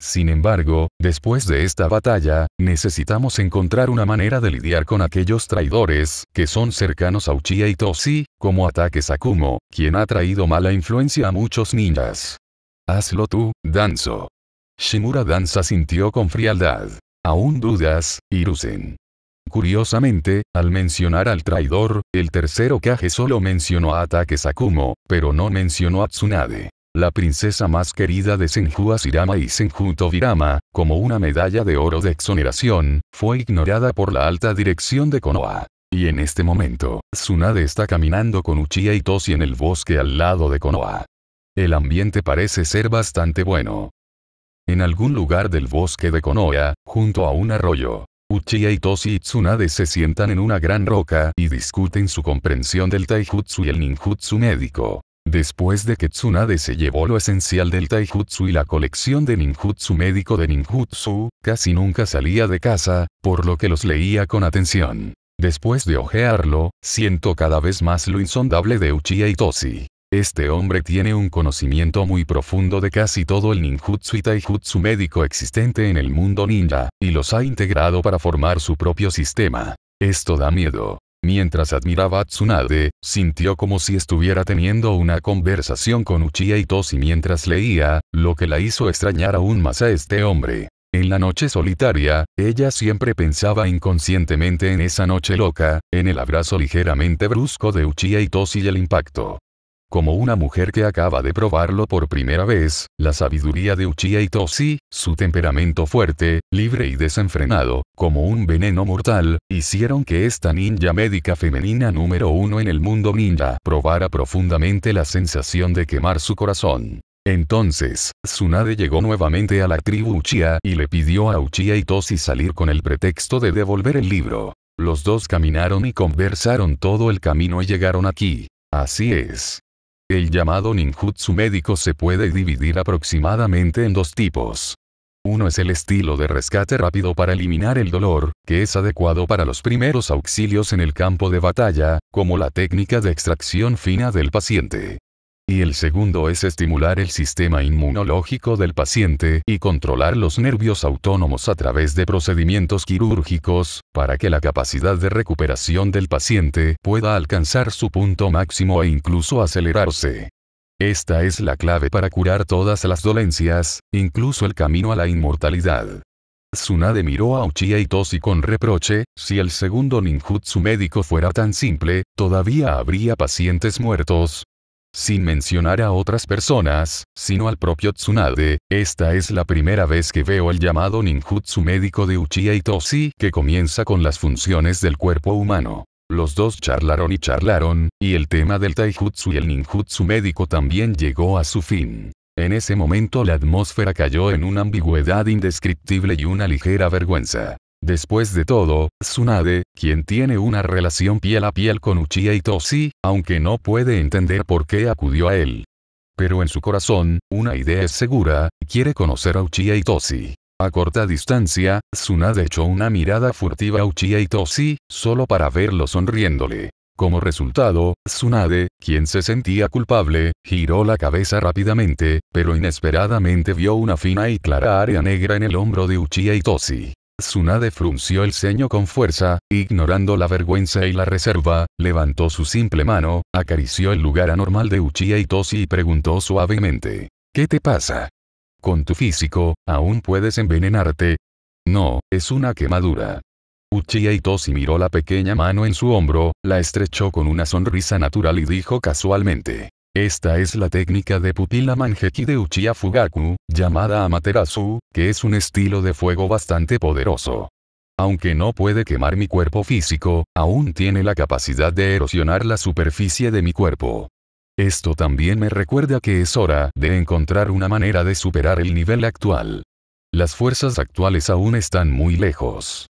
S1: Sin embargo, después de esta batalla, necesitamos encontrar una manera de lidiar con aquellos traidores, que son cercanos a Uchiha y Toshi, como Ataque Sakumo, quien ha traído mala influencia a muchos ninjas. Hazlo tú, Danzo. Shimura Danza sintió con frialdad. Aún dudas, Irusen. Curiosamente, al mencionar al traidor, el tercero Kage solo mencionó a Atake Sakumo, pero no mencionó a Tsunade. La princesa más querida de Senju Asirama y Senju Tobirama, como una medalla de oro de exoneración, fue ignorada por la alta dirección de Konoha. Y en este momento, Tsunade está caminando con Uchiha y Toshi en el bosque al lado de Konoha. El ambiente parece ser bastante bueno. En algún lugar del bosque de Konoha, junto a un arroyo, Uchiha Itoshi y Tsunade se sientan en una gran roca y discuten su comprensión del taijutsu y el ninjutsu médico. Después de que Tsunade se llevó lo esencial del taijutsu y la colección de ninjutsu médico de ninjutsu, casi nunca salía de casa, por lo que los leía con atención. Después de ojearlo, siento cada vez más lo insondable de Uchiha Toshi. Este hombre tiene un conocimiento muy profundo de casi todo el ninjutsu y taijutsu médico existente en el mundo ninja, y los ha integrado para formar su propio sistema. Esto da miedo. Mientras admiraba a Tsunade, sintió como si estuviera teniendo una conversación con Uchiha Tosi mientras leía, lo que la hizo extrañar aún más a este hombre. En la noche solitaria, ella siempre pensaba inconscientemente en esa noche loca, en el abrazo ligeramente brusco de Uchiha tosi y el impacto. Como una mujer que acaba de probarlo por primera vez, la sabiduría de Uchiha Itoshi, su temperamento fuerte, libre y desenfrenado, como un veneno mortal, hicieron que esta ninja médica femenina número uno en el mundo ninja probara profundamente la sensación de quemar su corazón. Entonces, Tsunade llegó nuevamente a la tribu Uchiha y le pidió a Uchiha Itoshi salir con el pretexto de devolver el libro. Los dos caminaron y conversaron todo el camino y llegaron aquí. Así es, el llamado ninjutsu médico se puede dividir aproximadamente en dos tipos. Uno es el estilo de rescate rápido para eliminar el dolor, que es adecuado para los primeros auxilios en el campo de batalla, como la técnica de extracción fina del paciente y el segundo es estimular el sistema inmunológico del paciente y controlar los nervios autónomos a través de procedimientos quirúrgicos, para que la capacidad de recuperación del paciente pueda alcanzar su punto máximo e incluso acelerarse. Esta es la clave para curar todas las dolencias, incluso el camino a la inmortalidad. Tsunade miró a Uchiha Toshi con reproche, si el segundo ninjutsu médico fuera tan simple, todavía habría pacientes muertos, sin mencionar a otras personas, sino al propio Tsunade, esta es la primera vez que veo el llamado ninjutsu médico de Uchiha Itoshi que comienza con las funciones del cuerpo humano. Los dos charlaron y charlaron, y el tema del taijutsu y el ninjutsu médico también llegó a su fin. En ese momento la atmósfera cayó en una ambigüedad indescriptible y una ligera vergüenza. Después de todo, Tsunade, quien tiene una relación piel a piel con Uchiha Itoshi, aunque no puede entender por qué acudió a él. Pero en su corazón, una idea es segura, quiere conocer a Uchiha Itoshi. A corta distancia, Tsunade echó una mirada furtiva a Uchiha Itoshi, solo para verlo sonriéndole. Como resultado, Tsunade, quien se sentía culpable, giró la cabeza rápidamente, pero inesperadamente vio una fina y clara área negra en el hombro de Uchiha Itoshi. Tsunade frunció el ceño con fuerza, ignorando la vergüenza y la reserva, levantó su simple mano, acarició el lugar anormal de Uchiha y preguntó suavemente. ¿Qué te pasa? Con tu físico, aún puedes envenenarte. No, es una quemadura. Uchiha Itoshi miró la pequeña mano en su hombro, la estrechó con una sonrisa natural y dijo casualmente. Esta es la técnica de pupila Manjeki de Uchiha Fugaku, llamada Amaterasu, que es un estilo de fuego bastante poderoso. Aunque no puede quemar mi cuerpo físico, aún tiene la capacidad de erosionar la superficie de mi cuerpo. Esto también me recuerda que es hora de encontrar una manera de superar el nivel actual. Las fuerzas actuales aún están muy lejos.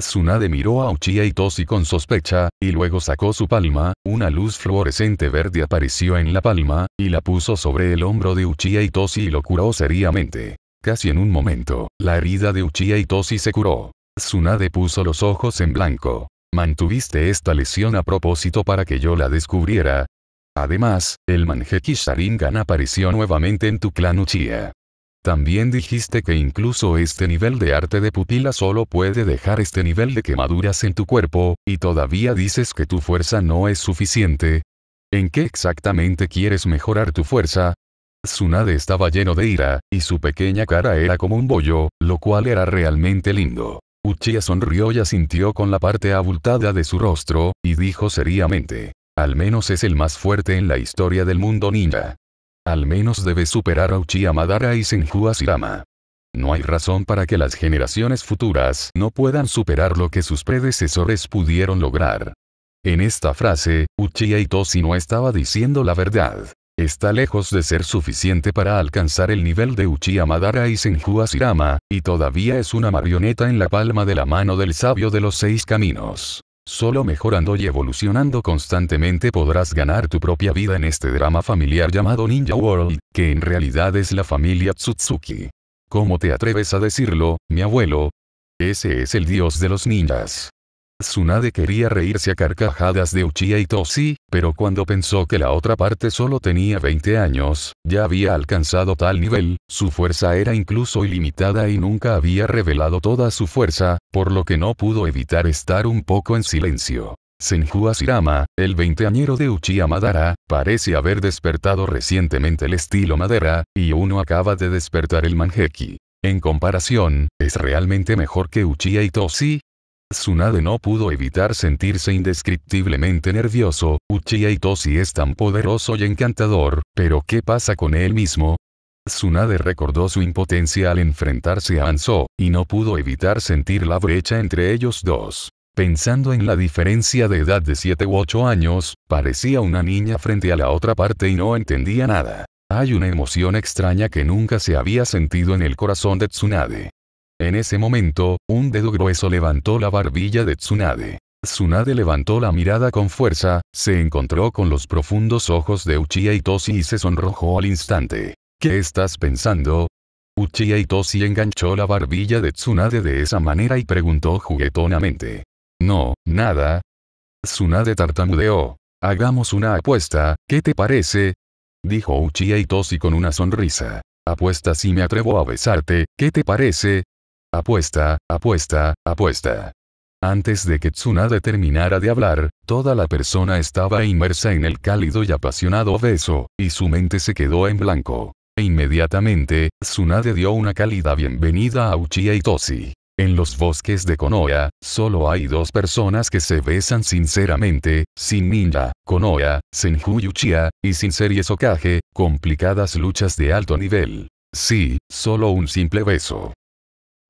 S1: Tsunade miró a Uchiha Itoshi con sospecha, y luego sacó su palma, una luz fluorescente verde apareció en la palma, y la puso sobre el hombro de Uchiha Itoshi y lo curó seriamente. Casi en un momento, la herida de Uchiha Itoshi se curó. Tsunade puso los ojos en blanco. Mantuviste esta lesión a propósito para que yo la descubriera. Además, el Manjeki Sharingan apareció nuevamente en tu clan Uchiha. También dijiste que incluso este nivel de arte de pupila solo puede dejar este nivel de quemaduras en tu cuerpo, y todavía dices que tu fuerza no es suficiente. ¿En qué exactamente quieres mejorar tu fuerza? Tsunade estaba lleno de ira, y su pequeña cara era como un bollo, lo cual era realmente lindo. Uchiha sonrió y asintió con la parte abultada de su rostro, y dijo seriamente. Al menos es el más fuerte en la historia del mundo ninja. Al menos debe superar a Uchiha Madara y Senju Asirama. No hay razón para que las generaciones futuras no puedan superar lo que sus predecesores pudieron lograr. En esta frase, Uchiha Itoshi no estaba diciendo la verdad. Está lejos de ser suficiente para alcanzar el nivel de Uchiha Madara y Senju Asirama, y todavía es una marioneta en la palma de la mano del sabio de los seis caminos. Solo mejorando y evolucionando constantemente podrás ganar tu propia vida en este drama familiar llamado Ninja World, que en realidad es la familia Tsutsuki. ¿Cómo te atreves a decirlo, mi abuelo? Ese es el dios de los ninjas. Tsunade quería reírse a carcajadas de Uchiha Toshi, pero cuando pensó que la otra parte solo tenía 20 años, ya había alcanzado tal nivel, su fuerza era incluso ilimitada y nunca había revelado toda su fuerza, por lo que no pudo evitar estar un poco en silencio. Senju Asirama, el veinteañero de Uchiha Madara, parece haber despertado recientemente el estilo madera, y uno acaba de despertar el Manjeki. En comparación, es realmente mejor que Uchiha Toshi? Tsunade no pudo evitar sentirse indescriptiblemente nervioso, Uchiha Itoshi es tan poderoso y encantador, pero ¿qué pasa con él mismo? Tsunade recordó su impotencia al enfrentarse a Anso, y no pudo evitar sentir la brecha entre ellos dos. Pensando en la diferencia de edad de 7 u 8 años, parecía una niña frente a la otra parte y no entendía nada. Hay una emoción extraña que nunca se había sentido en el corazón de Tsunade. En ese momento, un dedo grueso levantó la barbilla de Tsunade. Tsunade levantó la mirada con fuerza, se encontró con los profundos ojos de Uchiha Itoshi y se sonrojó al instante. ¿Qué estás pensando? Uchiha Itoshi enganchó la barbilla de Tsunade de esa manera y preguntó juguetonamente. No, nada. Tsunade tartamudeó. Hagamos una apuesta, ¿qué te parece? Dijo Uchiha Itoshi con una sonrisa. Apuesta si me atrevo a besarte, ¿qué te parece? Apuesta, apuesta, apuesta. Antes de que Tsunade terminara de hablar, toda la persona estaba inmersa en el cálido y apasionado beso, y su mente se quedó en blanco. E inmediatamente, Tsunade dio una cálida bienvenida a Uchiha Toshi. En los bosques de Konoha, solo hay dos personas que se besan sinceramente, sin ninja, Konoha, Senju Uchiha, y sin serie Sokaje, complicadas luchas de alto nivel. Sí, solo un simple beso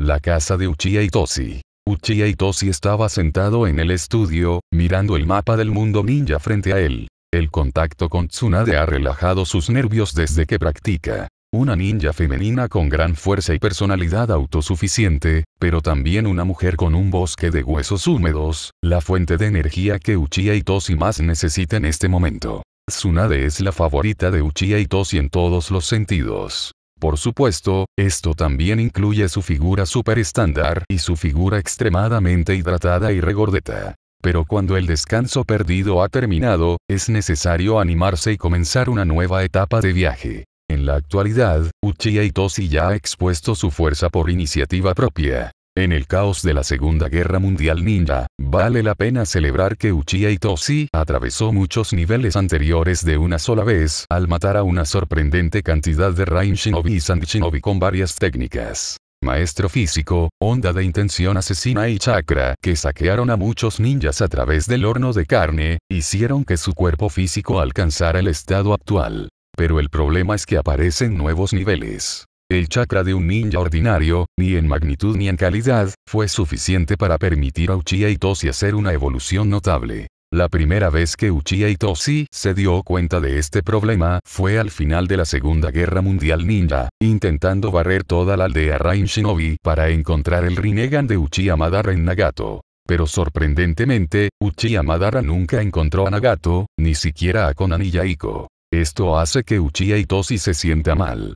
S1: la casa de Uchiha Itoshi. Uchiha Itoshi estaba sentado en el estudio, mirando el mapa del mundo ninja frente a él. El contacto con Tsunade ha relajado sus nervios desde que practica. Una ninja femenina con gran fuerza y personalidad autosuficiente, pero también una mujer con un bosque de huesos húmedos, la fuente de energía que Uchiha Itoshi más necesita en este momento. Tsunade es la favorita de Uchiha Itoshi en todos los sentidos. Por supuesto, esto también incluye su figura estándar y su figura extremadamente hidratada y regordeta. Pero cuando el descanso perdido ha terminado, es necesario animarse y comenzar una nueva etapa de viaje. En la actualidad, Uchiha Itoshi ya ha expuesto su fuerza por iniciativa propia. En el caos de la Segunda Guerra Mundial Ninja, vale la pena celebrar que Uchiha Itoshi atravesó muchos niveles anteriores de una sola vez al matar a una sorprendente cantidad de Rain Shinobi y Sand Shinobi con varias técnicas. Maestro físico, onda de intención asesina y chakra que saquearon a muchos ninjas a través del horno de carne, hicieron que su cuerpo físico alcanzara el estado actual. Pero el problema es que aparecen nuevos niveles. El chakra de un ninja ordinario, ni en magnitud ni en calidad, fue suficiente para permitir a Uchiha Itoshi hacer una evolución notable. La primera vez que Uchiha Itoshi se dio cuenta de este problema fue al final de la Segunda Guerra Mundial Ninja, intentando barrer toda la aldea Rain Shinobi para encontrar el Rinnegan de Uchiha Madara en Nagato. Pero sorprendentemente, Uchiha Madara nunca encontró a Nagato, ni siquiera a Konan y Yaiko. Esto hace que Uchiha Itoshi se sienta mal.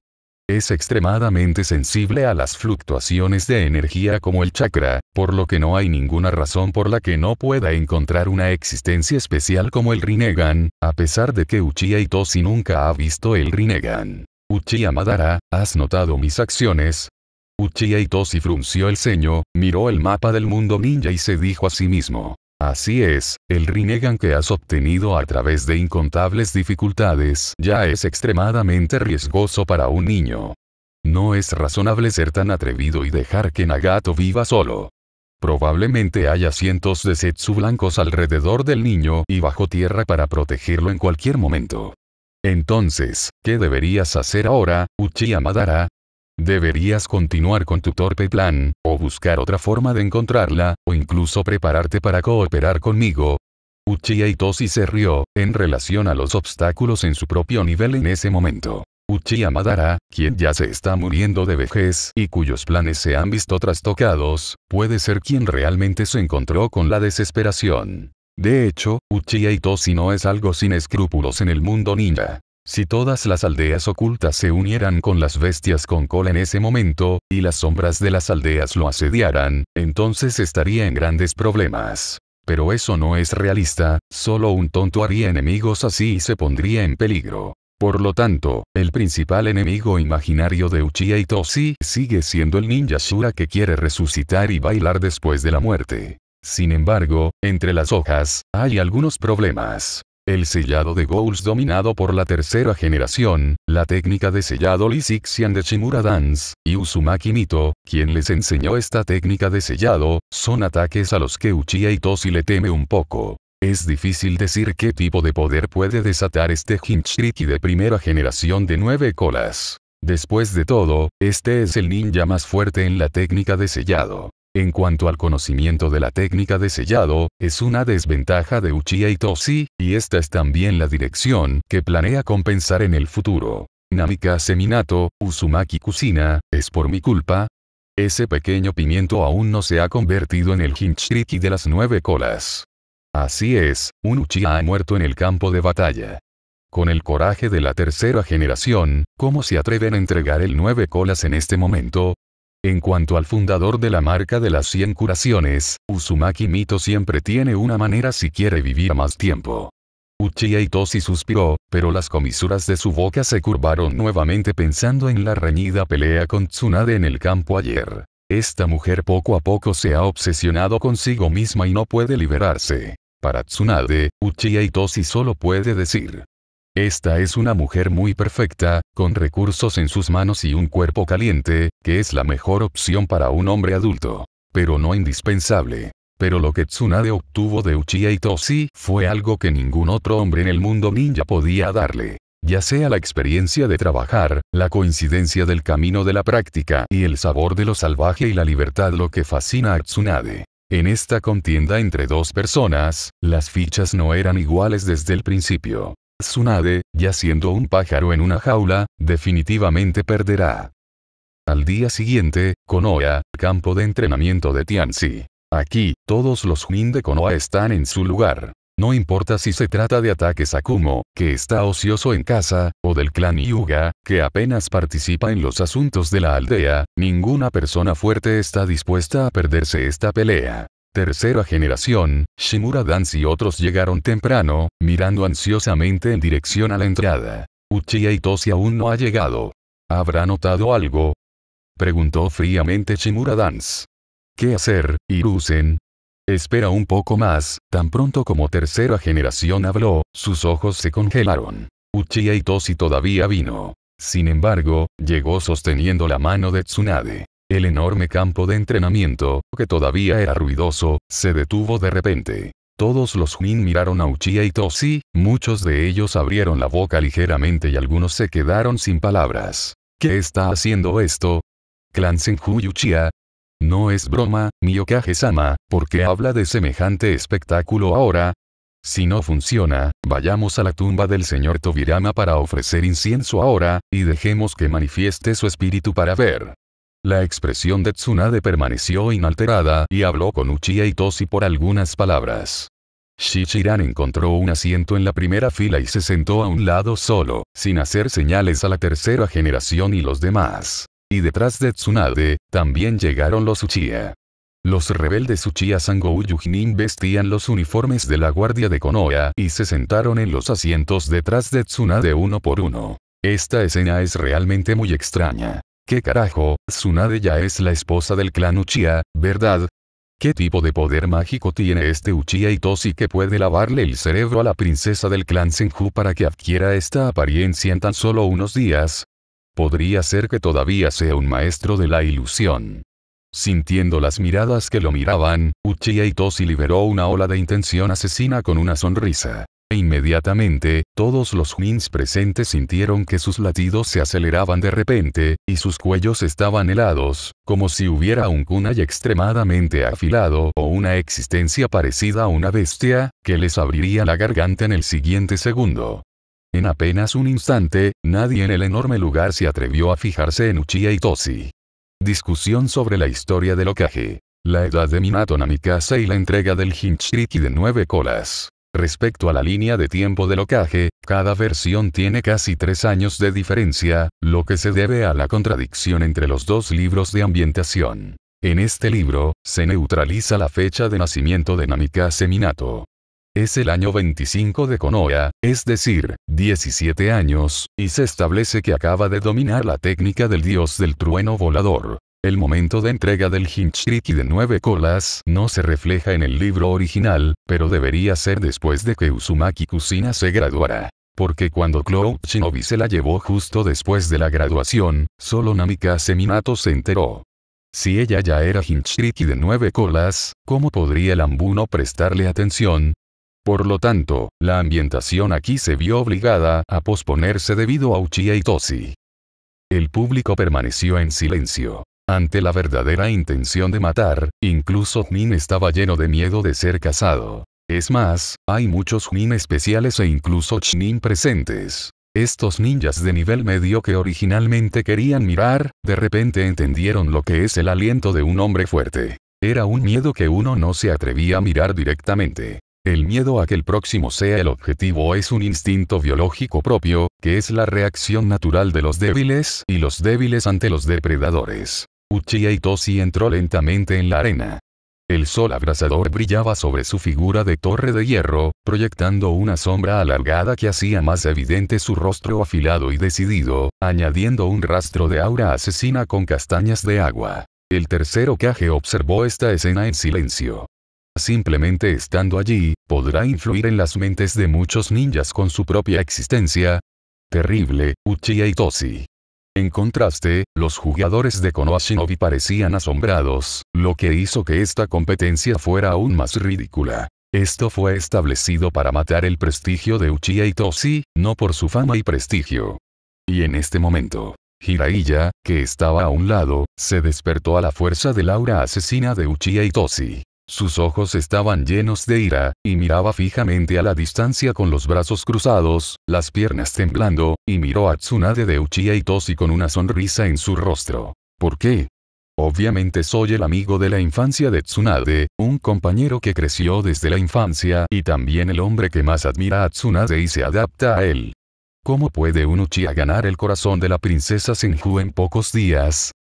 S1: Es extremadamente sensible a las fluctuaciones de energía como el chakra, por lo que no hay ninguna razón por la que no pueda encontrar una existencia especial como el Rinnegan, a pesar de que Uchiha Itoshi nunca ha visto el Rinnegan. Uchiha Madara, ¿has notado mis acciones? Uchiha Itoshi frunció el ceño, miró el mapa del mundo ninja y se dijo a sí mismo. Así es, el Rinnegan que has obtenido a través de incontables dificultades ya es extremadamente riesgoso para un niño. No es razonable ser tan atrevido y dejar que Nagato viva solo. Probablemente haya cientos de Setsu blancos alrededor del niño y bajo tierra para protegerlo en cualquier momento. Entonces, ¿qué deberías hacer ahora, Uchiha Madara? Deberías continuar con tu torpe plan, o buscar otra forma de encontrarla, o incluso prepararte para cooperar conmigo. Uchiha Itoshi se rió, en relación a los obstáculos en su propio nivel en ese momento. Uchiha Madara, quien ya se está muriendo de vejez y cuyos planes se han visto trastocados, puede ser quien realmente se encontró con la desesperación. De hecho, Uchiha Itoshi no es algo sin escrúpulos en el mundo ninja. Si todas las aldeas ocultas se unieran con las bestias con cola en ese momento, y las sombras de las aldeas lo asediaran, entonces estaría en grandes problemas. Pero eso no es realista, solo un tonto haría enemigos así y se pondría en peligro. Por lo tanto, el principal enemigo imaginario de Uchiha Itoshi sigue siendo el ninja Shura que quiere resucitar y bailar después de la muerte. Sin embargo, entre las hojas, hay algunos problemas. El sellado de goals dominado por la tercera generación, la técnica de sellado Sixian de Shimura Dance, y Uzumaki Mito, quien les enseñó esta técnica de sellado, son ataques a los que Uchiha Itoshi le teme un poco. Es difícil decir qué tipo de poder puede desatar este Hinchriki de primera generación de nueve colas. Después de todo, este es el ninja más fuerte en la técnica de sellado. En cuanto al conocimiento de la técnica de sellado, es una desventaja de Uchiha Toshi, y esta es también la dirección que planea compensar en el futuro. Namika Seminato, Uzumaki Kusina, ¿es por mi culpa? Ese pequeño pimiento aún no se ha convertido en el Hinchriki de las nueve colas. Así es, un Uchiha ha muerto en el campo de batalla. Con el coraje de la tercera generación, ¿cómo se atreven a entregar el nueve colas en este momento? En cuanto al fundador de la marca de las 100 curaciones, Uzumaki Mito siempre tiene una manera si quiere vivir más tiempo. Uchiha Itoshi suspiró, pero las comisuras de su boca se curvaron nuevamente pensando en la reñida pelea con Tsunade en el campo ayer. Esta mujer poco a poco se ha obsesionado consigo misma y no puede liberarse. Para Tsunade, Uchiha Itoshi solo puede decir, esta es una mujer muy perfecta, con recursos en sus manos y un cuerpo caliente, que es la mejor opción para un hombre adulto. Pero no indispensable. Pero lo que Tsunade obtuvo de Uchiha Itoshi fue algo que ningún otro hombre en el mundo ninja podía darle. Ya sea la experiencia de trabajar, la coincidencia del camino de la práctica y el sabor de lo salvaje y la libertad lo que fascina a Tsunade. En esta contienda entre dos personas, las fichas no eran iguales desde el principio. Tsunade, siendo un pájaro en una jaula, definitivamente perderá. Al día siguiente, Konoha, campo de entrenamiento de Tianxi. Aquí, todos los jin de Konoha están en su lugar. No importa si se trata de ataques a Kumo, que está ocioso en casa, o del clan Yuga, que apenas participa en los asuntos de la aldea, ninguna persona fuerte está dispuesta a perderse esta pelea tercera generación, Shimura Dance y otros llegaron temprano, mirando ansiosamente en dirección a la entrada. Uchiha Itoshi aún no ha llegado. ¿Habrá notado algo? Preguntó fríamente Shimura Dance. ¿Qué hacer, Irusen? Espera un poco más, tan pronto como tercera generación habló, sus ojos se congelaron. Uchiha Itoshi todavía vino. Sin embargo, llegó sosteniendo la mano de Tsunade. El enorme campo de entrenamiento, que todavía era ruidoso, se detuvo de repente. Todos los jin miraron a Uchiha y Toshi, muchos de ellos abrieron la boca ligeramente y algunos se quedaron sin palabras. ¿Qué está haciendo esto? Clan Senju Uchiha. No es broma, Miyokage-sama, ¿por qué habla de semejante espectáculo ahora? Si no funciona, vayamos a la tumba del señor Tobirama para ofrecer incienso ahora, y dejemos que manifieste su espíritu para ver. La expresión de Tsunade permaneció inalterada y habló con Uchiha Toshi por algunas palabras. Shichiran encontró un asiento en la primera fila y se sentó a un lado solo, sin hacer señales a la tercera generación y los demás. Y detrás de Tsunade, también llegaron los Uchiha. Los rebeldes Uchiha Sangou y vestían los uniformes de la guardia de Konoha y se sentaron en los asientos detrás de Tsunade uno por uno. Esta escena es realmente muy extraña. ¿Qué carajo? Tsunade ya es la esposa del clan Uchiha, ¿verdad? ¿Qué tipo de poder mágico tiene este Uchiha Itoshi que puede lavarle el cerebro a la princesa del clan Senju para que adquiera esta apariencia en tan solo unos días? Podría ser que todavía sea un maestro de la ilusión. Sintiendo las miradas que lo miraban, Uchiha Itoshi liberó una ola de intención asesina con una sonrisa. E Inmediatamente, todos los wins presentes sintieron que sus latidos se aceleraban de repente, y sus cuellos estaban helados, como si hubiera un kunai extremadamente afilado o una existencia parecida a una bestia, que les abriría la garganta en el siguiente segundo. En apenas un instante, nadie en el enorme lugar se atrevió a fijarse en Uchiha Toshi. Discusión sobre la historia del ocaje. La edad de Minato Namikaze y la entrega del y de nueve colas. Respecto a la línea de tiempo de locaje, cada versión tiene casi tres años de diferencia, lo que se debe a la contradicción entre los dos libros de ambientación. En este libro, se neutraliza la fecha de nacimiento de Namika Seminato. Es el año 25 de Konoha, es decir, 17 años, y se establece que acaba de dominar la técnica del dios del trueno volador. El momento de entrega del Hinchriki de nueve colas no se refleja en el libro original, pero debería ser después de que Uzumaki Kusina se graduara. Porque cuando Cloud Shinobi se la llevó justo después de la graduación, solo Namika Seminato se enteró. Si ella ya era Hinchriki de nueve colas, ¿cómo podría el ambuno prestarle atención? Por lo tanto, la ambientación aquí se vio obligada a posponerse debido a Uchiha Itoshi. El público permaneció en silencio. Ante la verdadera intención de matar, incluso Jmin estaba lleno de miedo de ser casado. Es más, hay muchos Min especiales e incluso Chnin presentes. Estos ninjas de nivel medio que originalmente querían mirar, de repente entendieron lo que es el aliento de un hombre fuerte. Era un miedo que uno no se atrevía a mirar directamente. El miedo a que el próximo sea el objetivo es un instinto biológico propio, que es la reacción natural de los débiles y los débiles ante los depredadores. Uchiha Itoshi entró lentamente en la arena. El sol abrasador brillaba sobre su figura de torre de hierro, proyectando una sombra alargada que hacía más evidente su rostro afilado y decidido, añadiendo un rastro de aura asesina con castañas de agua. El tercero Okage observó esta escena en silencio. Simplemente estando allí, podrá influir en las mentes de muchos ninjas con su propia existencia. Terrible, Uchiha Itoshi. En contraste, los jugadores de Konoha Shinobi parecían asombrados, lo que hizo que esta competencia fuera aún más ridícula. Esto fue establecido para matar el prestigio de Uchiha Itoshi, no por su fama y prestigio. Y en este momento, Hiraiya, que estaba a un lado, se despertó a la fuerza del aura asesina de Uchiha Itoshi. Sus ojos estaban llenos de ira, y miraba fijamente a la distancia con los brazos cruzados, las piernas temblando, y miró a Tsunade de Uchiha y Toshi con una sonrisa en su rostro. ¿Por qué? Obviamente soy el amigo de la infancia de Tsunade, un compañero que creció desde la infancia y también el hombre que más admira a Tsunade y se adapta a él. ¿Cómo puede un Uchiha ganar el corazón de la princesa Senju en pocos días?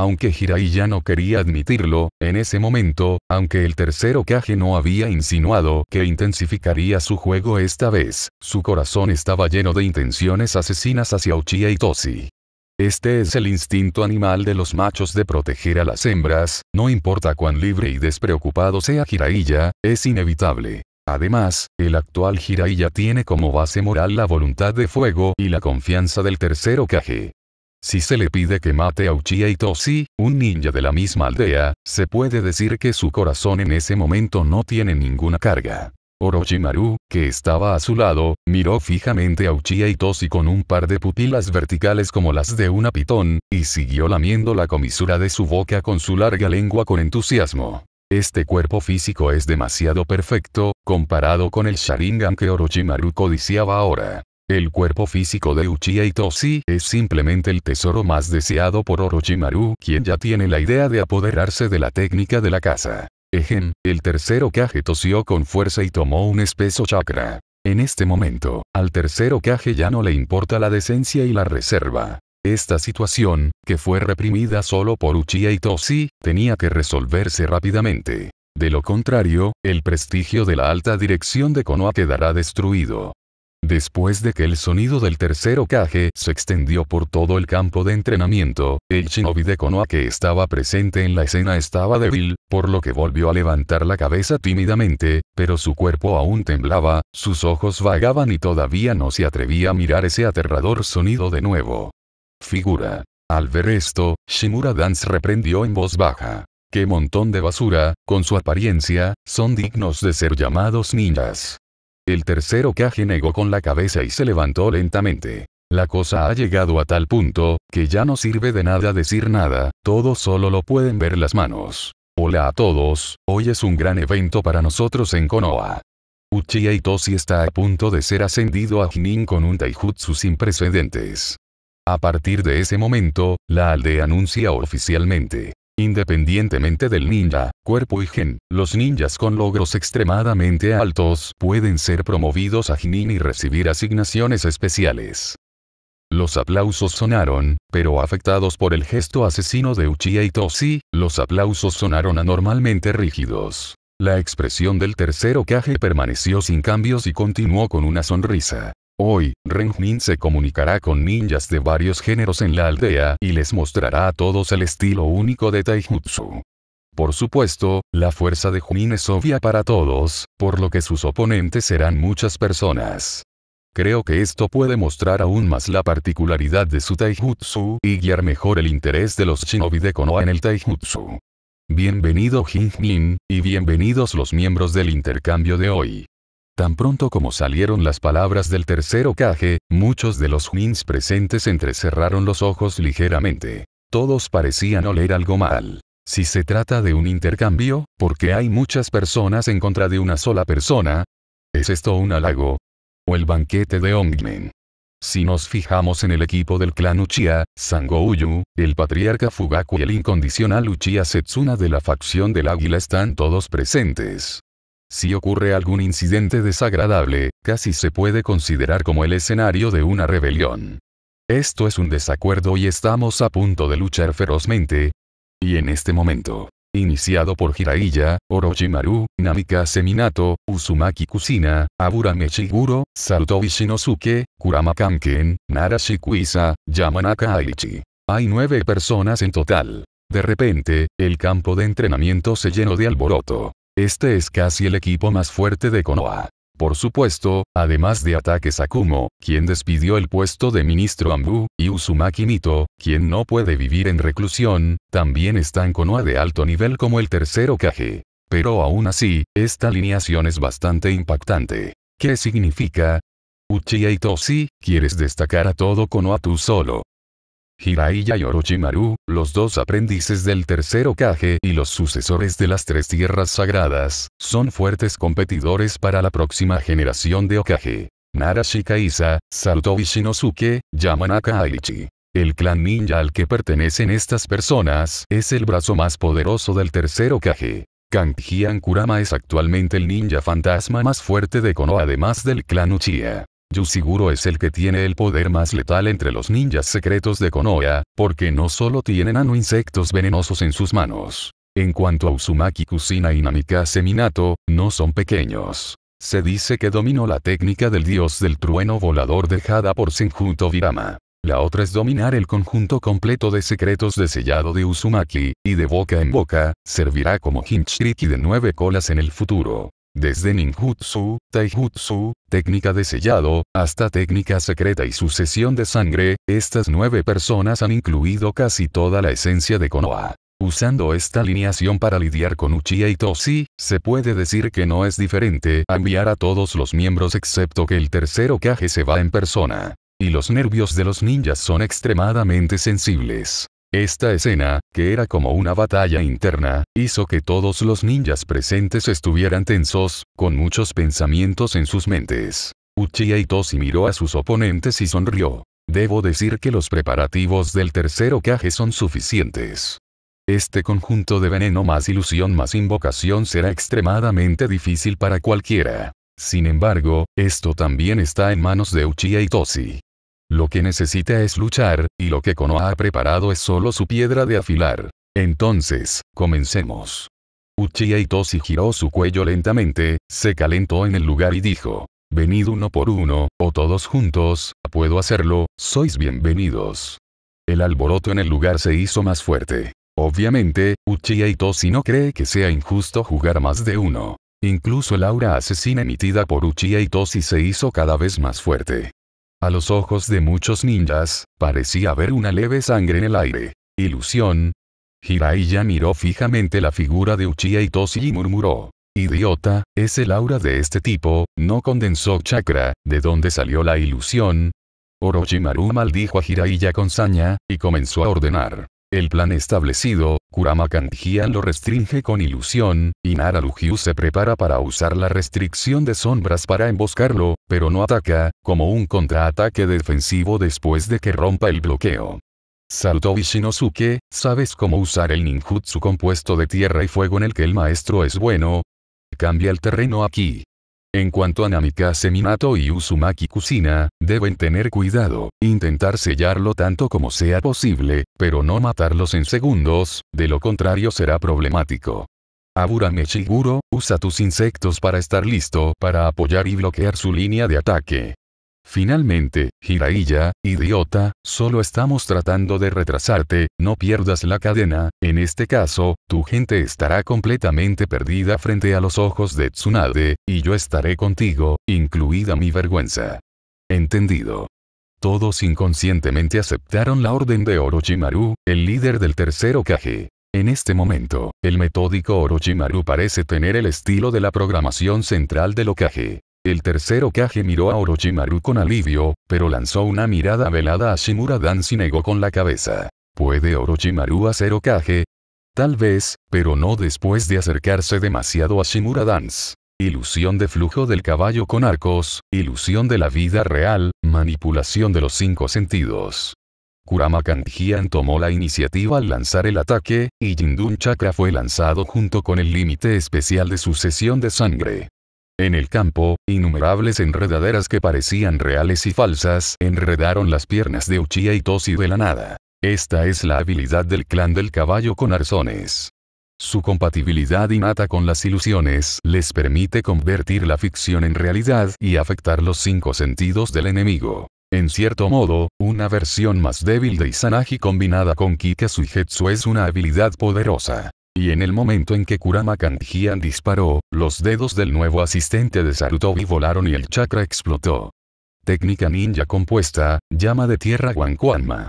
S1: Aunque Jiraiya no quería admitirlo, en ese momento, aunque el tercer Okage no había insinuado que intensificaría su juego esta vez, su corazón estaba lleno de intenciones asesinas hacia Uchiha Toshi. Este es el instinto animal de los machos de proteger a las hembras, no importa cuán libre y despreocupado sea Jiraiya, es inevitable. Además, el actual Jiraiya tiene como base moral la voluntad de fuego y la confianza del tercer caje. Si se le pide que mate a Uchiha Itoshi, un ninja de la misma aldea, se puede decir que su corazón en ese momento no tiene ninguna carga. Orochimaru, que estaba a su lado, miró fijamente a Uchiha Itoshi con un par de pupilas verticales como las de una pitón, y siguió lamiendo la comisura de su boca con su larga lengua con entusiasmo. Este cuerpo físico es demasiado perfecto, comparado con el Sharingan que Orochimaru codiciaba ahora. El cuerpo físico de Uchiha Itoshi es simplemente el tesoro más deseado por Orochimaru, quien ya tiene la idea de apoderarse de la técnica de la caza. Ejen, el tercero Kage tosió con fuerza y tomó un espeso chakra. En este momento, al tercero Kage ya no le importa la decencia y la reserva. Esta situación, que fue reprimida solo por Uchiha Itoshi, tenía que resolverse rápidamente. De lo contrario, el prestigio de la alta dirección de Konoha quedará destruido. Después de que el sonido del tercero caje se extendió por todo el campo de entrenamiento, el shinobi de Konoha que estaba presente en la escena estaba débil, por lo que volvió a levantar la cabeza tímidamente, pero su cuerpo aún temblaba, sus ojos vagaban y todavía no se atrevía a mirar ese aterrador sonido de nuevo. Figura. Al ver esto, Shimura Dance reprendió en voz baja. ¡Qué montón de basura, con su apariencia, son dignos de ser llamados ninjas! El tercero caje negó con la cabeza y se levantó lentamente. La cosa ha llegado a tal punto, que ya no sirve de nada decir nada, todo solo lo pueden ver las manos. Hola a todos, hoy es un gran evento para nosotros en Konoha. Uchiha Itoshi está a punto de ser ascendido a Jinin con un taijutsu sin precedentes. A partir de ese momento, la aldea anuncia oficialmente. Independientemente del ninja, cuerpo y gen, los ninjas con logros extremadamente altos pueden ser promovidos a Jinin y recibir asignaciones especiales. Los aplausos sonaron, pero afectados por el gesto asesino de Uchiha Itoshi, los aplausos sonaron anormalmente rígidos. La expresión del tercero Kage permaneció sin cambios y continuó con una sonrisa. Hoy, Renjin se comunicará con ninjas de varios géneros en la aldea y les mostrará a todos el estilo único de Taijutsu. Por supuesto, la fuerza de Junin es obvia para todos, por lo que sus oponentes serán muchas personas. Creo que esto puede mostrar aún más la particularidad de su taijutsu y guiar mejor el interés de los shinobi de Konoha en el taijutsu. Bienvenido Jin y bienvenidos los miembros del intercambio de hoy. Tan pronto como salieron las palabras del tercer caje, muchos de los wins presentes entrecerraron los ojos ligeramente. Todos parecían oler algo mal. Si se trata de un intercambio, porque hay muchas personas en contra de una sola persona, ¿es esto un halago? ¿O el banquete de Ongmen? Si nos fijamos en el equipo del clan Uchiha, Uyu, el patriarca Fugaku y el incondicional Uchiha Setsuna de la facción del águila están todos presentes. Si ocurre algún incidente desagradable, casi se puede considerar como el escenario de una rebelión. Esto es un desacuerdo y estamos a punto de luchar ferozmente. Y en este momento, iniciado por Hiraiya, Orochimaru, Namika Seminato, Uzumaki Kusina, Abura Mechiguro, Sarutobi Shinosuke, Kurama Kanken, Nara Yamanaka Aichi. Hay nueve personas en total. De repente, el campo de entrenamiento se llenó de alboroto. Este es casi el equipo más fuerte de Konoha. Por supuesto, además de ataques Sakumo, quien despidió el puesto de ministro Ambu, y Uzumaki Mito, quien no puede vivir en reclusión, también en Konoha de alto nivel como el tercero Kage. Pero aún así, esta alineación es bastante impactante. ¿Qué significa? Uchiha Itoshi, quieres destacar a todo Konoha tú solo. Hiraiya y Orochimaru, los dos aprendices del tercer Okage y los sucesores de las tres tierras sagradas, son fuertes competidores para la próxima generación de Okage. Narashi Kaisa, Sarutobi Shinosuke, Yamanaka Aichi. El clan ninja al que pertenecen estas personas es el brazo más poderoso del tercer Okage. Kanjian Kurama es actualmente el ninja fantasma más fuerte de Konoha además del clan Uchiha. Yusiguro es el que tiene el poder más letal entre los ninjas secretos de Konoha, porque no solo tienen nano insectos venenosos en sus manos. En cuanto a Usumaki Kusina y Namikaze Seminato, no son pequeños. Se dice que dominó la técnica del dios del trueno volador dejada por Senjuto Virama. La otra es dominar el conjunto completo de secretos de sellado de Usumaki y de boca en boca, servirá como Hinchiriki de nueve colas en el futuro. Desde ninjutsu, taijutsu, técnica de sellado, hasta técnica secreta y sucesión de sangre, estas nueve personas han incluido casi toda la esencia de Konoha. Usando esta alineación para lidiar con Uchiha y Toshi, se puede decir que no es diferente a enviar a todos los miembros excepto que el tercero Kage se va en persona. Y los nervios de los ninjas son extremadamente sensibles. Esta escena, que era como una batalla interna, hizo que todos los ninjas presentes estuvieran tensos, con muchos pensamientos en sus mentes. Uchiha Itoshi miró a sus oponentes y sonrió. Debo decir que los preparativos del tercer Okage son suficientes. Este conjunto de veneno más ilusión más invocación será extremadamente difícil para cualquiera. Sin embargo, esto también está en manos de Uchiha Itoshi. Lo que necesita es luchar, y lo que Konoha ha preparado es solo su piedra de afilar. Entonces, comencemos. Uchiha Itoshi giró su cuello lentamente, se calentó en el lugar y dijo, Venid uno por uno, o todos juntos, puedo hacerlo, sois bienvenidos. El alboroto en el lugar se hizo más fuerte. Obviamente, Uchiha Itoshi no cree que sea injusto jugar más de uno. Incluso el aura asesina emitida por Uchiha Itoshi se hizo cada vez más fuerte. A los ojos de muchos ninjas, parecía haber una leve sangre en el aire. Ilusión. Jiraiya miró fijamente la figura de Uchiha Itoshi y murmuró. Idiota, es el aura de este tipo, no condensó chakra, ¿de dónde salió la ilusión? Orochimaru maldijo a Jiraiya con saña, y comenzó a ordenar. El plan establecido, Kurama Kanjian lo restringe con ilusión, y Nara se prepara para usar la restricción de sombras para emboscarlo, pero no ataca, como un contraataque defensivo después de que rompa el bloqueo. Salto Ishinosuke, ¿sabes cómo usar el ninjutsu compuesto de tierra y fuego en el que el maestro es bueno? Cambia el terreno aquí. En cuanto a Namika Minato y Usumaki Kusina, deben tener cuidado, intentar sellarlo tanto como sea posible, pero no matarlos en segundos, de lo contrario será problemático. Abura Mechiguro, usa tus insectos para estar listo para apoyar y bloquear su línea de ataque. Finalmente, Jiraiya, idiota, solo estamos tratando de retrasarte, no pierdas la cadena, en este caso, tu gente estará completamente perdida frente a los ojos de Tsunade, y yo estaré contigo, incluida mi vergüenza. Entendido. Todos inconscientemente aceptaron la orden de Orochimaru, el líder del tercer Okage. En este momento, el metódico Orochimaru parece tener el estilo de la programación central del Okage. El tercer Okage miró a Orochimaru con alivio, pero lanzó una mirada velada a Shimura y negó con la cabeza. ¿Puede Orochimaru hacer Okage? Tal vez, pero no después de acercarse demasiado a Shimura Dance. Ilusión de flujo del caballo con arcos, ilusión de la vida real, manipulación de los cinco sentidos. Kurama Kanjian tomó la iniciativa al lanzar el ataque, y Jindun Chakra fue lanzado junto con el límite especial de sucesión de sangre. En el campo, innumerables enredaderas que parecían reales y falsas enredaron las piernas de Uchiha y Toshi de la nada. Esta es la habilidad del clan del caballo con arzones. Su compatibilidad innata con las ilusiones les permite convertir la ficción en realidad y afectar los cinco sentidos del enemigo. En cierto modo, una versión más débil de Izanagi combinada con Kika es una habilidad poderosa. Y en el momento en que Kurama Kanjian disparó, los dedos del nuevo asistente de Sarutobi volaron y el chakra explotó. Técnica ninja compuesta, llama de tierra Guanquanma.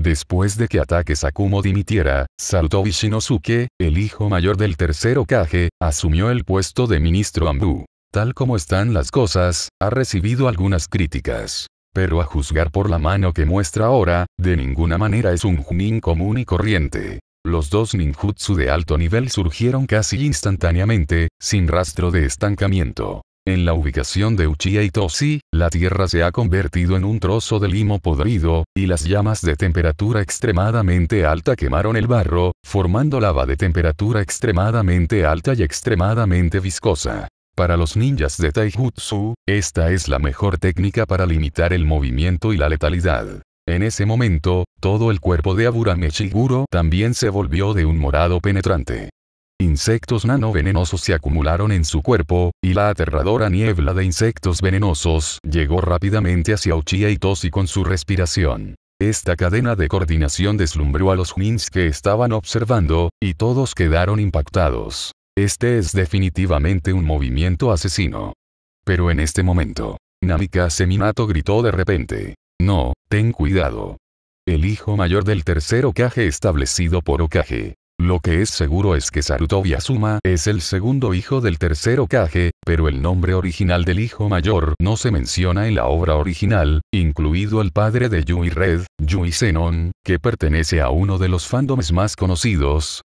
S1: Después de que Ataque Sakumo dimitiera, Sarutobi Shinosuke, el hijo mayor del tercero Kage, asumió el puesto de ministro Ambu. Tal como están las cosas, ha recibido algunas críticas. Pero a juzgar por la mano que muestra ahora, de ninguna manera es un junin común y corriente. Los dos ninjutsu de alto nivel surgieron casi instantáneamente, sin rastro de estancamiento. En la ubicación de Uchiha Toshi, la tierra se ha convertido en un trozo de limo podrido, y las llamas de temperatura extremadamente alta quemaron el barro, formando lava de temperatura extremadamente alta y extremadamente viscosa. Para los ninjas de Taijutsu, esta es la mejor técnica para limitar el movimiento y la letalidad. En ese momento, todo el cuerpo de Aburame Shiguro también se volvió de un morado penetrante. Insectos nanovenenosos se acumularon en su cuerpo, y la aterradora niebla de insectos venenosos llegó rápidamente hacia Uchiha tosi con su respiración. Esta cadena de coordinación deslumbró a los Junins que estaban observando, y todos quedaron impactados. Este es definitivamente un movimiento asesino. Pero en este momento, Namika Seminato gritó de repente. No, ten cuidado. El hijo mayor del tercer Okage establecido por Okage. Lo que es seguro es que Sarutobi Asuma es el segundo hijo del tercer Okage, pero el nombre original del hijo mayor no se menciona en la obra original, incluido el padre de Yui Red, Yui Zenon, que pertenece a uno de los fandoms más conocidos,